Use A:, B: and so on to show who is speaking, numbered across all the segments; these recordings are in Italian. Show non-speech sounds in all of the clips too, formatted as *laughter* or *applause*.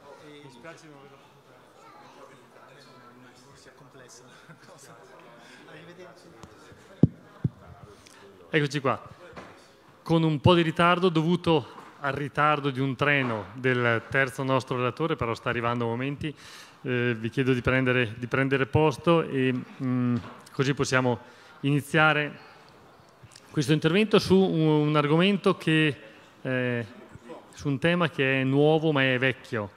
A: fatto e mi spiace non averlo potuto sia complessa
B: Arrivederci. Eccoci qua. Con un po' di ritardo dovuto al ritardo di un treno del terzo nostro relatore, però sta arrivando a momenti. Eh, vi chiedo di prendere, di prendere posto e mh, mm, così possiamo iniziare questo intervento su un, un argomento che eh, su un tema che è nuovo ma è vecchio.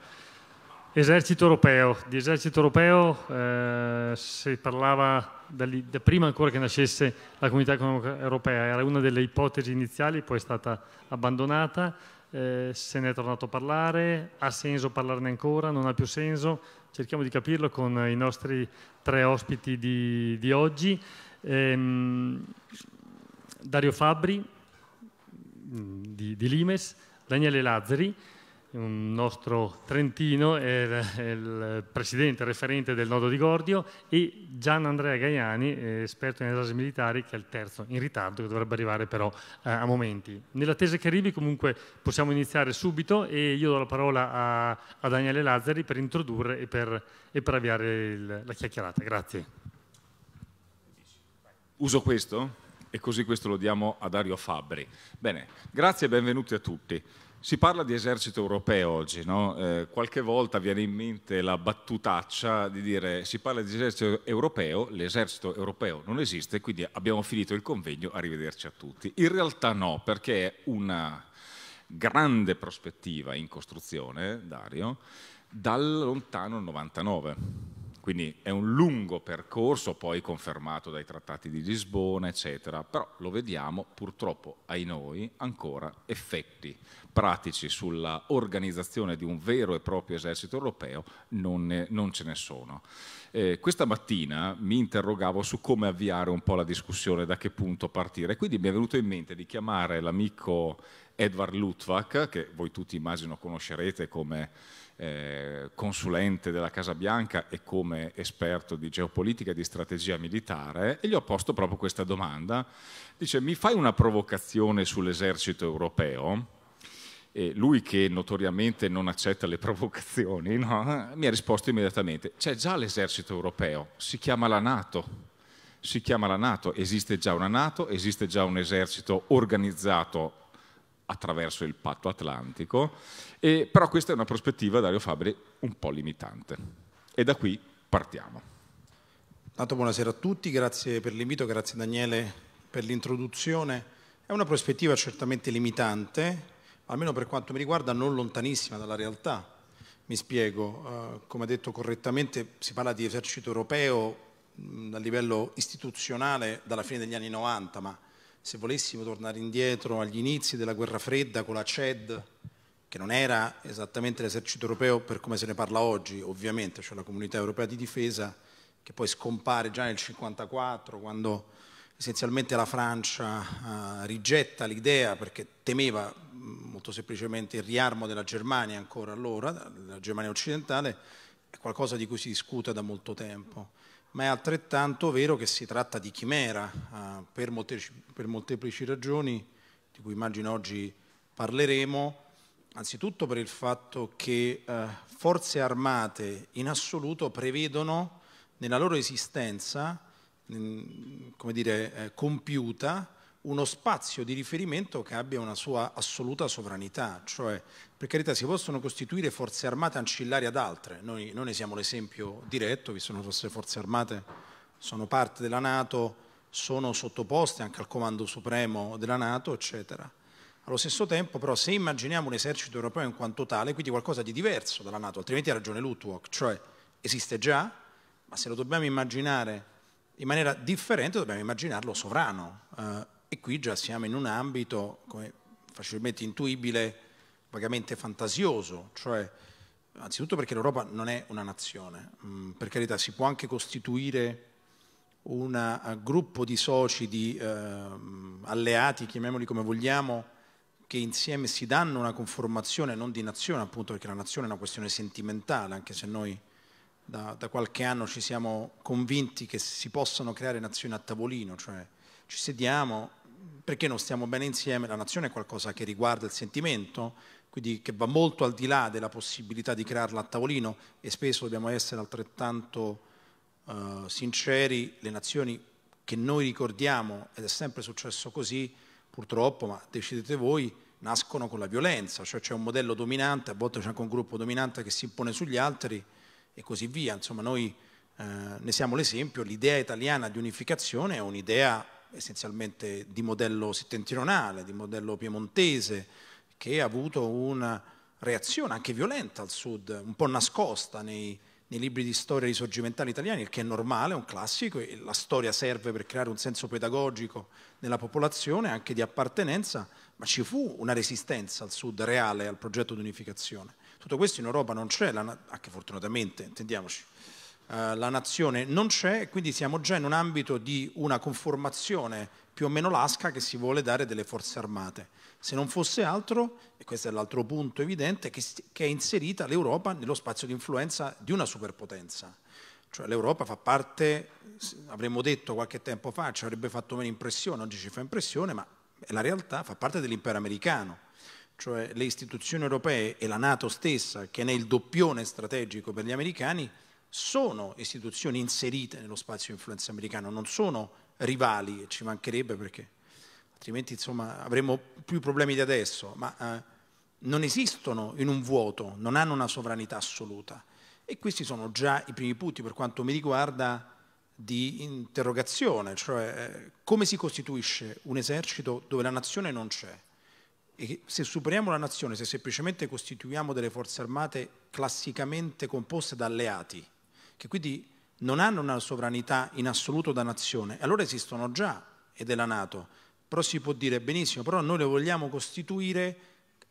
B: Esercito europeo. Di esercito europeo eh, si parlava dagli, da prima ancora che nascesse la comunità economica europea, era una delle ipotesi iniziali, poi è stata abbandonata, eh, se ne è tornato a parlare, ha senso parlarne ancora, non ha più senso, cerchiamo di capirlo con i nostri tre ospiti di, di oggi. Ehm, Dario Fabbri mm, di, di Limes, Daniele Lazzari, un nostro trentino, è il presidente referente del nodo di Gordio, e Gian Andrea Gaiani, eh, esperto in esasi militari, che è il terzo in ritardo, che dovrebbe arrivare però eh, a momenti. Nell'attesa che arrivi comunque possiamo iniziare subito e io do la parola a, a Daniele Lazzari per introdurre e per, e per avviare il, la chiacchierata. Grazie.
C: Uso questo? e così questo lo diamo a Dario Fabbri. Bene, grazie e benvenuti a tutti. Si parla di esercito europeo oggi, no? eh, qualche volta viene in mente la battutaccia di dire si parla di esercito europeo, l'esercito europeo non esiste, quindi abbiamo finito il convegno, arrivederci a tutti. In realtà no, perché è una grande prospettiva in costruzione, Dario, dal lontano 99 quindi è un lungo percorso, poi confermato dai trattati di Lisbona, eccetera, però lo vediamo purtroppo ai noi ancora effetti pratici sulla organizzazione di un vero e proprio esercito europeo non, ne, non ce ne sono. Eh, questa mattina mi interrogavo su come avviare un po' la discussione, da che punto partire, quindi mi è venuto in mente di chiamare l'amico Edward Lutwak, che voi tutti immagino conoscerete come eh, consulente della Casa Bianca e come esperto di geopolitica e di strategia militare e gli ho posto proprio questa domanda. Dice, mi fai una provocazione sull'esercito europeo? E lui che notoriamente non accetta le *laughs* provocazioni, no? mi ha risposto immediatamente, c'è già l'esercito europeo, si chiama la Nato si chiama la Nato, esiste già una Nato, esiste già un esercito organizzato attraverso il patto atlantico, e, però questa è una prospettiva, Dario Fabri, un po' limitante. E da qui partiamo. Tanto buonasera a tutti,
D: grazie per l'invito, grazie Daniele per l'introduzione. È una prospettiva certamente limitante, almeno per quanto mi riguarda non lontanissima dalla realtà. Mi spiego, eh, come ha detto correttamente, si parla di esercito europeo a livello istituzionale dalla fine degli anni 90, ma se volessimo tornare indietro agli inizi della guerra fredda con la CED, che non era esattamente l'esercito europeo per come se ne parla oggi, ovviamente, cioè la comunità europea di difesa, che poi scompare già nel 1954, quando essenzialmente la Francia uh, rigetta l'idea perché temeva mm, molto semplicemente il riarmo della Germania ancora allora, della Germania occidentale, è qualcosa di cui si discute da molto tempo ma è altrettanto vero che si tratta di chimera, eh, per, molteplici, per, molteplici, ragioni, di cui immagino oggi parleremo, anzitutto per il fatto che eh, forze armate in assoluto prevedono nella loro esistenza, mh, mm, come dire, eh, compiuta, uno spazio di riferimento che abbia una sua assoluta sovranità, cioè per carità si possono costituire forze armate ancillari ad altre, noi, noi ne siamo l'esempio diretto, visto che le nostre forze armate sono parte della Nato, sono sottoposte anche al comando supremo della Nato, eccetera. Allo stesso tempo, però, se immaginiamo un esercito europeo in quanto tale, quindi qualcosa di diverso dalla Nato, altrimenti ha ragione Lutwak, cioè esiste già, ma se lo dobbiamo immaginare in maniera differente, dobbiamo immaginarlo sovrano, eh, e qui già siamo in un ambito, come facilmente intuibile, vagamente fantasioso, cioè anzitutto perché l'Europa non è una nazione, mm, per carità si può anche costituire un eh, gruppo di soci, di eh, alleati, chiamiamoli come vogliamo, che insieme si danno una conformazione non di nazione, appunto perché la nazione è una questione sentimentale, anche se noi da, da qualche anno ci siamo convinti che si possano creare nazioni a tavolino, cioè ci sediamo, perché non stiamo bene insieme, la nazione è qualcosa che riguarda il sentimento, quindi che va molto al di là della possibilità di crearla a tavolino e spesso dobbiamo essere altrettanto uh, sinceri, le nazioni che noi ricordiamo, ed è sempre successo così, purtroppo, ma decidete voi, nascono con la violenza, cioè c'è un modello dominante, a volte c'è anche un gruppo dominante che si impone sugli altri e così via, insomma noi eh, ne siamo l'esempio, l'idea italiana di unificazione è un'idea essenzialmente di modello settentrionale, di modello piemontese, che ha avuto una reazione anche violenta al sud, un po' nascosta nei, nei libri di storia risorgimentale italiani, il che è normale, è un classico, e la storia serve per creare un senso pedagogico nella popolazione, anche di appartenenza, ma ci fu una resistenza al sud reale, al progetto di unificazione. Tutto questo in Europa non c'è, anche fortunatamente, intendiamoci. Eh, la nazione non c'è e quindi siamo già in un ambito di una conformazione più o meno lasca che si vuole dare delle forze armate. Se non fosse altro, e questo è l'altro punto evidente, che, che è inserita l'Europa nello spazio di influenza di una superpotenza. Cioè l'Europa fa parte, avremmo detto qualche tempo fa, ci avrebbe fatto meno impressione, oggi ci fa impressione, ma è la realtà fa parte dell'impero americano cioè le istituzioni europee e la Nato stessa, che ne è il doppione strategico per gli americani, sono istituzioni inserite nello spazio di influenza americano, non sono rivali, e ci mancherebbe perché altrimenti insomma, avremmo più problemi di adesso, ma eh, non esistono in un vuoto, non hanno una sovranità assoluta. E questi sono già i primi punti per quanto mi riguarda di interrogazione, cioè eh, come si costituisce un esercito dove la nazione non c'è. E se superiamo la nazione, se semplicemente costituiamo delle forze armate classicamente composte da alleati, che quindi non hanno una sovranità in assoluto da nazione, allora esistono già ed è la Nato, però si può dire benissimo, però noi le vogliamo costituire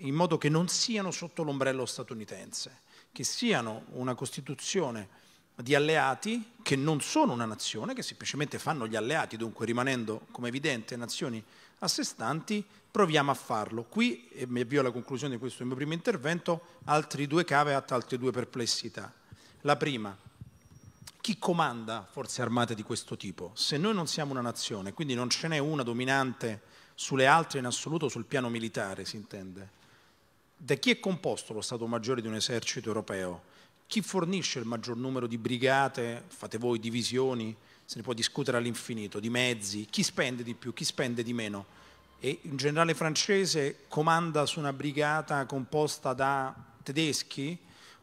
D: in modo che non siano sotto l'ombrello statunitense, che siano una costituzione di alleati che non sono una nazione, che semplicemente fanno gli alleati, dunque rimanendo come evidente nazioni a sé stanti, proviamo a farlo. Qui, e mi avvio alla conclusione di questo mio primo intervento, altri due caveat, altre due perplessità. La prima, chi comanda forze armate di questo tipo? Se noi non siamo una nazione, quindi non ce n'è una dominante sulle altre in assoluto sul piano militare, si intende. Da chi è composto lo Stato Maggiore di un esercito europeo? Chi fornisce il maggior numero di brigate, fate voi divisioni, se ne può discutere all'infinito, di mezzi, chi spende di più, chi spende di meno? E un generale francese comanda su una brigata composta da tedeschi?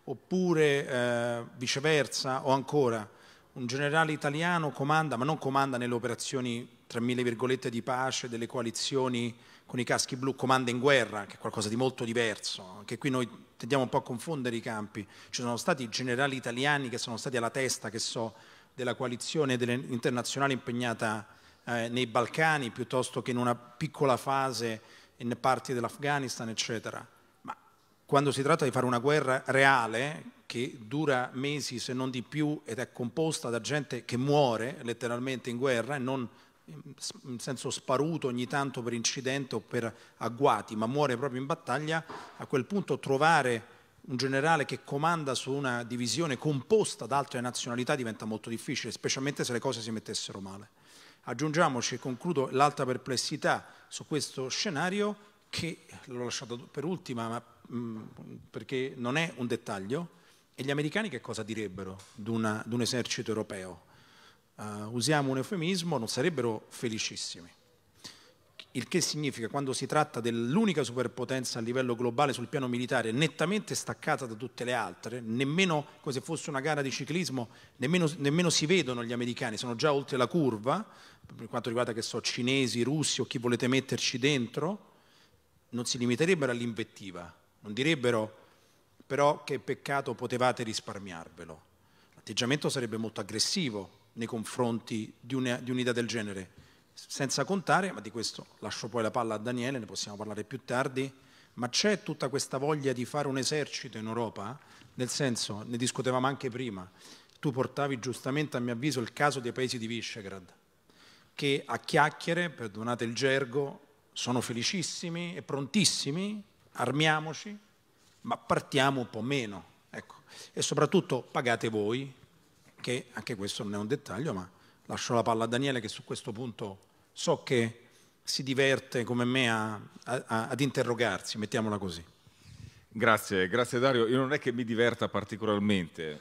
D: oppure eh, viceversa, o ancora un generale italiano comanda, ma non comanda nelle operazioni tra mille virgolette di pace, delle coalizioni con i caschi blu, comanda in guerra, che è qualcosa di molto diverso, anche qui noi tendiamo un po' a confondere i campi, ci sono stati generali italiani che sono stati alla testa, che so, della coalizione internazionale impegnata eh, nei Balcani, piuttosto che in una piccola fase in parti dell'Afghanistan, eccetera quando si tratta di fare una guerra reale, che dura mesi se non di più ed è composta da gente che muore letteralmente in guerra e non in senso sparuto ogni tanto per incidente o per agguati, ma muore proprio in battaglia, a quel punto trovare un generale che comanda su una divisione composta da altre nazionalità diventa molto difficile, specialmente se le cose si mettessero male. Aggiungiamoci, e concludo, l'altra perplessità su questo scenario che l'ho lasciato per ultima, ma perché non è un dettaglio, e gli americani che cosa direbbero di un esercito europeo? Uh, usiamo un eufemismo, non sarebbero felicissimi. Il che significa quando si tratta dell'unica superpotenza a livello globale sul piano militare, nettamente staccata da tutte le altre, nemmeno come se fosse una gara di ciclismo, nemmeno, nemmeno si vedono gli americani, sono già oltre la curva, per quanto riguarda che so, cinesi, russi o chi volete metterci dentro, non si limiterebbero all'invettiva, non direbbero però che peccato potevate risparmiarvelo. L'atteggiamento sarebbe molto aggressivo nei confronti di, una, di un'idea del genere, senza contare, ma di questo lascio poi la palla a Daniele, ne possiamo parlare più tardi, ma c'è tutta questa voglia di fare un esercito in Europa, nel senso, ne discutevamo anche prima, tu portavi giustamente a mio avviso il caso dei paesi di Visegrad, che a chiacchiere, perdonate il gergo, sono felicissimi e prontissimi armiamoci, ma partiamo un po' meno. Ecco. E soprattutto pagate voi, che anche questo non è un dettaglio, ma lascio la palla a Daniele che su questo punto so che si diverte come me a, a, ad interrogarsi,
C: mettiamola così. Grazie, grazie Dario. Io non è che mi diverta particolarmente,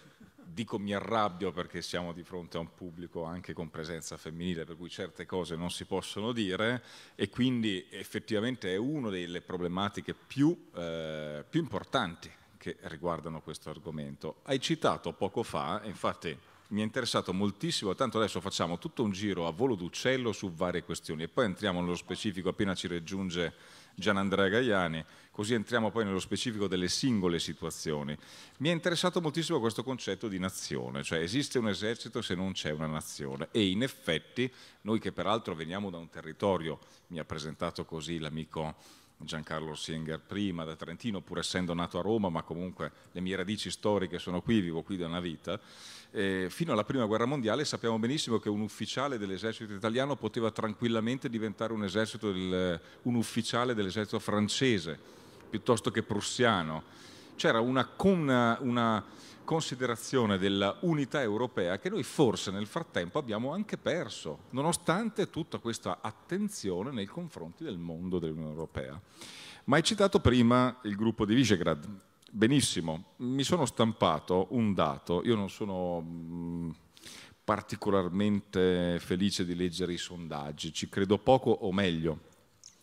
C: dico mi arrabbio perché siamo di fronte a un pubblico anche con presenza femminile, per cui certe cose non si possono dire e quindi effettivamente è una delle problematiche più, eh, più importanti che riguardano questo argomento. Hai citato poco fa, infatti mi è interessato moltissimo, tanto adesso facciamo tutto un giro a volo d'uccello su varie questioni e poi entriamo nello specifico appena ci raggiunge Gianandrea Gaiani, così entriamo poi nello specifico delle singole situazioni. Mi è interessato moltissimo questo concetto di nazione, cioè esiste un esercito se non c'è una nazione e in effetti noi che peraltro veniamo da un territorio, mi ha presentato così l'amico Giancarlo Singer prima da Trentino, pur essendo nato a Roma, ma comunque le mie radici storiche sono qui, vivo qui da una vita, eh, fino alla prima guerra mondiale sappiamo benissimo che un ufficiale dell'esercito italiano poteva tranquillamente diventare un, del, un ufficiale dell'esercito francese piuttosto che prussiano. C'era una, una, una considerazione dell'unità europea che noi forse nel frattempo abbiamo anche perso, nonostante tutta questa attenzione nei confronti del mondo dell'Unione Europea. Ma hai citato prima il gruppo di Visegrad, Benissimo, mi sono stampato un dato, io non sono mm, particolarmente felice di leggere i sondaggi, ci credo poco o meglio,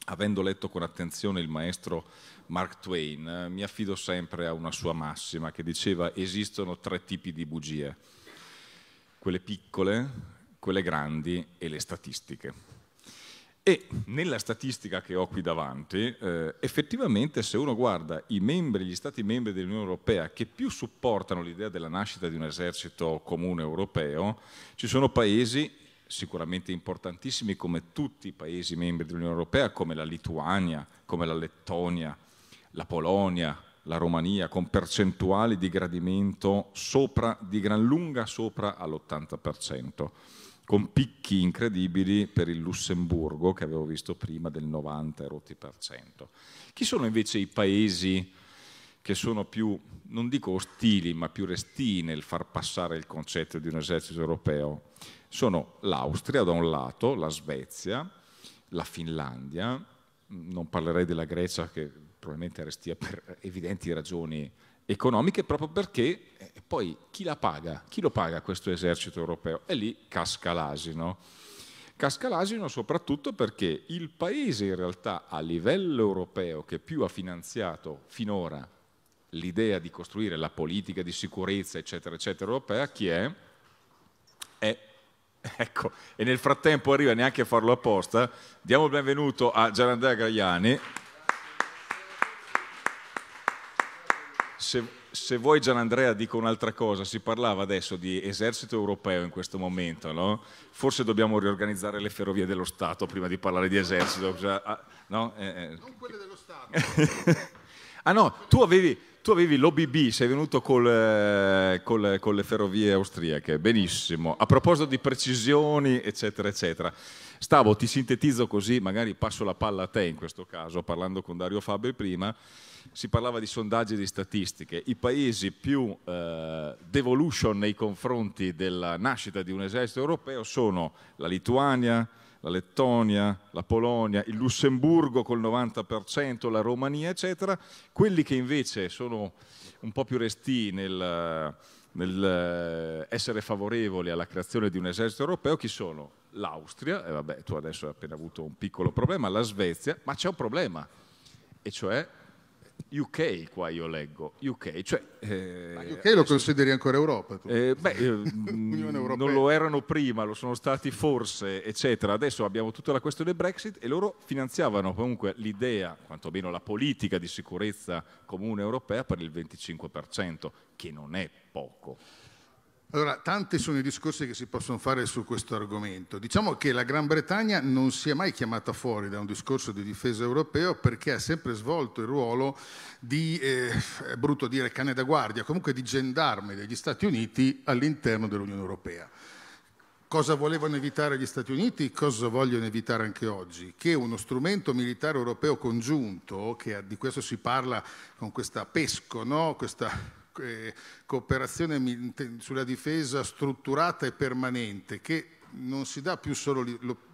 C: avendo letto con attenzione il maestro Mark Twain, mi affido sempre a una sua massima che diceva esistono tre tipi di bugie, quelle piccole, quelle grandi e le statistiche. E nella statistica che ho qui davanti, eh, effettivamente se uno guarda i membri, gli stati membri dell'Unione Europea che più supportano l'idea della nascita di un esercito comune europeo, ci sono paesi sicuramente importantissimi come tutti i paesi membri dell'Unione Europea, come la Lituania, come la Lettonia, la Polonia, la Romania, con percentuali di gradimento sopra, di gran lunga sopra all'80% con picchi incredibili per il Lussemburgo, che avevo visto prima del 90 Chi sono invece i paesi che sono più, non dico ostili, ma più restii nel far passare il concetto di un esercito europeo? Sono l'Austria da un lato, la Svezia, la Finlandia, non parlerei della Grecia che probabilmente restia per evidenti ragioni economiche proprio perché eh, poi chi la paga? Chi lo paga questo esercito europeo? E lì casca l'asino. Casca l'asino soprattutto perché il paese in realtà a livello europeo che più ha finanziato finora l'idea di costruire la politica di sicurezza, eccetera, eccetera, europea, chi è? È, *laughs* ecco, e nel frattempo arriva neanche a farlo apposta, diamo il benvenuto a Gianandrea Gagliani. se, se vuoi Gianandrea dico un'altra cosa, si parlava adesso di esercito europeo in questo momento, no? forse dobbiamo riorganizzare le ferrovie dello Stato prima di parlare di esercito. Ah, no? Eh, eh. Non quelle dello Stato. *laughs* ah no, tu avevi, tu avevi l'OBB, sei venuto col, eh, col, con le ferrovie austriache, benissimo. A proposito di precisioni, eccetera, eccetera. Stavo, ti sintetizzo così, magari passo la palla a te in questo caso, parlando con Dario Fabri prima, si parlava di sondaggi e di statistiche. I paesi più eh, devolution nei confronti della nascita di un esercito europeo sono la Lituania, la Lettonia, la Polonia, il Lussemburgo col 90%, la Romania, eccetera, quelli che invece sono un po' più resti nel, nel eh, essere favorevoli alla creazione di un esercito europeo, chi sono? L'Austria, e vabbè tu adesso hai appena avuto un piccolo problema, la Svezia, ma c'è un problema, e cioè UK qua io leggo, UK, cioè... Eh, Ma UK lo
E: consideri ancora Europa?
C: Eh, beh, eh, *laughs* non lo erano prima, lo sono stati forse, eccetera. Adesso abbiamo tutta la questione Brexit e loro finanziavano comunque l'idea, quantomeno la politica di sicurezza comune europea per il 25%, che non è poco.
E: Allora, tanti sono i discorsi che si possono fare su questo argomento. Diciamo che la Gran Bretagna non si è mai chiamata fuori da un discorso di difesa europeo perché ha sempre svolto il ruolo di, eh, è brutto dire cane da guardia, comunque di gendarme degli Stati Uniti all'interno dell'Unione Europea. Cosa volevano evitare gli Stati Uniti? Cosa vogliono evitare anche oggi? Che uno strumento militare europeo congiunto, che di questo si parla con questa PESCO, no? questa cooperazione sulla difesa strutturata e permanente che non si dà più solo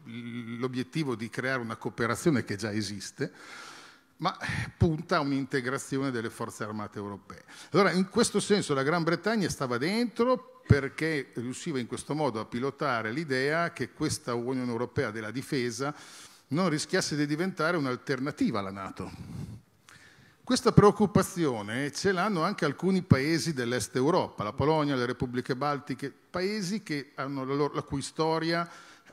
E: l'obiettivo di creare una cooperazione che già esiste, ma punta a un'integrazione delle forze armate europee. Allora, in questo senso la Gran Bretagna stava dentro perché riusciva in questo modo a pilotare l'idea che questa Unione Europea della difesa non rischiasse di diventare un'alternativa alla Nato questa preoccupazione ce l'hanno anche alcuni paesi dell'est Europa, la Polonia, le Repubbliche Baltiche, paesi la, loro, la, cui storia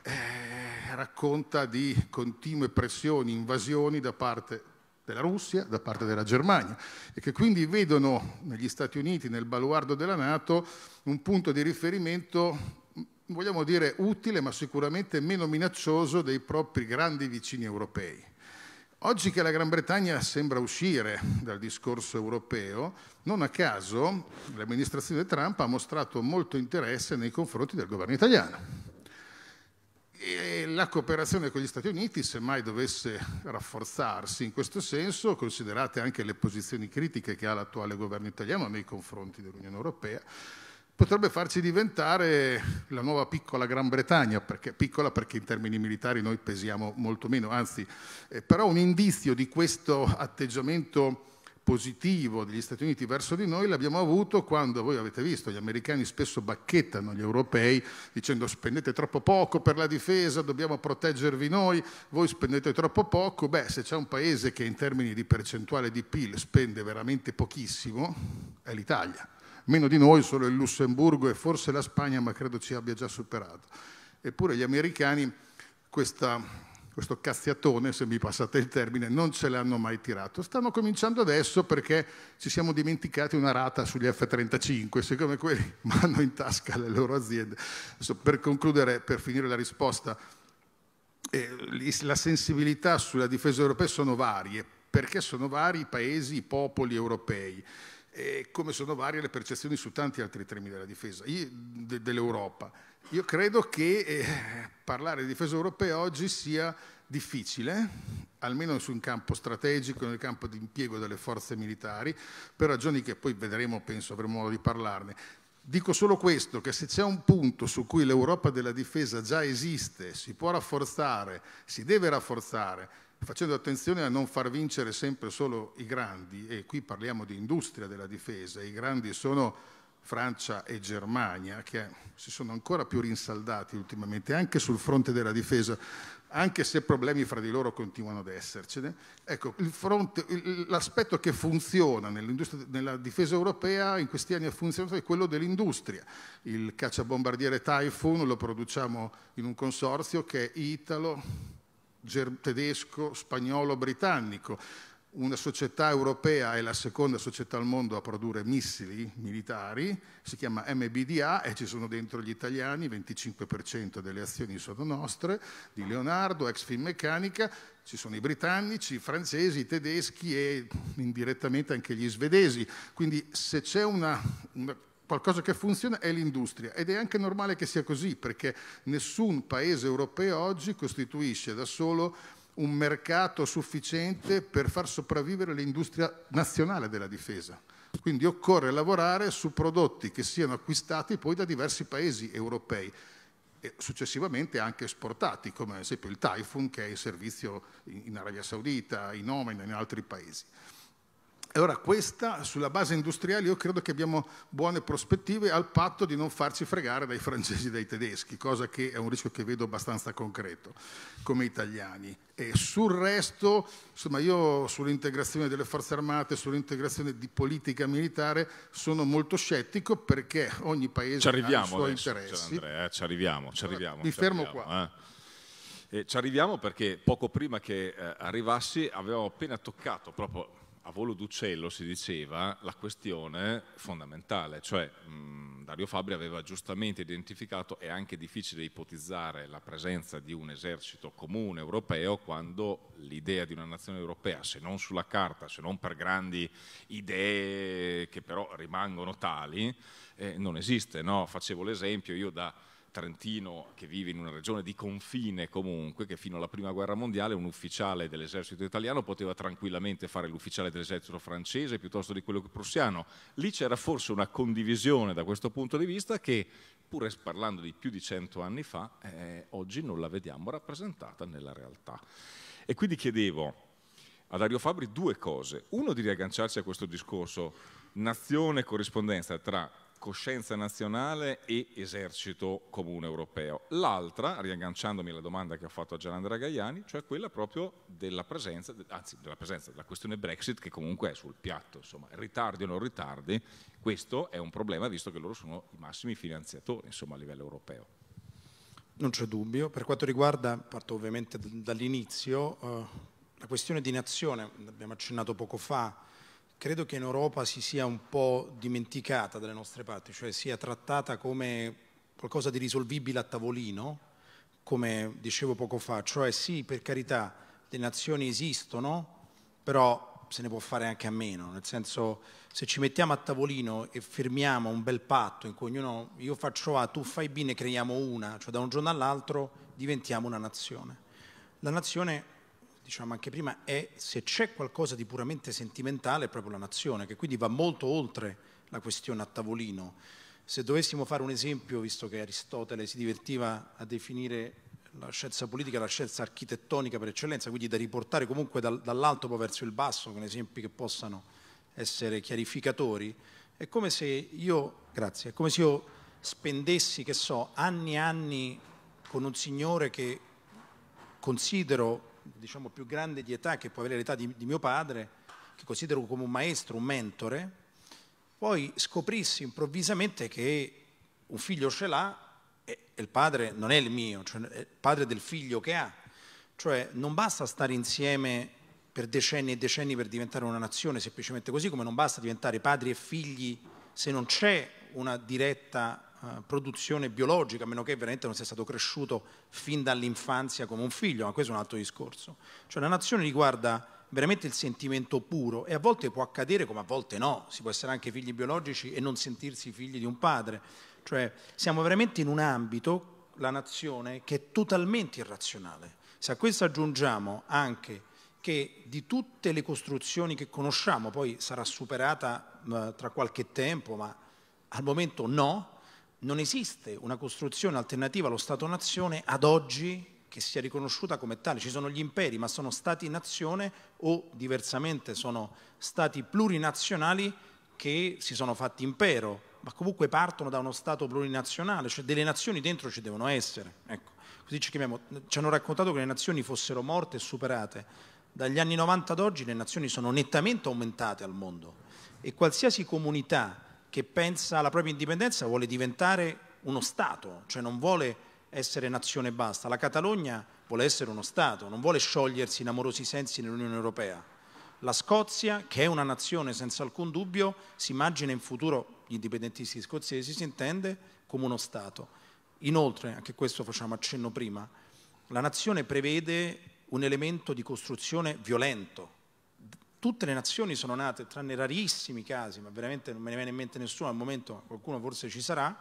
E: eh, racconta di continue pressioni, invasioni da parte della Russia, da parte della Germania e che quindi vedono negli Stati Uniti, nel baluardo della Nato, un punto di riferimento vogliamo dire utile ma sicuramente meno minaccioso dei propri grandi vicini europei. Oggi che la Gran Bretagna sembra uscire dal discorso europeo, non a caso l'amministrazione Trump ha mostrato molto interesse nei confronti del governo italiano. E la cooperazione con gli Stati Uniti, se mai dovesse rafforzarsi in questo senso, considerate anche le posizioni critiche che ha l'attuale governo italiano nei confronti dell'Unione Europea, potrebbe farci diventare la nuova piccola Gran Bretagna, perché, piccola perché in termini militari noi pesiamo molto meno, anzi eh, però un indizio di questo atteggiamento positivo degli Stati Uniti verso di noi l'abbiamo avuto quando, voi avete visto, gli americani spesso bacchettano gli europei dicendo spendete troppo poco per la difesa, dobbiamo proteggervi noi, voi spendete troppo poco, beh se c'è un paese che in termini di percentuale di PIL spende veramente pochissimo è l'Italia meno di noi, solo il Lussemburgo e forse la Spagna, ma credo ci abbia già superato. Eppure gli americani questa, questo cazziatone, se mi passate il termine, non ce l'hanno mai tirato. Stanno cominciando adesso perché ci siamo dimenticati una rata sugli F-35, siccome quelli *laughs* vanno in tasca le loro aziende. Adesso, per concludere, per finire la risposta, eh, la sensibilità sulla difesa europea sono varie, perché sono vari i paesi, i popoli europei e come sono varie le percezioni su tanti altri temi della difesa, de, dell'Europa. Io credo che eh, parlare di difesa europea oggi sia difficile, almeno su un campo strategico, nel campo di impiego delle forze militari, per ragioni che poi vedremo, penso avremo modo di parlarne. Dico solo questo, che se c'è un punto su cui l'Europa della difesa già esiste, si può rafforzare, si deve rafforzare, facendo attenzione a non far vincere sempre solo i grandi, e qui parliamo di industria della difesa, i grandi sono Francia e Germania, che si sono ancora più rinsaldati ultimamente, anche sul fronte della difesa, anche se problemi fra di loro continuano ad essercene. Ecco, l'aspetto che funziona nella difesa europea in questi anni ha funzionato è quello dell'industria. Il cacciabombardiere Typhoon lo produciamo in un consorzio che è italo, tedesco, spagnolo, britannico. Una società europea è la seconda società al mondo a produrre missili militari, si chiama MBDA e ci sono dentro gli italiani, 25% delle azioni sono nostre, di Leonardo, ex film meccanica, ci sono i britannici, i francesi, i tedeschi e indirettamente anche gli svedesi. Quindi se c'è una, una qualcosa che funziona è l'industria ed è anche normale che sia così perché nessun paese europeo oggi costituisce da solo un mercato sufficiente per far sopravvivere l'industria nazionale della difesa. Quindi occorre lavorare su prodotti che siano acquistati poi da diversi paesi europei e successivamente anche esportati, come ad esempio il Typhoon che è in servizio in Arabia Saudita, in Oman e in altri paesi. Allora questa, sulla base industriale, io credo che abbiamo buone prospettive al patto di non farci fregare dai francesi e dai tedeschi, cosa che è un rischio che vedo abbastanza concreto come italiani. E sul resto, insomma, io sull'integrazione delle forze armate, sull'integrazione di politica militare sono molto scettico perché ogni paese ha i suoi adesso, interessi.
C: Andrea, eh? Ci arriviamo, ci arriviamo. Allora, ci mi fermo arriviamo, qua. Eh? E ci arriviamo perché poco prima che eh, arrivassi avevamo appena toccato proprio a volo d'uccello si diceva la questione fondamentale, cioè mh, mm, Dario Fabri aveva giustamente identificato è anche difficile ipotizzare la presenza di un esercito comune europeo quando l'idea di una nazione europea, se non sulla carta, se non per grandi idee che però rimangono tali, eh, non esiste. No? Facevo l'esempio, io da trentino che vive in una regione di confine comunque, che fino alla prima guerra mondiale un ufficiale dell'esercito italiano poteva tranquillamente fare l'ufficiale dell'esercito francese piuttosto di quello prussiano. Lì c'era forse una condivisione da questo punto di vista che, pur parlando di più di cento anni fa, eh, oggi non la vediamo rappresentata nella realtà. E quindi chiedevo a Dario Fabri due cose. Uno di riagganciarsi a questo discorso nazione e corrispondenza tra coscienza nazionale e esercito comune europeo. L'altra, riagganciandomi alla domanda che ho fatto a Gianandrea Gaiani, cioè quella proprio della presenza, anzi della presenza della questione Brexit che comunque è sul piatto, insomma, ritardi o non ritardi, questo è un problema visto che loro sono i massimi finanziatori insomma, a livello europeo.
D: Non c'è dubbio, per quanto riguarda, parto ovviamente dall'inizio, eh, la questione di nazione, l'abbiamo accennato poco fa, credo che in Europa si sia un po' dimenticata dalle nostre parti, cioè sia trattata come qualcosa di risolvibile a tavolino, come dicevo poco fa, cioè sì, per carità, le nazioni esistono, però se ne può fare anche a meno, nel senso se ci mettiamo a tavolino e firmiamo un bel patto in cui ognuno io faccio A, tu fai B, ne creiamo una, cioè da un giorno all'altro diventiamo una nazione. La nazione diciamo anche prima, è se c'è qualcosa di puramente sentimentale è proprio la nazione, che quindi va molto oltre la questione a tavolino. Se dovessimo fare un esempio, visto che Aristotele si divertiva a definire la scienza politica la scienza architettonica per eccellenza, quindi da riportare comunque dal, dall'alto poi verso il basso, con esempi che possano essere chiarificatori, è come se io, grazie, è come se io spendessi, che so, anni e anni con un signore che considero diciamo, più grande di età, che può avere l'età di, di mio padre, che considero come un maestro, un mentore, poi scoprissi improvvisamente che un figlio ce l'ha e il padre non è il mio, cioè è il padre del figlio che ha. Cioè non basta stare insieme per decenni e decenni per diventare una nazione, semplicemente così come non basta diventare padri e figli se non c'è una diretta eh, produzione biologica, a meno che veramente non sia stato cresciuto fin dall'infanzia come un figlio, ma questo è un altro discorso. Cioè la nazione riguarda veramente il sentimento puro e a volte può accadere come a volte no, si può essere anche figli biologici e non sentirsi figli di un padre, cioè siamo veramente in un ambito, la nazione, che è totalmente irrazionale. Se a questo aggiungiamo anche che di tutte le costruzioni che conosciamo, poi sarà superata mh, eh, tra qualche tempo, ma al momento no, non esiste una costruzione alternativa allo Stato-nazione ad oggi che sia riconosciuta come tale. Ci sono gli imperi, ma sono stati-nazione o diversamente sono stati plurinazionali che si sono fatti impero, ma comunque partono da uno Stato plurinazionale, cioè delle nazioni dentro ci devono essere. Ecco, così ci, chiamiamo, ci hanno raccontato che le nazioni fossero morte e superate. Dagli anni 90 ad oggi le nazioni sono nettamente aumentate al mondo e qualsiasi comunità che pensa alla propria indipendenza vuole diventare uno Stato, cioè non vuole essere nazione basta. La Catalogna vuole essere uno Stato, non vuole sciogliersi in amorosi sensi nell'Unione Europea. La Scozia, che è una nazione senza alcun dubbio, si immagina in futuro, gli indipendentisti scozzesi si intende, come uno Stato. Inoltre, anche questo facciamo accenno prima, la nazione prevede un elemento di costruzione violento, tutte le nazioni sono nate, tranne rarissimi casi, ma veramente non me ne viene in mente nessuno, al momento qualcuno forse ci sarà,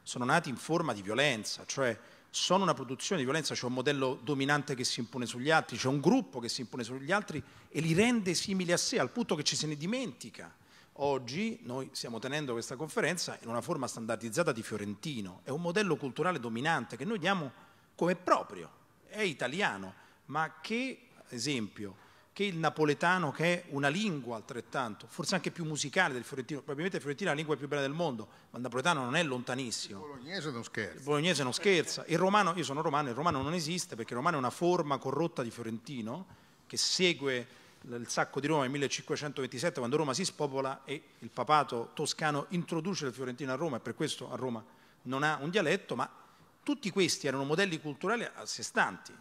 D: sono nati in forma di violenza, cioè sono una produzione di violenza, c'è un modello dominante che si impone sugli altri, c'è un gruppo che si impone sugli altri e li rende simili a sé, al punto che ci se ne dimentica. Oggi noi stiamo tenendo questa conferenza in una forma standardizzata di Fiorentino, è un modello culturale dominante che noi diamo come proprio, è italiano, ma che, ad esempio, che il napoletano, che è una lingua altrettanto, forse anche più musicale del fiorentino, probabilmente il fiorentino è la lingua più bella del mondo, ma il napoletano non è lontanissimo. Il
E: bolognese non scherza.
D: Il bolognese non scherza. Il romano, io sono romano, il romano non esiste perché il romano è una forma corrotta di fiorentino che segue il sacco di Roma nel 1527 quando Roma si spopola e il papato toscano introduce il fiorentino a Roma e per questo a Roma non ha un dialetto, ma tutti questi erano modelli culturali a sé stanti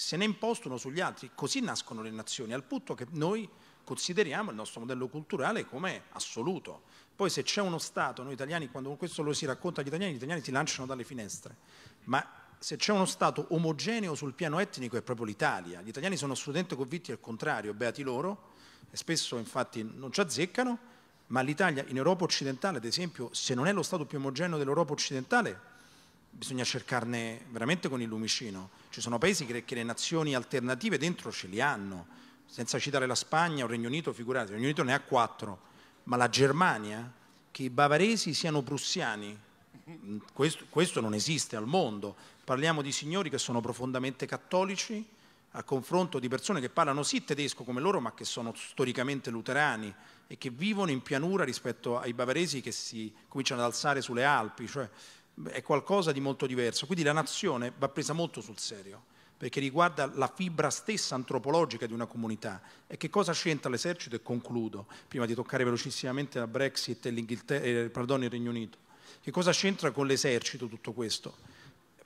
D: se ne impostano sugli altri. Così nascono le nazioni, al punto che noi consideriamo il nostro modello culturale come assoluto. Poi se c'è uno Stato, noi italiani, quando questo lo si racconta agli italiani, gli italiani si lanciano dalle finestre, ma se c'è uno Stato omogeneo sul piano etnico è proprio l'Italia. Gli italiani sono assolutamente convinti al contrario, beati loro, e spesso infatti non ci azzeccano, ma l'Italia in Europa occidentale, ad esempio, se non è lo Stato più omogeneo dell'Europa occidentale, bisogna cercarne veramente con il lumicino. Ci sono paesi che, che le nazioni alternative dentro ce li hanno, senza citare la Spagna o il Regno Unito, figurate, il Regno Unito ne ha quattro, ma la Germania, che i bavaresi siano prussiani, questo, questo non esiste al mondo. Parliamo di signori che sono profondamente cattolici, a confronto di persone che parlano sì tedesco come loro, ma che sono storicamente luterani e che vivono in pianura rispetto ai bavaresi che si cominciano ad alzare sulle Alpi. Cioè, è qualcosa di molto diverso. Quindi la nazione va presa molto sul serio, perché riguarda la fibra stessa antropologica di una comunità. E che cosa c'entra l'esercito? E concludo, prima di toccare velocissimamente la Brexit e eh, pardon, il Regno Unito. Che cosa c'entra con l'esercito tutto questo?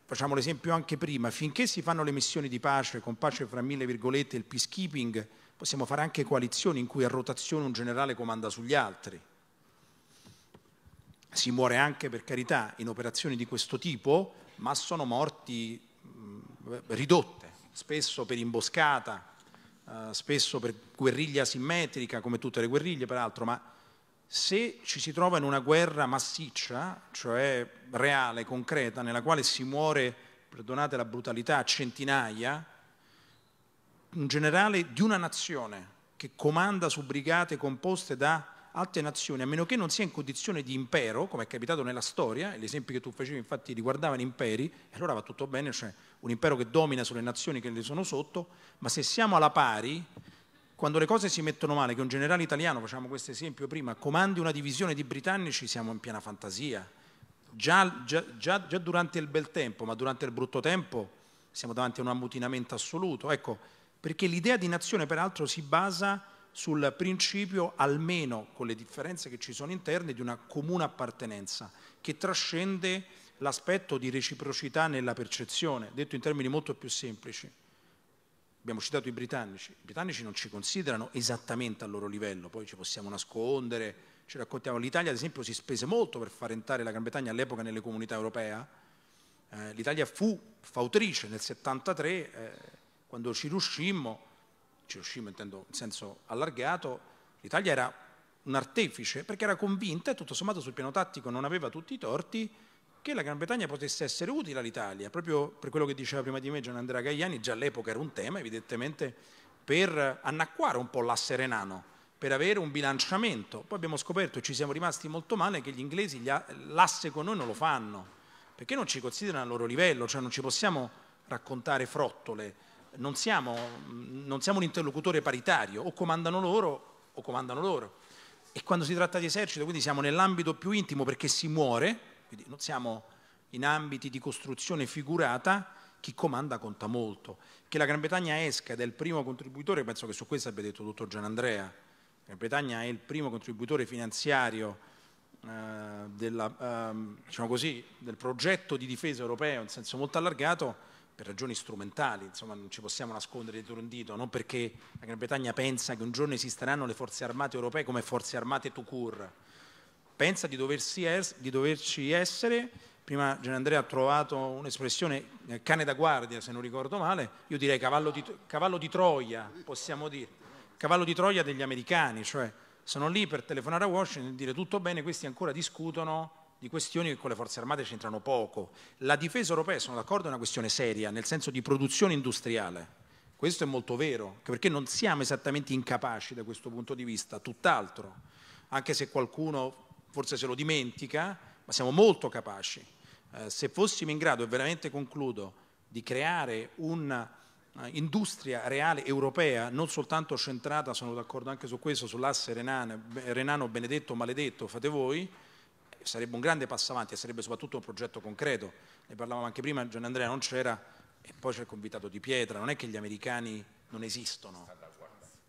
D: Facciamo l'esempio anche prima, finché si fanno le missioni di pace, con pace fra mille virgolette, il peacekeeping, possiamo fare anche coalizioni in cui a rotazione un generale comanda sugli altri si muore anche per carità in operazioni di questo tipo, ma sono morti mm, ridotte, spesso per imboscata, eh, spesso per guerriglia simmetrica, come tutte le guerriglie peraltro, ma se ci si trova in una guerra massiccia, cioè reale, concreta, nella quale si muore, perdonate la brutalità, a centinaia, un generale di una nazione che comanda su brigate composte da altre nazioni, a meno che non sia in condizione di impero, come è capitato nella storia, gli esempi che tu facevi infatti riguardavano imperi, e allora va tutto bene, cioè un impero che domina sulle nazioni che le sono sotto, ma se siamo alla pari, quando le cose si mettono male, che un generale italiano, facciamo questo esempio prima, comandi una divisione di britannici, siamo in piena fantasia. Già, già, già, già durante il bel tempo, ma durante il brutto tempo, siamo davanti a un ammutinamento assoluto. Ecco, perché l'idea di nazione, peraltro, si basa sul principio, almeno con le differenze che ci sono interne, di una comune appartenenza che trascende l'aspetto di reciprocità nella percezione, detto in termini molto più semplici. Abbiamo citato i britannici, i britannici non ci considerano esattamente al loro livello, poi ci possiamo nascondere, ci raccontiamo. L'Italia ad esempio si spese molto per far entrare la Gran Bretagna all'epoca nelle comunità europee. Eh, L'Italia fu fautrice nel 73, eh, quando ci riuscimmo, Ciroscima intendo in senso allargato, l'Italia era un artefice perché era convinta, e tutto sommato sul piano tattico non aveva tutti i torti, che la Gran Bretagna potesse essere utile all'Italia, proprio per quello che diceva prima di me Gian Andrea Gagliani, già all'epoca era un tema evidentemente per annacquare un po' l'asse renano, per avere un bilanciamento. Poi abbiamo scoperto e ci siamo rimasti molto male che gli inglesi gli l'asse con noi non lo fanno, perché non ci considerano al loro livello, cioè non ci possiamo raccontare frottole non siamo, non siamo un interlocutore paritario, o comandano loro o comandano loro. E quando si tratta di esercito, quindi siamo nell'ambito più intimo perché si muore, quindi non siamo in ambiti di costruzione figurata, chi comanda conta molto. Che la Gran Bretagna esca ed è il primo contributore, penso che su questo abbia detto il dottor Andrea, la Gran Bretagna è il primo contributore finanziario eh, della, eh, diciamo così, del progetto di difesa europeo in senso molto allargato, per ragioni strumentali, insomma non ci possiamo nascondere dietro un dito, non perché la Gran Bretagna pensa che un giorno esisteranno le forze armate europee come forze armate to cure, pensa di, es di doverci essere, prima Gianandrea ha trovato un'espressione eh, cane da guardia se non ricordo male, io direi cavallo di, cavallo di Troia, possiamo dire, cavallo di Troia degli americani, cioè sono lì per telefonare a Washington e dire tutto bene, questi ancora discutono di questioni che con le forze armate c'entrano poco. La difesa europea, sono d'accordo, è una questione seria, nel senso di produzione industriale. Questo è molto vero, perché non siamo esattamente incapaci da questo punto di vista, tutt'altro, anche se qualcuno forse se lo dimentica, ma siamo molto capaci. Eh, se fossimo in grado, e veramente concludo, di creare un'industria eh, reale europea, non soltanto centrata, sono d'accordo anche su questo, sull'asse Renano, Renano benedetto maledetto, fate voi, sarebbe un grande passo avanti e sarebbe soprattutto un progetto concreto. Ne parlavamo anche prima, Gian Andrea non c'era e poi c'è il convitato di pietra, non è che gli americani non esistono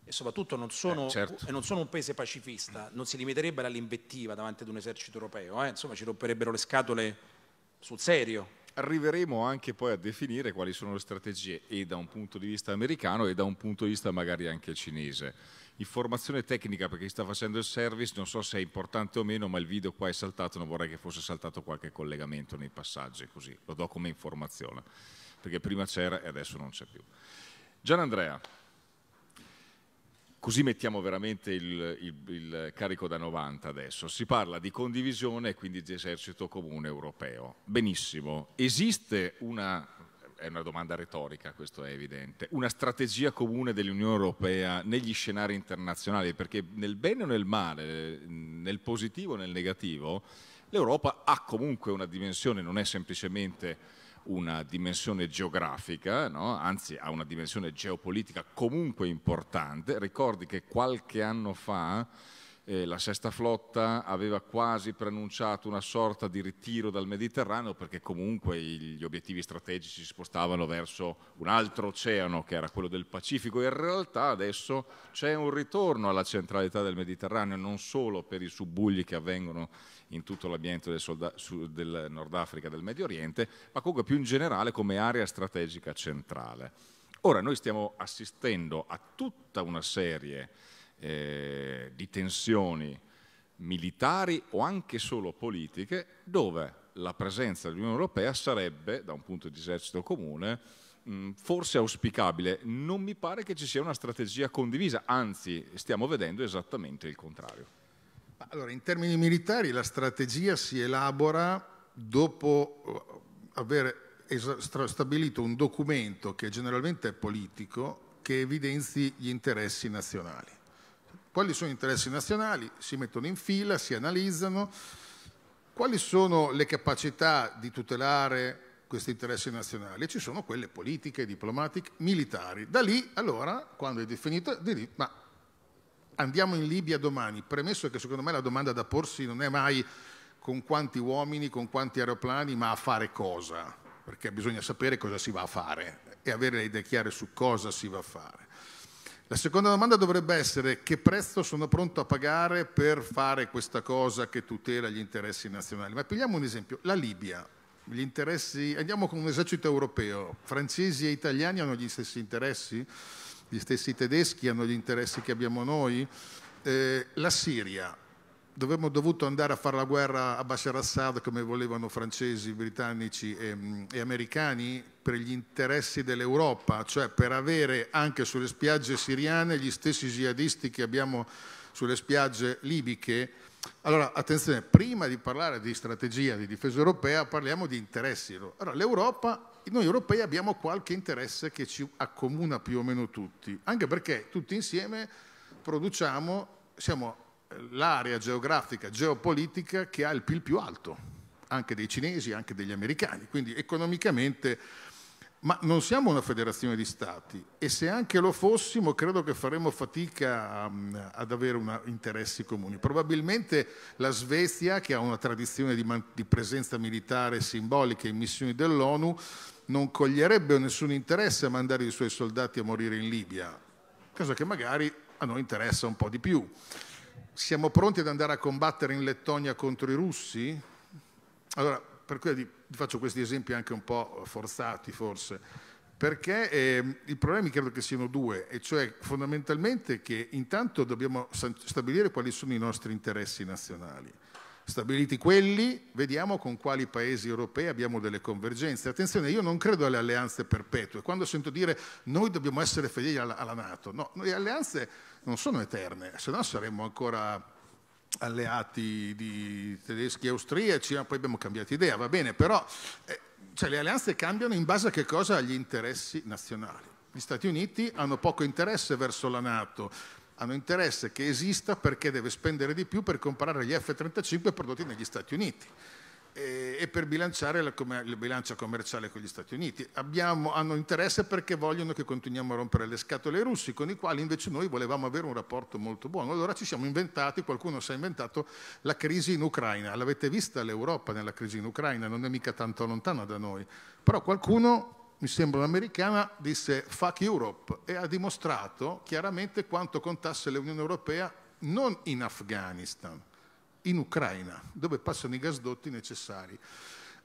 D: e soprattutto non sono, eh, certo. non sono un paese pacifista, non si limiterebbero all'invettiva davanti ad un esercito europeo, eh? insomma ci romperebbero le scatole sul serio.
C: Arriveremo anche poi a definire quali sono le strategie e da un punto di vista americano e da un punto di vista magari anche cinese informazione formazione tecnica perché sta facendo il service, non so se è importante o meno, ma il video qua è saltato, non vorrei che fosse saltato qualche collegamento nei passaggi, così lo do come informazione, perché prima c'era e adesso non c'è più. Gian Andrea, così mettiamo veramente il, il, il, carico da 90 adesso. Si parla di condivisione e quindi di esercito comune europeo. Benissimo, esiste una è una domanda retorica, questo è evidente, una strategia comune dell'Unione Europea negli scenari internazionali, perché nel bene o nel male, nel positivo o nel negativo, l'Europa ha comunque una dimensione, non è semplicemente una dimensione geografica, no? anzi ha una dimensione geopolitica comunque importante. Ricordi che qualche anno fa eh, la sesta flotta aveva quasi preannunciato una sorta di ritiro dal Mediterraneo perché comunque gli obiettivi strategici si spostavano verso un altro oceano che era quello del Pacifico e in realtà adesso c'è un ritorno alla centralità del Mediterraneo non solo per i subbugli che avvengono in tutto l'ambiente del, solda- del Nord Africa e del Medio Oriente, ma comunque più in generale come area strategica centrale. Ora noi stiamo assistendo a tutta una serie di eh, di tensioni militari o anche solo politiche dove la presenza dell'Unione Europea sarebbe, da un punto di esercito comune, mh, mm, forse auspicabile. Non mi pare che ci sia una strategia condivisa, anzi stiamo vedendo esattamente il
E: contrario. Allora, in termini militari la strategia si elabora dopo eh, aver stabilito un documento che generalmente è politico, che evidenzi gli interessi nazionali quali sono gli interessi nazionali, si mettono in fila, si analizzano, quali sono le capacità di tutelare questi interessi nazionali, ci sono quelle politiche, diplomatiche, militari. Da lì, allora, quando è definito, di lì, ma andiamo in Libia domani, premesso che secondo me la domanda da porsi non è mai con quanti uomini, con quanti aeroplani, ma a fare cosa, perché bisogna sapere cosa si va a fare e avere le idee chiare su cosa si va a fare. La seconda domanda dovrebbe essere che prezzo sono pronto a pagare per fare questa cosa che tutela gli interessi nazionali. Ma prendiamo un esempio, la Libia. andiamo con un esercito europeo, francesi e italiani hanno gli stessi interessi? Gli stessi tedeschi hanno gli interessi che abbiamo noi? Eh, la Siria, dovremmo dovuto andare a fare la guerra a Bashar Assad come volevano francesi, britannici e, mm, e americani per gli interessi dell'Europa, cioè per avere anche sulle spiagge siriane gli stessi jihadisti che abbiamo sulle spiagge libiche. Allora, attenzione, prima di parlare di strategia di difesa europea parliamo di interessi. Allora, l'Europa noi europei abbiamo qualche interesse che ci accomuna più o meno tutti, anche perché tutti insieme produciamo, siamo l'area geografica, geopolitica che ha il PIL più alto, anche dei cinesi, anche degli americani. Quindi economicamente, ma non siamo una federazione di stati e se anche lo fossimo credo che faremmo fatica um, ad avere una, interessi comuni. Probabilmente la Svezia, che ha una tradizione di, di presenza militare simbolica in missioni dell'ONU, non coglierebbe nessun interesse a mandare i suoi soldati a morire in Libia, cosa che magari a noi interessa un po' di più siamo pronti ad andare a combattere in Lettonia contro i russi? Allora, per cui vi faccio questi esempi anche un po' forzati forse, perché eh, i problemi credo che siano due, e cioè fondamentalmente che intanto dobbiamo stabilire quali sono i nostri interessi nazionali. Stabiliti quelli, vediamo con quali paesi europei abbiamo delle convergenze. Attenzione, io non credo alle alleanze perpetue. Quando sento dire noi dobbiamo essere fedeli alla, alla Nato, no, le alleanze non sono eterne, se no saremmo ancora alleati di tedeschi e austriaci, ma poi abbiamo cambiato idea, va bene, però eh, cioè, le alleanze cambiano in base a che cosa? Agli interessi nazionali. Gli Stati Uniti hanno poco interesse verso la Nato, hanno interesse che esista perché deve spendere di più per comprare gli F-35 prodotti negli Stati Uniti eh, e per bilanciare la, la, bilancia commerciale con gli Stati Uniti. Abbiamo, hanno interesse perché vogliono che continuiamo a rompere le scatole ai russi, con i quali invece noi volevamo avere un rapporto molto buono. Allora ci siamo inventati, qualcuno si è inventato la crisi in Ucraina. L'avete vista l'Europa nella crisi in Ucraina, non è mica tanto lontana da noi. Però qualcuno mi sembra un'americana, disse fuck Europe e ha dimostrato chiaramente quanto contasse l'Unione Europea non in Afghanistan, in Ucraina, dove passano i gasdotti necessari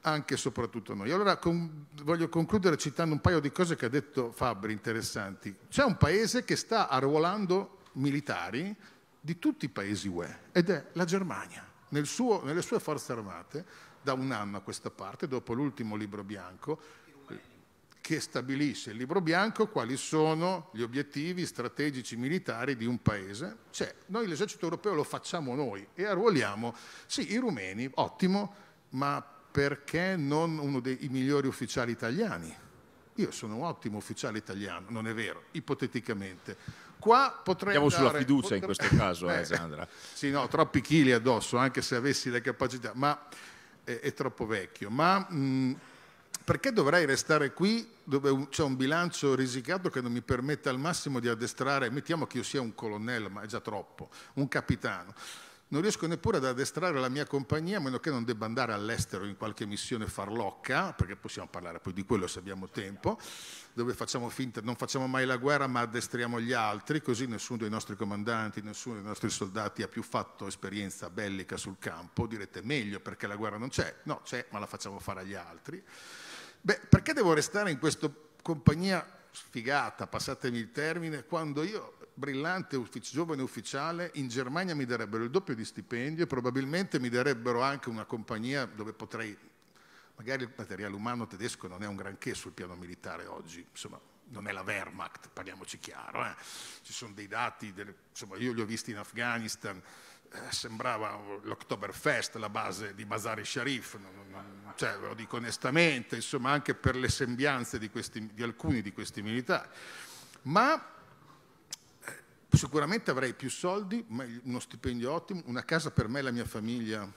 E: anche e soprattutto noi. Allora con, voglio concludere citando un paio di cose che ha detto Fabri, interessanti. C'è un paese che sta arruolando militari di tutti i paesi UE ed è la Germania. Nel suo, nelle sue forze armate, da un anno a questa parte, dopo l'ultimo libro bianco, che stabilisce il libro bianco quali sono gli obiettivi strategici militari di un paese. Cioè, noi l'esercito europeo lo facciamo noi e arruoliamo, sì, i rumeni, ottimo, ma perché non uno dei migliori ufficiali italiani? Io sono un ottimo ufficiale italiano, non è vero, ipoteticamente. Qua potrei Andiamo andare, sulla fiducia potrei... in questo caso, eh, *laughs* eh, Sandra. Sì, no, troppi chili addosso, anche se avessi le capacità, ma è, eh, è troppo vecchio. Ma mh, perché dovrei restare qui dove c'è un bilancio risicato che non mi permette al massimo di addestrare, mettiamo che io sia un colonnello, ma è già troppo, un capitano. Non riesco neppure ad addestrare la mia compagnia, a meno che non debba andare all'estero in qualche missione farlocca, perché possiamo parlare poi di quello se abbiamo tempo, dove facciamo finta, non facciamo mai la guerra ma addestriamo gli altri, così nessuno dei nostri comandanti, nessuno dei nostri soldati ha più fatto esperienza bellica sul campo, direte meglio perché la guerra non c'è, no c'è ma la facciamo fare agli altri. Beh, perché devo restare in questa compagnia sfigata, passatemi il termine, quando io, brillante ufficio, giovane ufficiale, in Germania mi darebbero il doppio di stipendio e probabilmente mi darebbero anche una compagnia dove potrei, magari il materiale umano tedesco non è un granché sul piano militare oggi, insomma non è la Wehrmacht, parliamoci chiaro, eh? ci sono dei dati, delle, insomma io li ho visti in Afghanistan, eh, sembrava l'Oktoberfest la base di Masari Sharif, cioè, ve lo dico onestamente, insomma anche per le sembianze di, questi, di alcuni di questi militari. Ma eh, sicuramente avrei più soldi, uno stipendio ottimo, una casa per me e la mia famiglia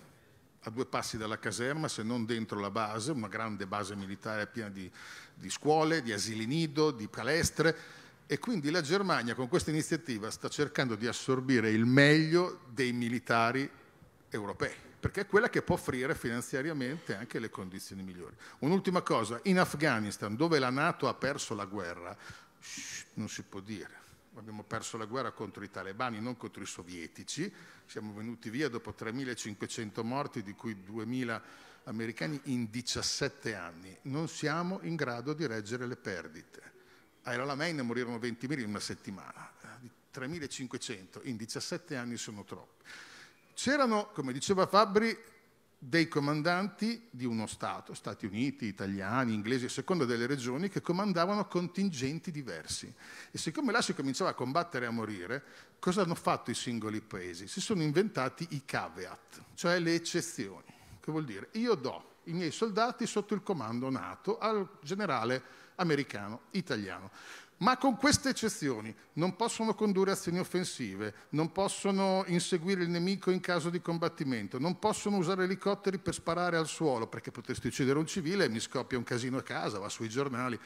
E: a due passi dalla caserma, se non dentro la base, una grande base militare piena di, di scuole, di asili nido, di palestre, e quindi la Germania con questa iniziativa sta cercando di assorbire il meglio dei militari europei, perché è quella che può offrire finanziariamente anche le condizioni migliori. Un'ultima cosa, in Afghanistan, dove la Nato ha perso la guerra, shh, non si può dire, abbiamo perso la guerra contro i talebani, non contro i sovietici, siamo venuti via dopo 3.500 morti, di cui 2.000 americani in 17 anni, non siamo in grado di reggere le perdite a El Alamein morirono 20.000 in una settimana, 3.500 eh, in 17 anni sono troppi. C'erano, come diceva Fabbri, dei comandanti di uno Stato, Stati Uniti, italiani, inglesi, a seconda delle regioni, che comandavano contingenti diversi. E siccome là si cominciava a combattere e a morire, cosa hanno fatto i singoli paesi? Si sono inventati i caveat, cioè le eccezioni. Che vuol dire? Io do i miei soldati sotto il comando NATO al generale americano-italiano. Ma con queste eccezioni non possono condurre azioni offensive, non possono inseguire il nemico in caso di combattimento, non possono usare elicotteri per sparare al suolo perché potresti uccidere un civile e mi scoppia un casino a casa, va sui giornali.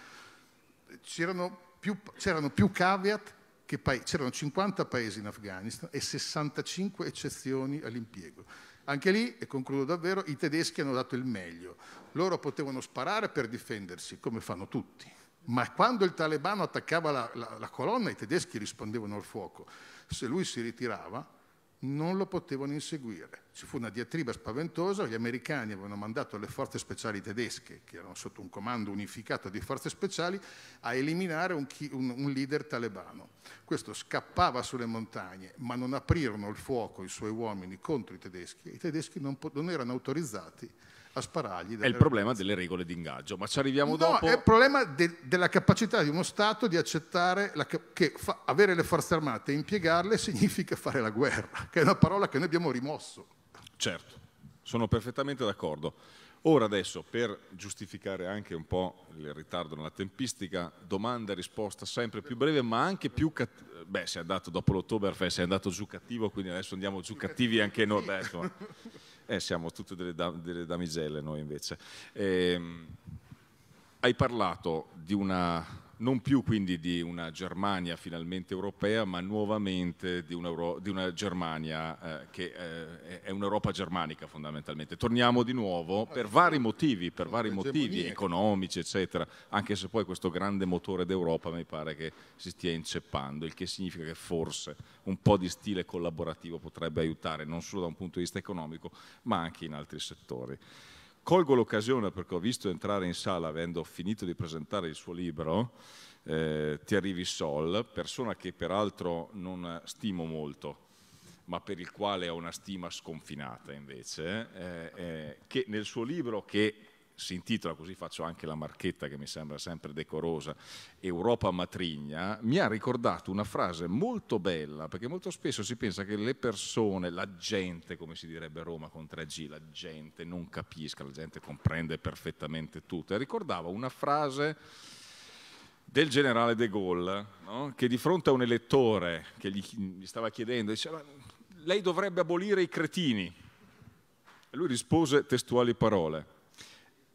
E: C'erano più, c'erano più caveat che paesi, c'erano 50 paesi in Afghanistan e 65 eccezioni all'impiego. Anche lì, e concludo davvero, i tedeschi hanno dato il meglio. Loro potevano sparare per difendersi, come fanno tutti. Ma quando il talebano attaccava la, la, la colonna, i tedeschi rispondevano al fuoco. Se lui si ritirava, non lo potevano inseguire. Ci fu una diatriba spaventosa, gli americani avevano mandato le forze speciali tedesche, che erano sotto un comando unificato di forze speciali, a eliminare un, un, un leader talebano. Questo scappava sulle montagne, ma non aprirono il fuoco i suoi uomini contro i tedeschi, i tedeschi non, non erano autorizzati a sparargli. È il problema delle regole di ingaggio, ma ci arriviamo no, dopo. No, è il problema de- della capacità di uno Stato di accettare ca- che fa- avere le forze armate e impiegarle significa fare la guerra, che è una parola che noi abbiamo rimosso.
C: Certo, sono perfettamente d'accordo. Ora adesso, per giustificare anche un po' il ritardo nella tempistica, domanda e risposta sempre più breve, ma anche più cattiva. Beh, si è andato dopo l'Ottoberfest, è andato giù cattivo, quindi adesso andiamo giù cattivi anche noi. Beh, *laughs* Eh, siamo tutte delle, dam- delle, damigelle noi invece. Eh, hai parlato di una non più quindi di una Germania finalmente europea, ma nuovamente di, un di una Germania eh, che eh, è un'Europa germanica fondamentalmente. Torniamo di nuovo per vari motivi, per vari motivi economici, eccetera, anche se poi questo grande motore d'Europa mi pare che si stia inceppando, il che significa che forse un po' di stile collaborativo potrebbe aiutare non solo da un punto di vista economico, ma anche in altri settori. Colgo l'occasione perché ho visto entrare in sala, avendo finito di presentare il suo libro, eh, Thierry Vissol, persona che peraltro non stimo molto, ma per il quale ho una stima sconfinata invece, eh, eh, che nel suo libro che si intitola, così faccio anche la marchetta che mi sembra sempre decorosa, Europa matrigna, mi ha ricordato una frase molto bella, perché molto spesso si pensa che le persone, la gente, come si direbbe a Roma con 3G, la gente non capisca, la gente comprende perfettamente tutto. E ricordava una frase del generale De Gaulle, no? che di fronte a un elettore che gli, stava chiedendo, diceva, lei dovrebbe abolire i cretini. E lui rispose testuali parole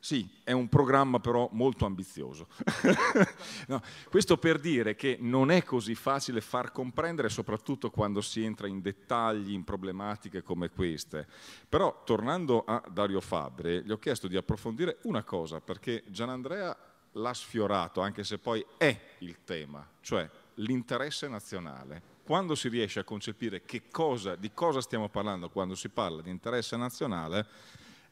C: sì, è un programma però molto ambizioso. *laughs* no, questo per dire che non è così facile far comprendere, soprattutto quando si entra in dettagli, in problematiche come queste. Però tornando a Dario Fabre, gli ho chiesto di approfondire una cosa, perché Gianandrea l'ha sfiorato, anche se poi è il tema, cioè l'interesse nazionale. Quando si riesce a concepire cosa, di cosa stiamo parlando quando si parla di interesse nazionale,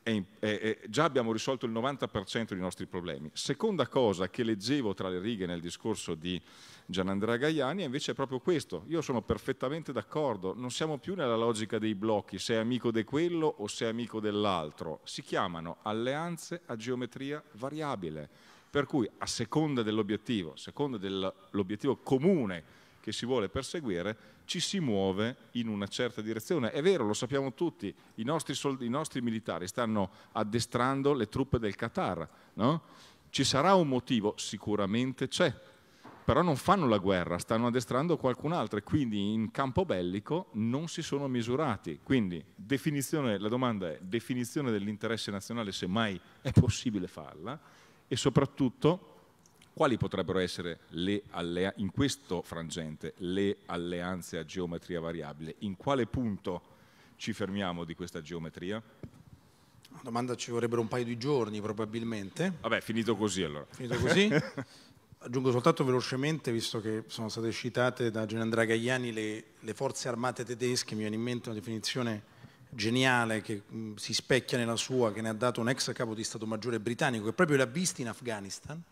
C: è, è, già abbiamo risolto il 90% dei nostri problemi. Seconda cosa che leggevo tra le righe nel discorso di Gianandrea Gaiani è invece proprio questo. Io sono perfettamente d'accordo, non siamo più nella logica dei blocchi, se è amico di quello o se è amico dell'altro. Si chiamano alleanze a geometria variabile, per cui a seconda dell'obiettivo, a seconda dell'obiettivo comune che si vuole perseguire, ci si muove in una certa direzione. È vero, lo sappiamo tutti, i nostri, soldi, i nostri militari stanno addestrando le truppe del Qatar, no? Ci sarà un motivo, sicuramente c'è, però non fanno la guerra, stanno addestrando qualcun altro e quindi in campo bellico non si sono misurati. Quindi la domanda è definizione dell'interesse nazionale, se mai è possibile farla, e soprattutto quali potrebbero essere in questo frangente le alleanze a geometria variabile? In quale punto ci fermiamo di questa geometria? La domanda ci vorrebbero un paio di giorni probabilmente. Vabbè, finito così allora. Finito così.
D: *laughs* Aggiungo soltanto velocemente, visto che sono state citate da Andrea Gagliani le, le, forze armate tedesche, mi viene in mente una definizione geniale che mh, mm, si specchia nella sua, che ne ha dato un ex capo di Stato Maggiore britannico, che proprio l'ha vista in Afghanistan,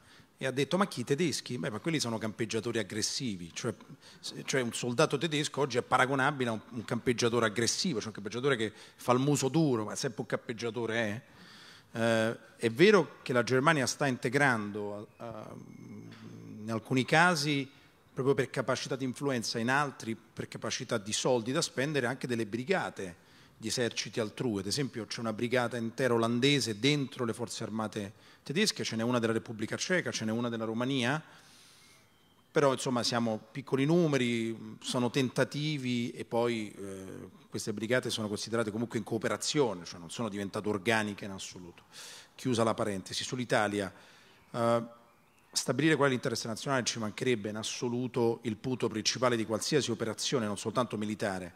D: e ha detto ma chi tedeschi? Beh, ma quelli sono campeggiatori aggressivi, cioè, cioè un soldato tedesco oggi è paragonabile a un, un, campeggiatore aggressivo, cioè un campeggiatore che fa il muso duro, ma sempre un campeggiatore è. Eh. eh, è vero che la Germania sta integrando a, eh, in alcuni casi proprio per capacità di influenza, in altri per capacità di soldi da spendere anche delle brigate di eserciti altrui. Ad esempio c'è una brigata intera olandese dentro le forze armate tedesche, ce n'è una della Repubblica Ceca, ce n'è una della Romania, però insomma siamo piccoli numeri, sono tentativi e poi eh, queste brigate sono considerate comunque in cooperazione, cioè non sono diventate organiche in assoluto. Chiusa la parentesi, sull'Italia eh, stabilire qual è l'interesse nazionale ci mancherebbe in assoluto il punto principale di qualsiasi operazione, non soltanto militare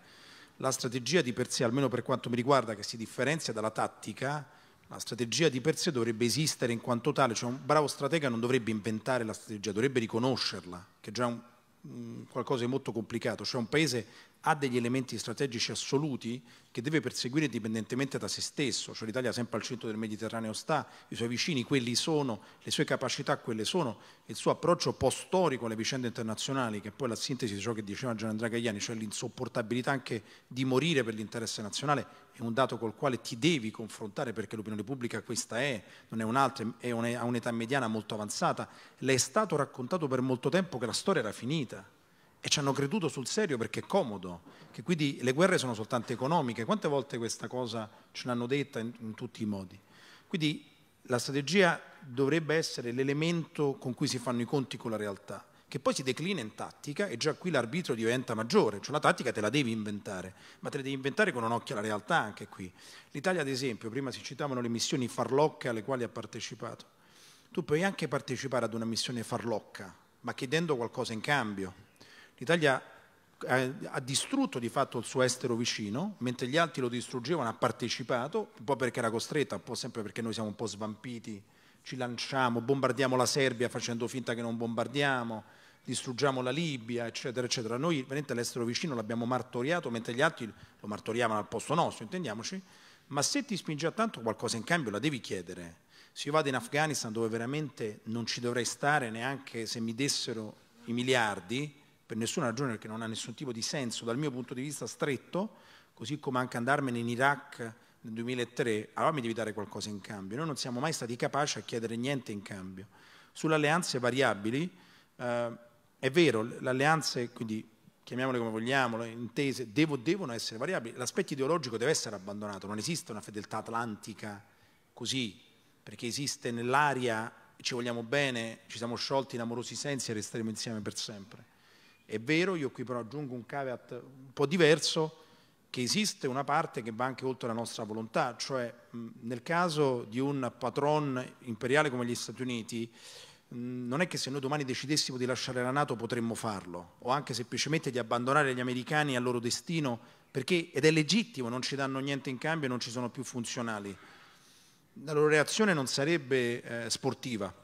D: la strategia di per sé, almeno per quanto mi riguarda, che si differenzia dalla tattica, la strategia di per sé dovrebbe esistere in quanto tale, cioè un bravo stratega non dovrebbe inventare la strategia, dovrebbe riconoscerla, che è già un, un qualcosa di molto complicato, cioè un paese ha degli elementi strategici assoluti che deve perseguire indipendentemente da se stesso, cioè l'Italia sempre al centro del Mediterraneo sta, i suoi vicini quelli sono, le sue capacità quelle sono, il suo approccio post-storico alle vicende internazionali, che è poi la sintesi di ciò che diceva Gianandrea Gagliani, cioè l'insopportabilità anche di morire per l'interesse nazionale, è un dato col quale ti devi confrontare perché l'opinione pubblica questa è, non è un'altra, è un'età mediana molto avanzata, le è stato raccontato per molto tempo che la storia era finita e ci hanno creduto sul serio perché è comodo, che quindi le guerre sono soltanto economiche. Quante volte questa cosa ce l'hanno detta in, in tutti i modi? Quindi la strategia dovrebbe essere l'elemento con cui si fanno i conti con la realtà che poi si declina in tattica e già qui l'arbitro diventa maggiore, cioè la tattica te la devi inventare, ma te la devi inventare con un occhio alla realtà anche qui. L'Italia ad esempio, prima si citavano le missioni farlocche alle quali ha partecipato, tu puoi anche partecipare ad una missione farlocca, ma chiedendo qualcosa in cambio. L'Italia eh, ha distrutto di fatto il suo estero vicino, mentre gli altri lo distruggevano, ha partecipato, un po' perché era costretta, un po' sempre perché noi siamo un po' svampiti, ci lanciamo, bombardiamo la Serbia facendo finta che non bombardiamo, distruggiamo la Libia, eccetera, eccetera. Noi veramente l'estero vicino l'abbiamo martoriato, mentre gli altri lo martoriavano al posto nostro, intendiamoci, ma se ti spinge a tanto qualcosa in cambio la devi chiedere. Se io vado in Afghanistan dove veramente non ci dovrei stare neanche se mi dessero i miliardi, per nessuna ragione perché non ha nessun tipo di senso dal mio punto di vista stretto, così come anche andarmene in Iraq nel 2003, allora mi devi dare qualcosa in cambio. Noi non siamo mai stati capaci a chiedere niente in cambio. Sulle alleanze variabili, eh, è vero, le alleanze, quindi chiamiamole come vogliamo, le intese, devo, devono essere variabili. L'aspetto ideologico deve essere abbandonato, non esiste una fedeltà atlantica così, perché esiste nell'aria, ci vogliamo bene, ci siamo sciolti in amorosi sensi e resteremo insieme per sempre. È vero, io qui però aggiungo un caveat un po' diverso, che esiste una parte che va anche oltre la nostra volontà, cioè nel caso di un patron imperiale come gli Stati Uniti, non è che se noi domani decidessimo di lasciare la Nato potremmo farlo, o anche semplicemente di abbandonare gli americani al loro destino, perché, ed è legittimo, non ci danno niente in cambio e non ci sono più funzionali. La loro reazione non sarebbe eh, sportiva,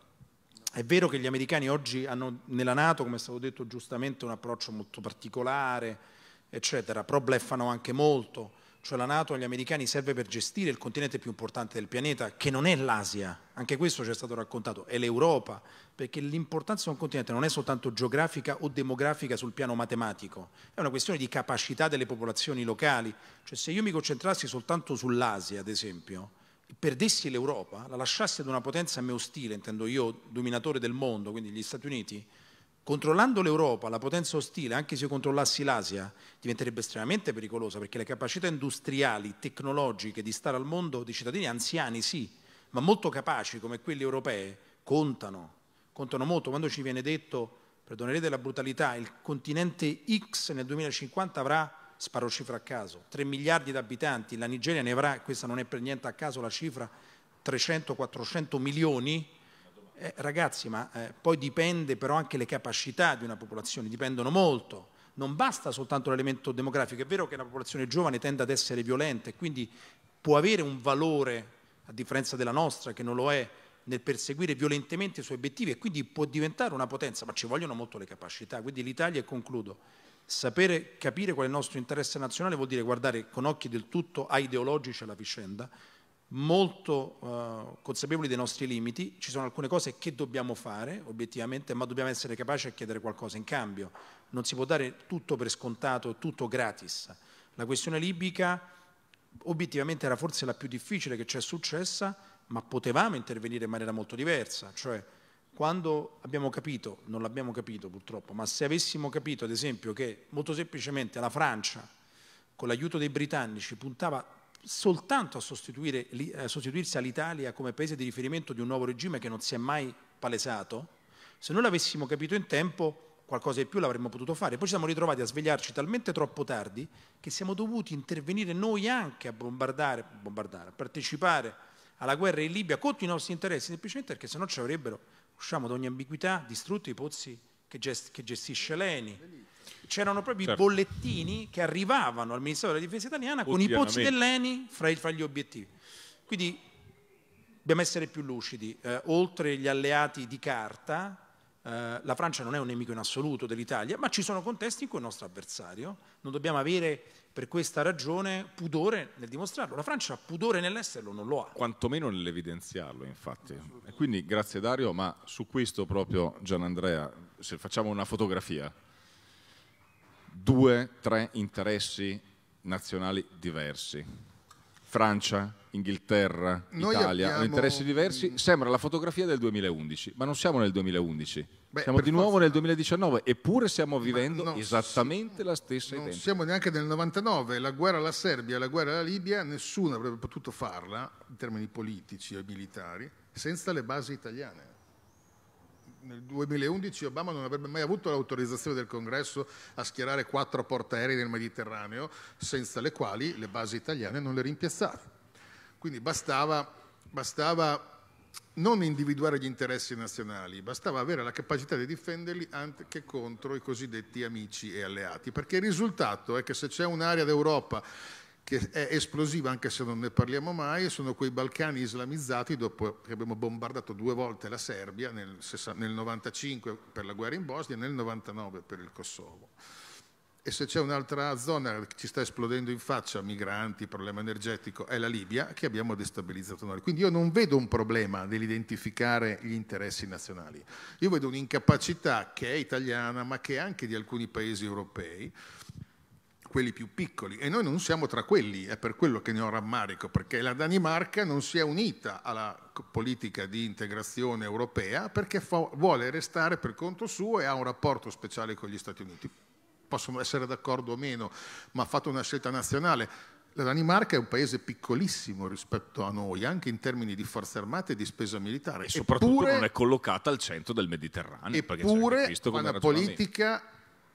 D: è vero che gli americani oggi hanno nella Nato, come è stato detto giustamente, un approccio molto particolare, eccetera, però bleffano anche molto, cioè la Nato agli americani serve per gestire il continente più importante del pianeta, che non è l'Asia, anche questo ci è stato raccontato, è l'Europa, perché l'importanza di un continente non è soltanto geografica o demografica sul piano matematico, è una questione di capacità delle popolazioni locali, cioè se io mi concentrassi soltanto sull'Asia, ad esempio, perdessi l'Europa, la lasciassi ad una potenza a me ostile, intendo io dominatore del mondo, quindi gli Stati Uniti, controllando l'Europa, la potenza ostile, anche se io controllassi l'Asia, diventerebbe estremamente pericolosa perché le capacità industriali, tecnologiche di stare al mondo di cittadini anziani sì, ma molto capaci come quelli europei, contano, contano molto. Quando ci viene detto, perdonerete la brutalità, il continente X nel 2050 avrà sparo cifra a caso, 3 miliardi di abitanti, la Nigeria ne avrà, questa non è per niente a caso la cifra, 300-400 milioni, eh, ragazzi, ma eh, poi dipende però anche le capacità di una popolazione, dipendono molto. Non basta soltanto l'elemento demografico, è vero che la popolazione giovane tende ad essere violenta e quindi può avere un valore, a differenza della nostra, che non lo è, nel perseguire violentemente i suoi obiettivi e quindi può diventare una potenza, ma ci vogliono molto le capacità. Quindi l'Italia, e concludo, Sapere, capire qual è il nostro interesse nazionale vuol dire guardare con occhi del tutto ideologici alla vicenda, molto eh, consapevoli dei nostri limiti, ci sono alcune cose che dobbiamo fare obiettivamente, ma dobbiamo essere capaci a chiedere qualcosa in cambio. Non si può dare tutto per scontato, tutto gratis. La questione libica obiettivamente era forse la più difficile che ci è successa, ma potevamo intervenire in maniera molto diversa, cioè quando abbiamo capito, non l'abbiamo capito purtroppo, ma se avessimo capito ad esempio che molto semplicemente la Francia con l'aiuto dei britannici puntava soltanto a, a sostituirsi all'Italia come paese di riferimento di un nuovo regime che non si è mai palesato, se noi l'avessimo capito in tempo qualcosa di più l'avremmo potuto fare. Poi ci siamo ritrovati a svegliarci talmente troppo tardi che siamo dovuti intervenire noi anche a bombardare, bombardare a partecipare alla guerra in Libia contro i nostri interessi, semplicemente perché sennò ci avrebbero usciamo da ogni ambiguità, distrutti i pozzi che, gest che gestisce l'ENI. C'erano proprio certo. i bollettini che arrivavano al Ministero della Difesa italiana con i pozzi dell'ENI fra, fra, gli obiettivi. Quindi dobbiamo essere più lucidi, eh, oltre gli alleati di carta, eh, la Francia non è un nemico in assoluto dell'Italia, ma ci sono contesti in cui è il nostro avversario, non dobbiamo avere per questa ragione
C: pudore nel dimostrarlo. La Francia ha pudore nell'esserlo non lo ha. Quantomeno nell'evidenziarlo, infatti. E quindi grazie Dario, ma su questo proprio Gianandrea, se facciamo una fotografia, due, tre interessi nazionali diversi. Francia, Inghilterra, Noi Italia, abbiamo... interessi diversi, sembra la fotografia del 2011, ma non siamo nel 2011, Beh, siamo di nuovo forza... nel 2019, eppure stiamo vivendo no, esattamente
E: no, la stessa identica. Non siamo neanche nel 99, la guerra alla Serbia, la guerra alla Libia, nessuno avrebbe potuto farla, in termini politici e militari, senza le basi italiane nel 2011 Obama non avrebbe mai avuto l'autorizzazione del congresso a schierare quattro portaerei nel Mediterraneo, senza le quali le basi italiane non le rimpiazzavano. Quindi bastava, bastava non individuare gli interessi nazionali, bastava avere la capacità di difenderli anche contro i cosiddetti amici e alleati, perché il risultato è che se c'è un'area d'Europa che è esplosiva anche se non ne parliamo mai, sono quei Balcani islamizzati dopo che abbiamo bombardato due volte la Serbia nel 1995 per la guerra in Bosnia e nel 1999 per il Kosovo e se c'è un'altra zona che ci sta esplodendo in faccia, migranti, problema energetico, è la Libia, che abbiamo destabilizzato noi. Quindi io non vedo un problema nell'identificare gli interessi nazionali, io vedo un'incapacità che è italiana, ma che è anche di alcuni paesi europei, quelli più piccoli e noi non siamo tra quelli, è per quello che ne ho rammarico, perché la Danimarca non si è unita alla politica di integrazione europea perché vuole restare per conto suo e ha un rapporto speciale con gli Stati Uniti possono essere d'accordo o meno, ma ha fatto una scelta nazionale. La Danimarca è un paese piccolissimo rispetto a noi, anche in termini di forze armate e di spesa militare. E soprattutto eppure, non è collocata al centro del Mediterraneo. Eppure ha una politica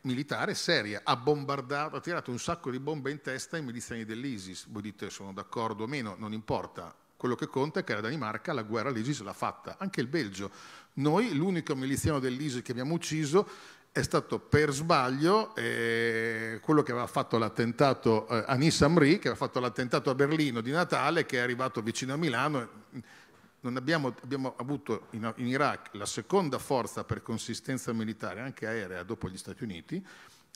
E: militare seria, ha bombardato, ha tirato un sacco di bombe in testa ai miliziani dell'ISIS. Voi dite sono d'accordo o meno, non importa. Quello che conta è che la Danimarca la guerra all'ISIS l'ha fatta, anche il Belgio. Noi l'unico miliziano dell'ISIS che abbiamo ucciso è stato per sbaglio eh, quello che aveva fatto l'attentato eh, Anis Amri, che aveva fatto l'attentato a Berlino di Natale, che è arrivato vicino a Milano. Abbiamo, abbiamo, avuto in, in Iraq la seconda forza per consistenza militare, anche aerea, dopo gli Stati Uniti,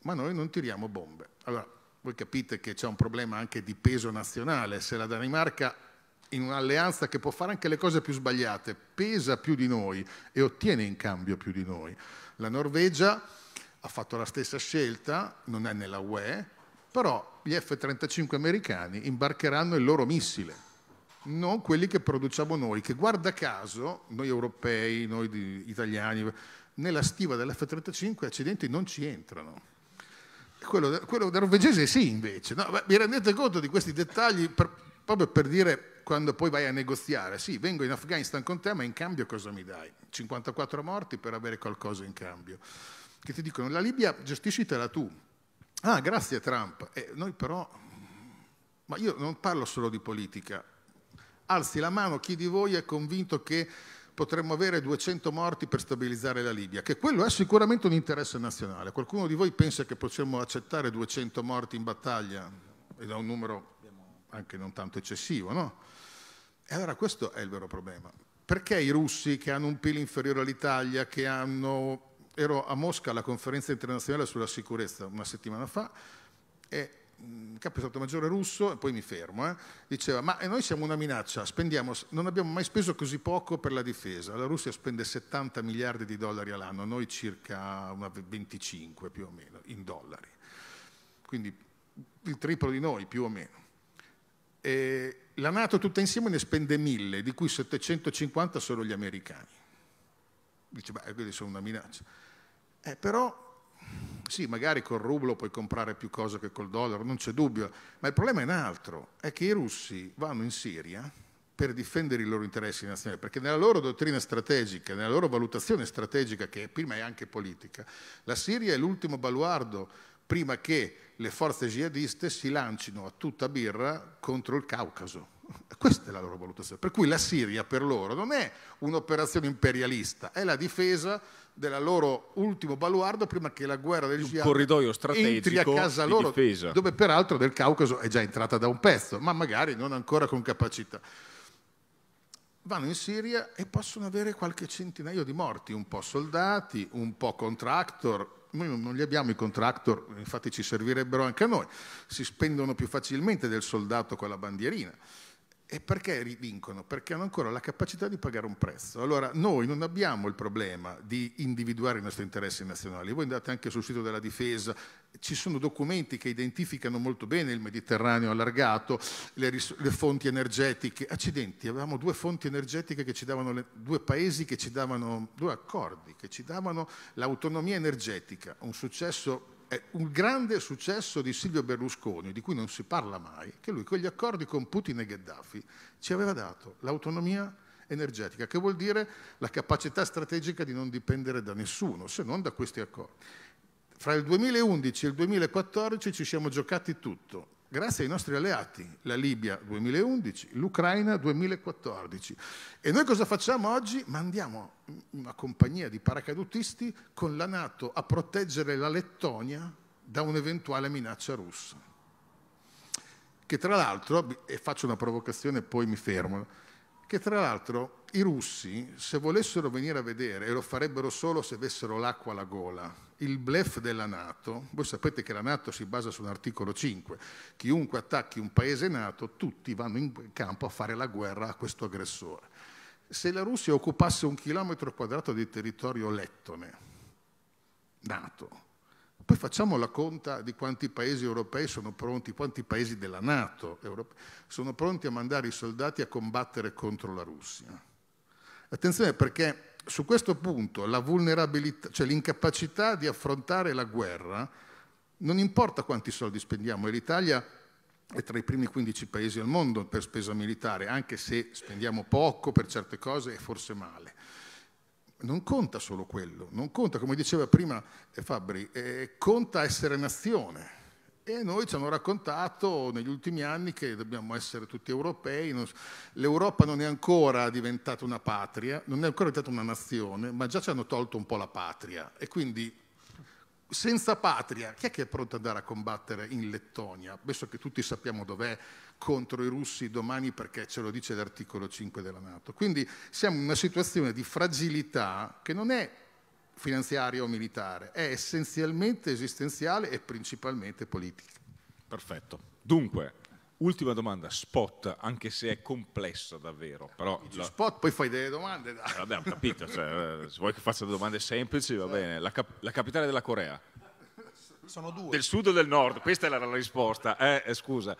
E: ma noi non tiriamo bombe. Allora, voi capite che c'è un problema anche di peso nazionale. Se la Danimarca in un'alleanza che può fare anche le cose più sbagliate, pesa più di noi e ottiene in cambio più di noi. La Norvegia ha fatto la stessa scelta, non è nella UE, però gli F-35 americani imbarcheranno il loro missile, non quelli che produciamo noi, che guarda caso, noi europei, noi italiani, nella stiva dell'F-35 accidenti non ci entrano. Quello, quello norvegese sì invece. No, beh, vi rendete conto di questi dettagli per, proprio per dire quando poi vai a negoziare, sì, vengo in Afghanistan con te, ma in cambio cosa mi dai? 54 morti per avere qualcosa in cambio. Che ti dicono, la Libia gestiscitela tu. Ah, grazie Trump. Eh, noi però, ma io non parlo solo di politica. Alzi la mano chi di voi è convinto che potremmo avere 200 morti per stabilizzare la Libia, che quello è sicuramente un interesse nazionale. Qualcuno di voi pensa che possiamo accettare 200 morti in battaglia? È da un numero anche non tanto eccessivo, no? E allora questo è il vero problema. Perché i russi che hanno un PIL inferiore all'Italia, che hanno... Ero a Mosca alla conferenza internazionale sulla sicurezza una settimana fa e mm, il capo di Stato Maggiore russo, e poi mi fermo, eh, diceva ma eh, noi siamo una minaccia, spendiamo, non abbiamo mai speso così poco per la difesa, la Russia spende 70 miliardi di dollari all'anno, noi circa 25 più o meno in dollari, quindi il triplo di noi più o meno eh, la Nato tutta insieme ne spende mille, di cui 750 sono gli americani. Dice, beh, quelli sono una minaccia. Eh, però sì, magari col rublo puoi comprare più cose che col dollaro, non c'è dubbio, ma il problema è un altro, è che i russi vanno in Siria per difendere i loro interessi nazionali, perché nella loro dottrina strategica, nella loro valutazione strategica, che prima è anche politica, la Siria è l'ultimo baluardo prima che le forze jihadiste si lancino a tutta birra contro il Caucaso. Questa è la loro valutazione. Per cui la Siria per loro non è un'operazione imperialista, è la difesa della loro ultimo baluardo prima che la guerra del Jihad corridoio strategico entri a casa di loro, difesa. dove peraltro del Caucaso è già entrata da un pezzo, ma magari non ancora con capacità. Vanno in Siria e possono avere qualche centinaio di morti, un po' soldati, un po' contractor, noi non li abbiamo i contractor, infatti ci servirebbero anche a noi, si spendono più facilmente del soldato con la bandierina. E perché vincono? Perché hanno ancora la capacità di pagare un prezzo. Allora noi non abbiamo il problema di individuare i nostri interessi nazionali. Voi andate anche sul sito della difesa, ci sono documenti che identificano molto bene il Mediterraneo allargato, le, le fonti energetiche. Accidenti, avevamo due fonti energetiche che ci davano, le, due paesi che ci davano, due accordi che ci davano l'autonomia energetica, un successo è un grande successo di Silvio Berlusconi, di cui non si parla mai, che lui con gli accordi con Putin e Gheddafi ci aveva dato l'autonomia energetica, che vuol dire la capacità strategica di non dipendere da nessuno, se non da questi accordi. Fra il 2011 e il 2014 ci siamo giocati tutto, grazie ai nostri alleati, la Libia 2011, l'Ucraina 2014. E noi cosa facciamo oggi? Mandiamo una compagnia di paracadutisti con la Nato a proteggere la Lettonia da un'eventuale minaccia russa. Che tra l'altro, e faccio una provocazione e poi mi fermo, che tra l'altro i russi, se volessero venire a vedere, e lo farebbero solo se avessero l'acqua alla gola, il blef della Nato, voi sapete che la Nato si basa sull'articolo 5, chiunque attacchi un paese Nato, tutti vanno in campo a fare la guerra a questo aggressore. Se la Russia occupasse un chilometro quadrato di territorio lettone, Nato, poi facciamo la conta di quanti paesi europei sono pronti, quanti paesi della Nato europei, sono pronti a mandare i soldati a combattere contro la Russia. Attenzione perché su questo punto la vulnerabilità, cioè l'incapacità di affrontare la guerra, non importa quanti soldi spendiamo, e l'Italia è tra i primi 15 paesi al mondo per spesa militare, anche se spendiamo poco per certe cose e forse male non conta solo quello, non conta, come diceva prima eh, Fabri, eh, conta essere nazione. E noi ci hanno raccontato negli ultimi anni che dobbiamo essere tutti europei, l'Europa non è ancora diventata una patria, non è ancora diventata una nazione, ma già ci hanno tolto un po' la patria. E quindi senza patria, chi è che è pronto ad andare a combattere in Lettonia? Penso che tutti sappiamo dov'è contro i russi domani perché ce lo dice l'articolo 5 della Nato. Quindi siamo in una situazione di fragilità che non è finanziaria o militare, è essenzialmente esistenziale e principalmente politica. Perfetto. Dunque, Ultima
C: domanda, spot, anche se è complessa davvero. Però la... Spot, poi fai delle domande. Dai. Eh, vabbè, ho capito, cioè, eh, se vuoi che faccia delle domande semplici, va bene. La, cap- la, capitale della Corea? Sono due. Del sud o del nord? Questa era la risposta. Eh, eh, scusa.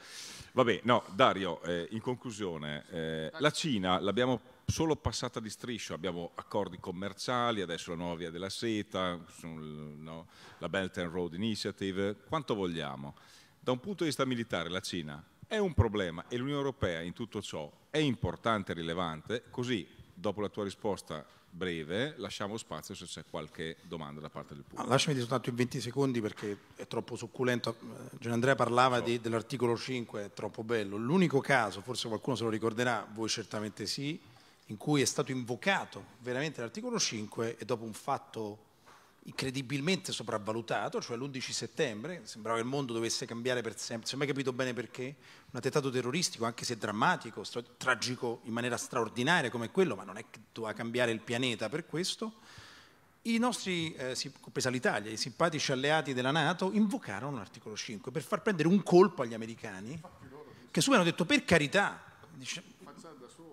C: Vabbè, no, Dario, eh, in conclusione, la Cina l'abbiamo solo passata di striscio, abbiamo accordi commerciali, adesso la nuova via della seta, no? la Belt and Road Initiative, quanto vogliamo. Da un punto di vista militare, la Cina è un problema e l'Unione Europea in tutto ciò è importante e rilevante, così dopo la tua risposta breve lasciamo spazio se c'è qualche domanda da parte del pubblico. Ah, lasciami
D: soltanto in 20 secondi perché è troppo succulento. Eh, Gianandrea parlava no. dell'articolo 5, è
C: troppo bello.
D: L'unico caso, forse qualcuno se lo ricorderà, voi certamente sì, in cui è stato invocato veramente l'articolo 5 e dopo un fatto incredibilmente sopravvalutato, cioè l'11 settembre, sembrava che il mondo dovesse cambiare per sempre, non ho mai capito bene perché, un attentato terroristico, anche se drammatico, tragico in maniera straordinaria come quello, ma non è che doveva cambiare il pianeta per questo, i nostri, eh, l'Italia, i simpatici alleati della Nato invocarono l'articolo 5 per far prendere un colpo agli americani, che subito hanno detto per carità, diciamo,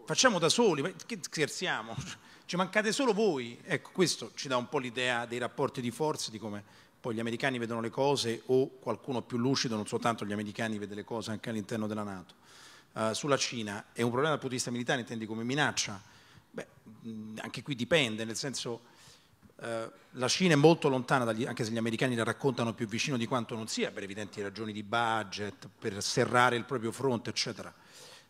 D: facciamo da soli, che scherziamo? Ci mancate solo voi. Ecco, questo ci dà un po' l'idea dei rapporti di forza, di come poi gli americani vedono le cose o qualcuno più lucido, non soltanto gli americani, vede le cose anche all'interno della Nato. Uh, sulla Cina è un problema dal punto di vista militare, intendi come minaccia? Beh, anche qui dipende, nel senso... Uh, la Cina è molto lontana, dagli, anche se gli americani la raccontano più vicino di quanto non sia, per evidenti ragioni di budget, per serrare il proprio fronte, eccetera.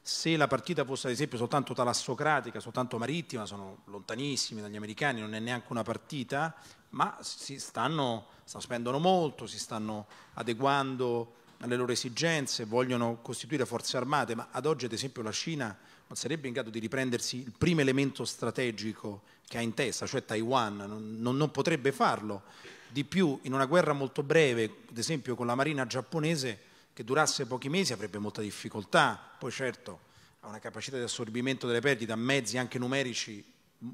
D: Se la partita fosse ad esempio soltanto talassocratica, soltanto marittima, sono lontanissimi dagli americani, non è neanche una partita, ma si stanno, stanno spendono molto, si stanno adeguando alle loro esigenze, vogliono costituire forze armate, ma ad oggi ad esempio la Cina non sarebbe in grado di riprendersi il primo elemento strategico che ha in testa, cioè Taiwan, non, non, non potrebbe farlo. Di più, in una guerra molto breve, ad esempio con la marina giapponese, che durasse pochi mesi avrebbe molta difficoltà, poi certo ha una capacità di assorbimento delle perdite a mezzi anche numerici mm,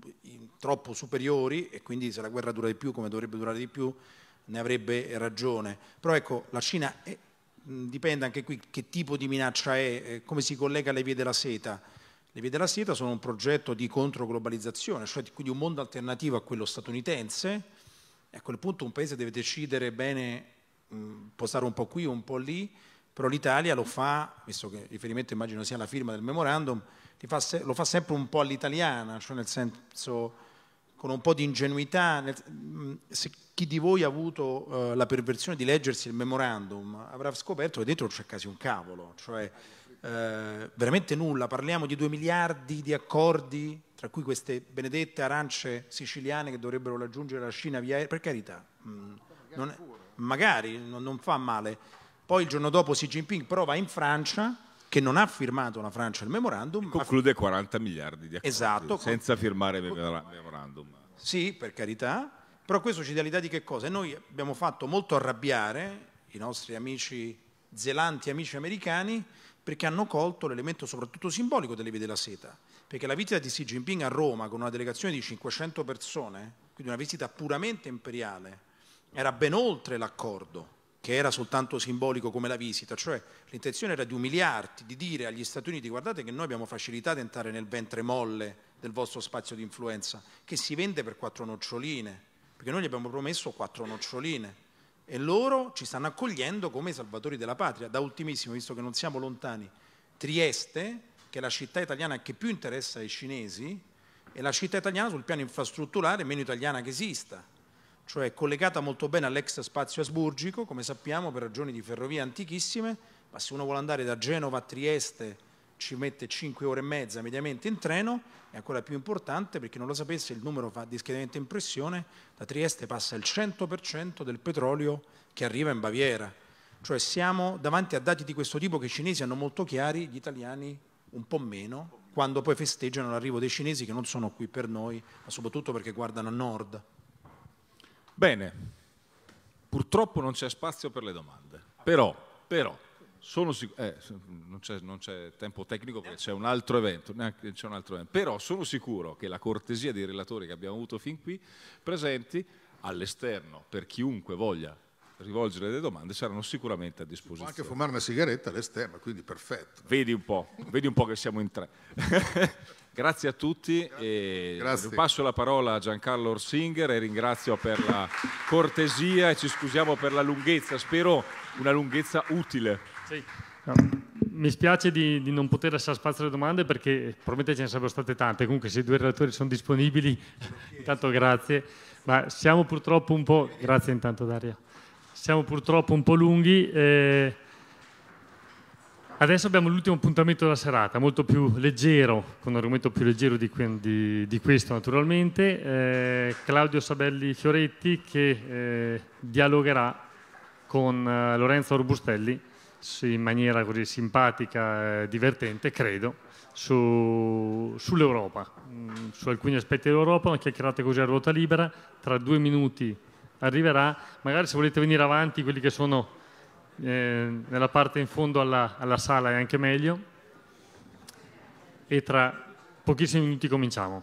D: troppo superiori e quindi se la guerra dura di più come dovrebbe durare di più ne avrebbe ragione. Però ecco, la Cina è, mm, dipende anche qui che tipo di minaccia è, eh, come si collega alle vie della seta. Le vie della seta sono un progetto di controglobalizzazione, cioè quindi un mondo alternativo a quello statunitense. E a quel punto un paese deve decidere bene, mm, postare un po' qui, un po' lì, però l'Italia lo fa, visto che il riferimento immagino sia la firma del memorandum, lo fa sempre un po' all'italiana, cioè nel senso con un po' di ingenuità, mm, se chi di voi ha avuto eh, la perversione di leggersi il memorandum avrà scoperto che dentro c'è quasi un cavolo, cioè eh, veramente nulla, parliamo di 2 miliardi di accordi, tra cui queste benedette arance siciliane che dovrebbero raggiungere la Cina via aerea, per carità, mm, non è, magari non fa male, poi il giorno dopo Xi Jinping prova in Francia che non ha firmato la Francia il memorandum. E conclude
C: ma... 40 miliardi di accordi esatto, senza con... firmare il
D: memorandum. Sì, per carità, però questo ci dà l'idea di che cosa? E noi abbiamo fatto molto arrabbiare i nostri amici zelanti, amici americani, perché hanno colto l'elemento soprattutto simbolico delle vie della seta, perché la visita di Xi Jinping a Roma con una delegazione di 500 persone, quindi una visita puramente imperiale, era ben oltre l'accordo che era soltanto simbolico come la visita, cioè l'intenzione era di umiliarti, di dire agli Stati Uniti guardate che noi abbiamo facilità di entrare nel ventre molle del vostro spazio di influenza, che si vende per quattro noccioline, perché noi gli abbiamo promesso quattro noccioline e loro ci stanno accogliendo come salvatori della patria. Da ultimissimo, visto che non siamo lontani, Trieste, che è la città italiana che più interessa ai cinesi, è la città italiana sul piano infrastrutturale meno italiana che esista cioè collegata molto bene all'ex spazio asburgico, come sappiamo per ragioni di ferrovie antichissime, ma se uno vuole andare da Genova a Trieste ci mette 5 ore e mezza mediamente in treno, è ancora più importante perché non lo sapesse il numero fa discretamente impressione, da Trieste passa il 100% del petrolio che arriva in Baviera, cioè siamo davanti a dati di questo tipo che i cinesi hanno molto chiari, gli italiani un po' meno, quando poi festeggiano l'arrivo dei cinesi che non sono qui per noi,
C: ma soprattutto perché guardano a nord. Bene, purtroppo non c'è spazio per le domande, però, però sono sicuro, eh, non, non, c'è, tempo tecnico perché c'è un altro evento, neanche c'è un altro evento, però sono sicuro che la cortesia dei relatori che abbiamo avuto fin qui presenti all'esterno per chiunque voglia rivolgere delle domande saranno sicuramente a disposizione. Può anche fumare
E: una sigaretta all'esterno,
C: quindi perfetto. Vedi un po', vedi un po' che siamo in tre. *laughs* Grazie a tutti Grazie. e passo la parola a Giancarlo Orsinger e ringrazio per la cortesia e ci scusiamo per la lunghezza, spero una lunghezza utile.
B: Sì. Mi spiace di, di non poter lasciare spazio alle domande perché probabilmente ce ne sarebbero state tante, comunque se i due relatori sono disponibili, *laughs* intanto grazie, ma siamo purtroppo un po', grazie intanto Daria, siamo purtroppo un po' lunghi. Eh, Adesso abbiamo l'ultimo appuntamento della serata, molto più leggero, con un argomento più leggero di, di, di questo naturalmente. Eh, Claudio Sabelli Fioretti che eh, dialogherà con eh, Lorenzo Robustelli in maniera così simpatica e divertente, credo, su, sull'Europa, mm, su alcuni aspetti dell'Europa, una chiacchierata così a ruota libera, tra due minuti arriverà, magari se volete venire avanti quelli che sono eh, nella parte in fondo alla, alla sala è anche meglio e tra pochissimi minuti cominciamo.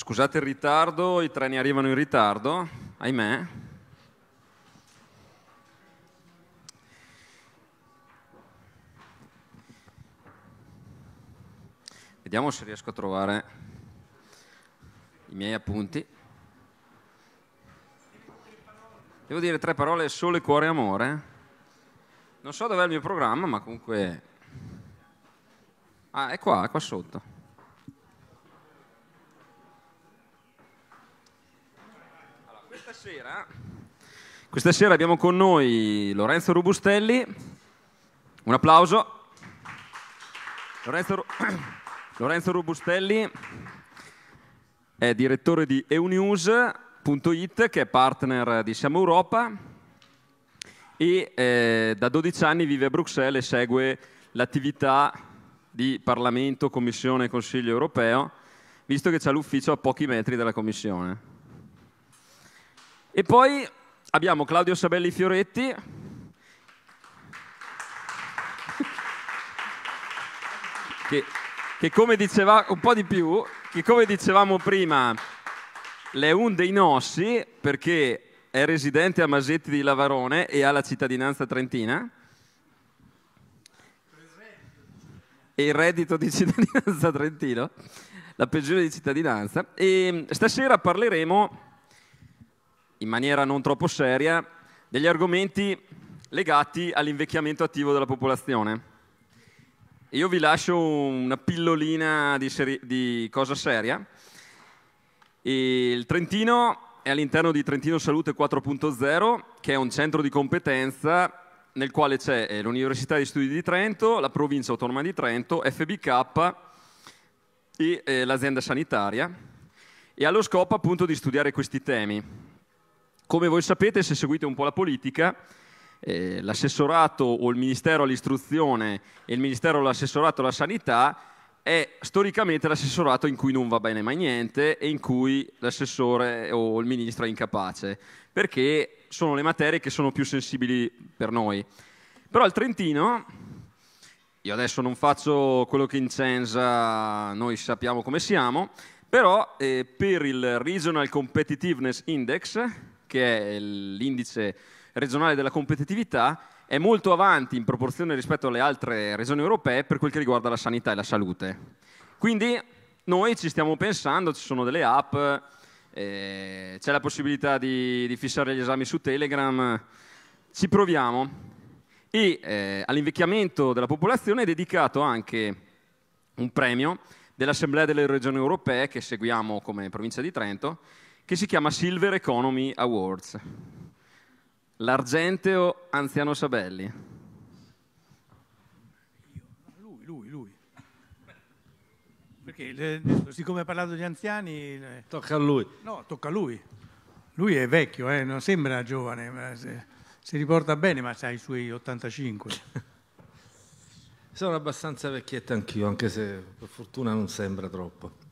F: Scusate il ritardo, i treni arrivano in ritardo, ahimè. Vediamo se riesco a trovare i miei appunti. Devo dire tre parole, sole, cuore e amore. Non so dov'è il mio programma, ma comunque... Ah, è qua, è qua sotto. Questa sera, questa sera abbiamo con noi Lorenzo Rubustelli, un applauso. Lorenzo, *coughs* Lorenzo Rubustelli è direttore di eunews.it che è partner di Siamo Europa e eh, da 12 anni vive a Bruxelles e segue l'attività di Parlamento, Commissione e Consiglio europeo, visto che c'è l'ufficio a pochi metri dalla Commissione. E poi abbiamo Claudio Sabelli Fioretti. Che, che come diceva un po' di più, che come dicevamo prima, è un dei nostri perché è residente a Masetti di Lavarone e ha la cittadinanza trentina. E il reddito di cittadinanza *laughs* trentino, la pensione di cittadinanza. E stasera parleremo in maniera non troppo seria degli argomenti legati all'invecchiamento attivo della popolazione. Io vi lascio una pillolina di, seri- di cosa seria. il Trentino è all'interno di Trentino Salute 4.0, che è un centro di competenza nel quale c'è eh, l'Università di Studi di Trento, la provincia autonoma di Trento, FBK e eh, l'azienda sanitaria, e allo scopo appunto di studiare questi temi, come voi sapete, se seguite un po' la politica, eh, l'assessorato o il Ministero all'istruzione e il Ministero l'assessorato alla sanità è storicamente l'assessorato in cui non va bene mai niente e in cui l'assessore o il ministro è incapace, perché sono le materie che sono più sensibili per noi. Però al Trentino, io adesso non faccio quello che in noi sappiamo come siamo, però eh, per il Regional Competitiveness Index, che è l'indice regionale della competitività, è molto avanti in proporzione rispetto alle altre regioni europee per quel che riguarda la sanità e la salute. Quindi noi ci stiamo pensando, ci sono delle app, eh, c'è la possibilità di, di, fissare gli esami su Telegram, ci proviamo. E eh, all'invecchiamento della popolazione è dedicato anche un premio dell'Assemblea delle Regioni Europee che seguiamo come provincia di Trento, che si chiama Silver Economy Awards. L'argenteo Anziano Sabelli.
A: Lui, lui, lui. Perché siccome ha parlato di anziani... Tocca a lui. No, tocca a lui. Lui è vecchio, eh, non sembra giovane, ma se, si riporta bene, ma ha i suoi 85. Sono abbastanza vecchietto
G: anch'io, anche se per fortuna non sembra troppo.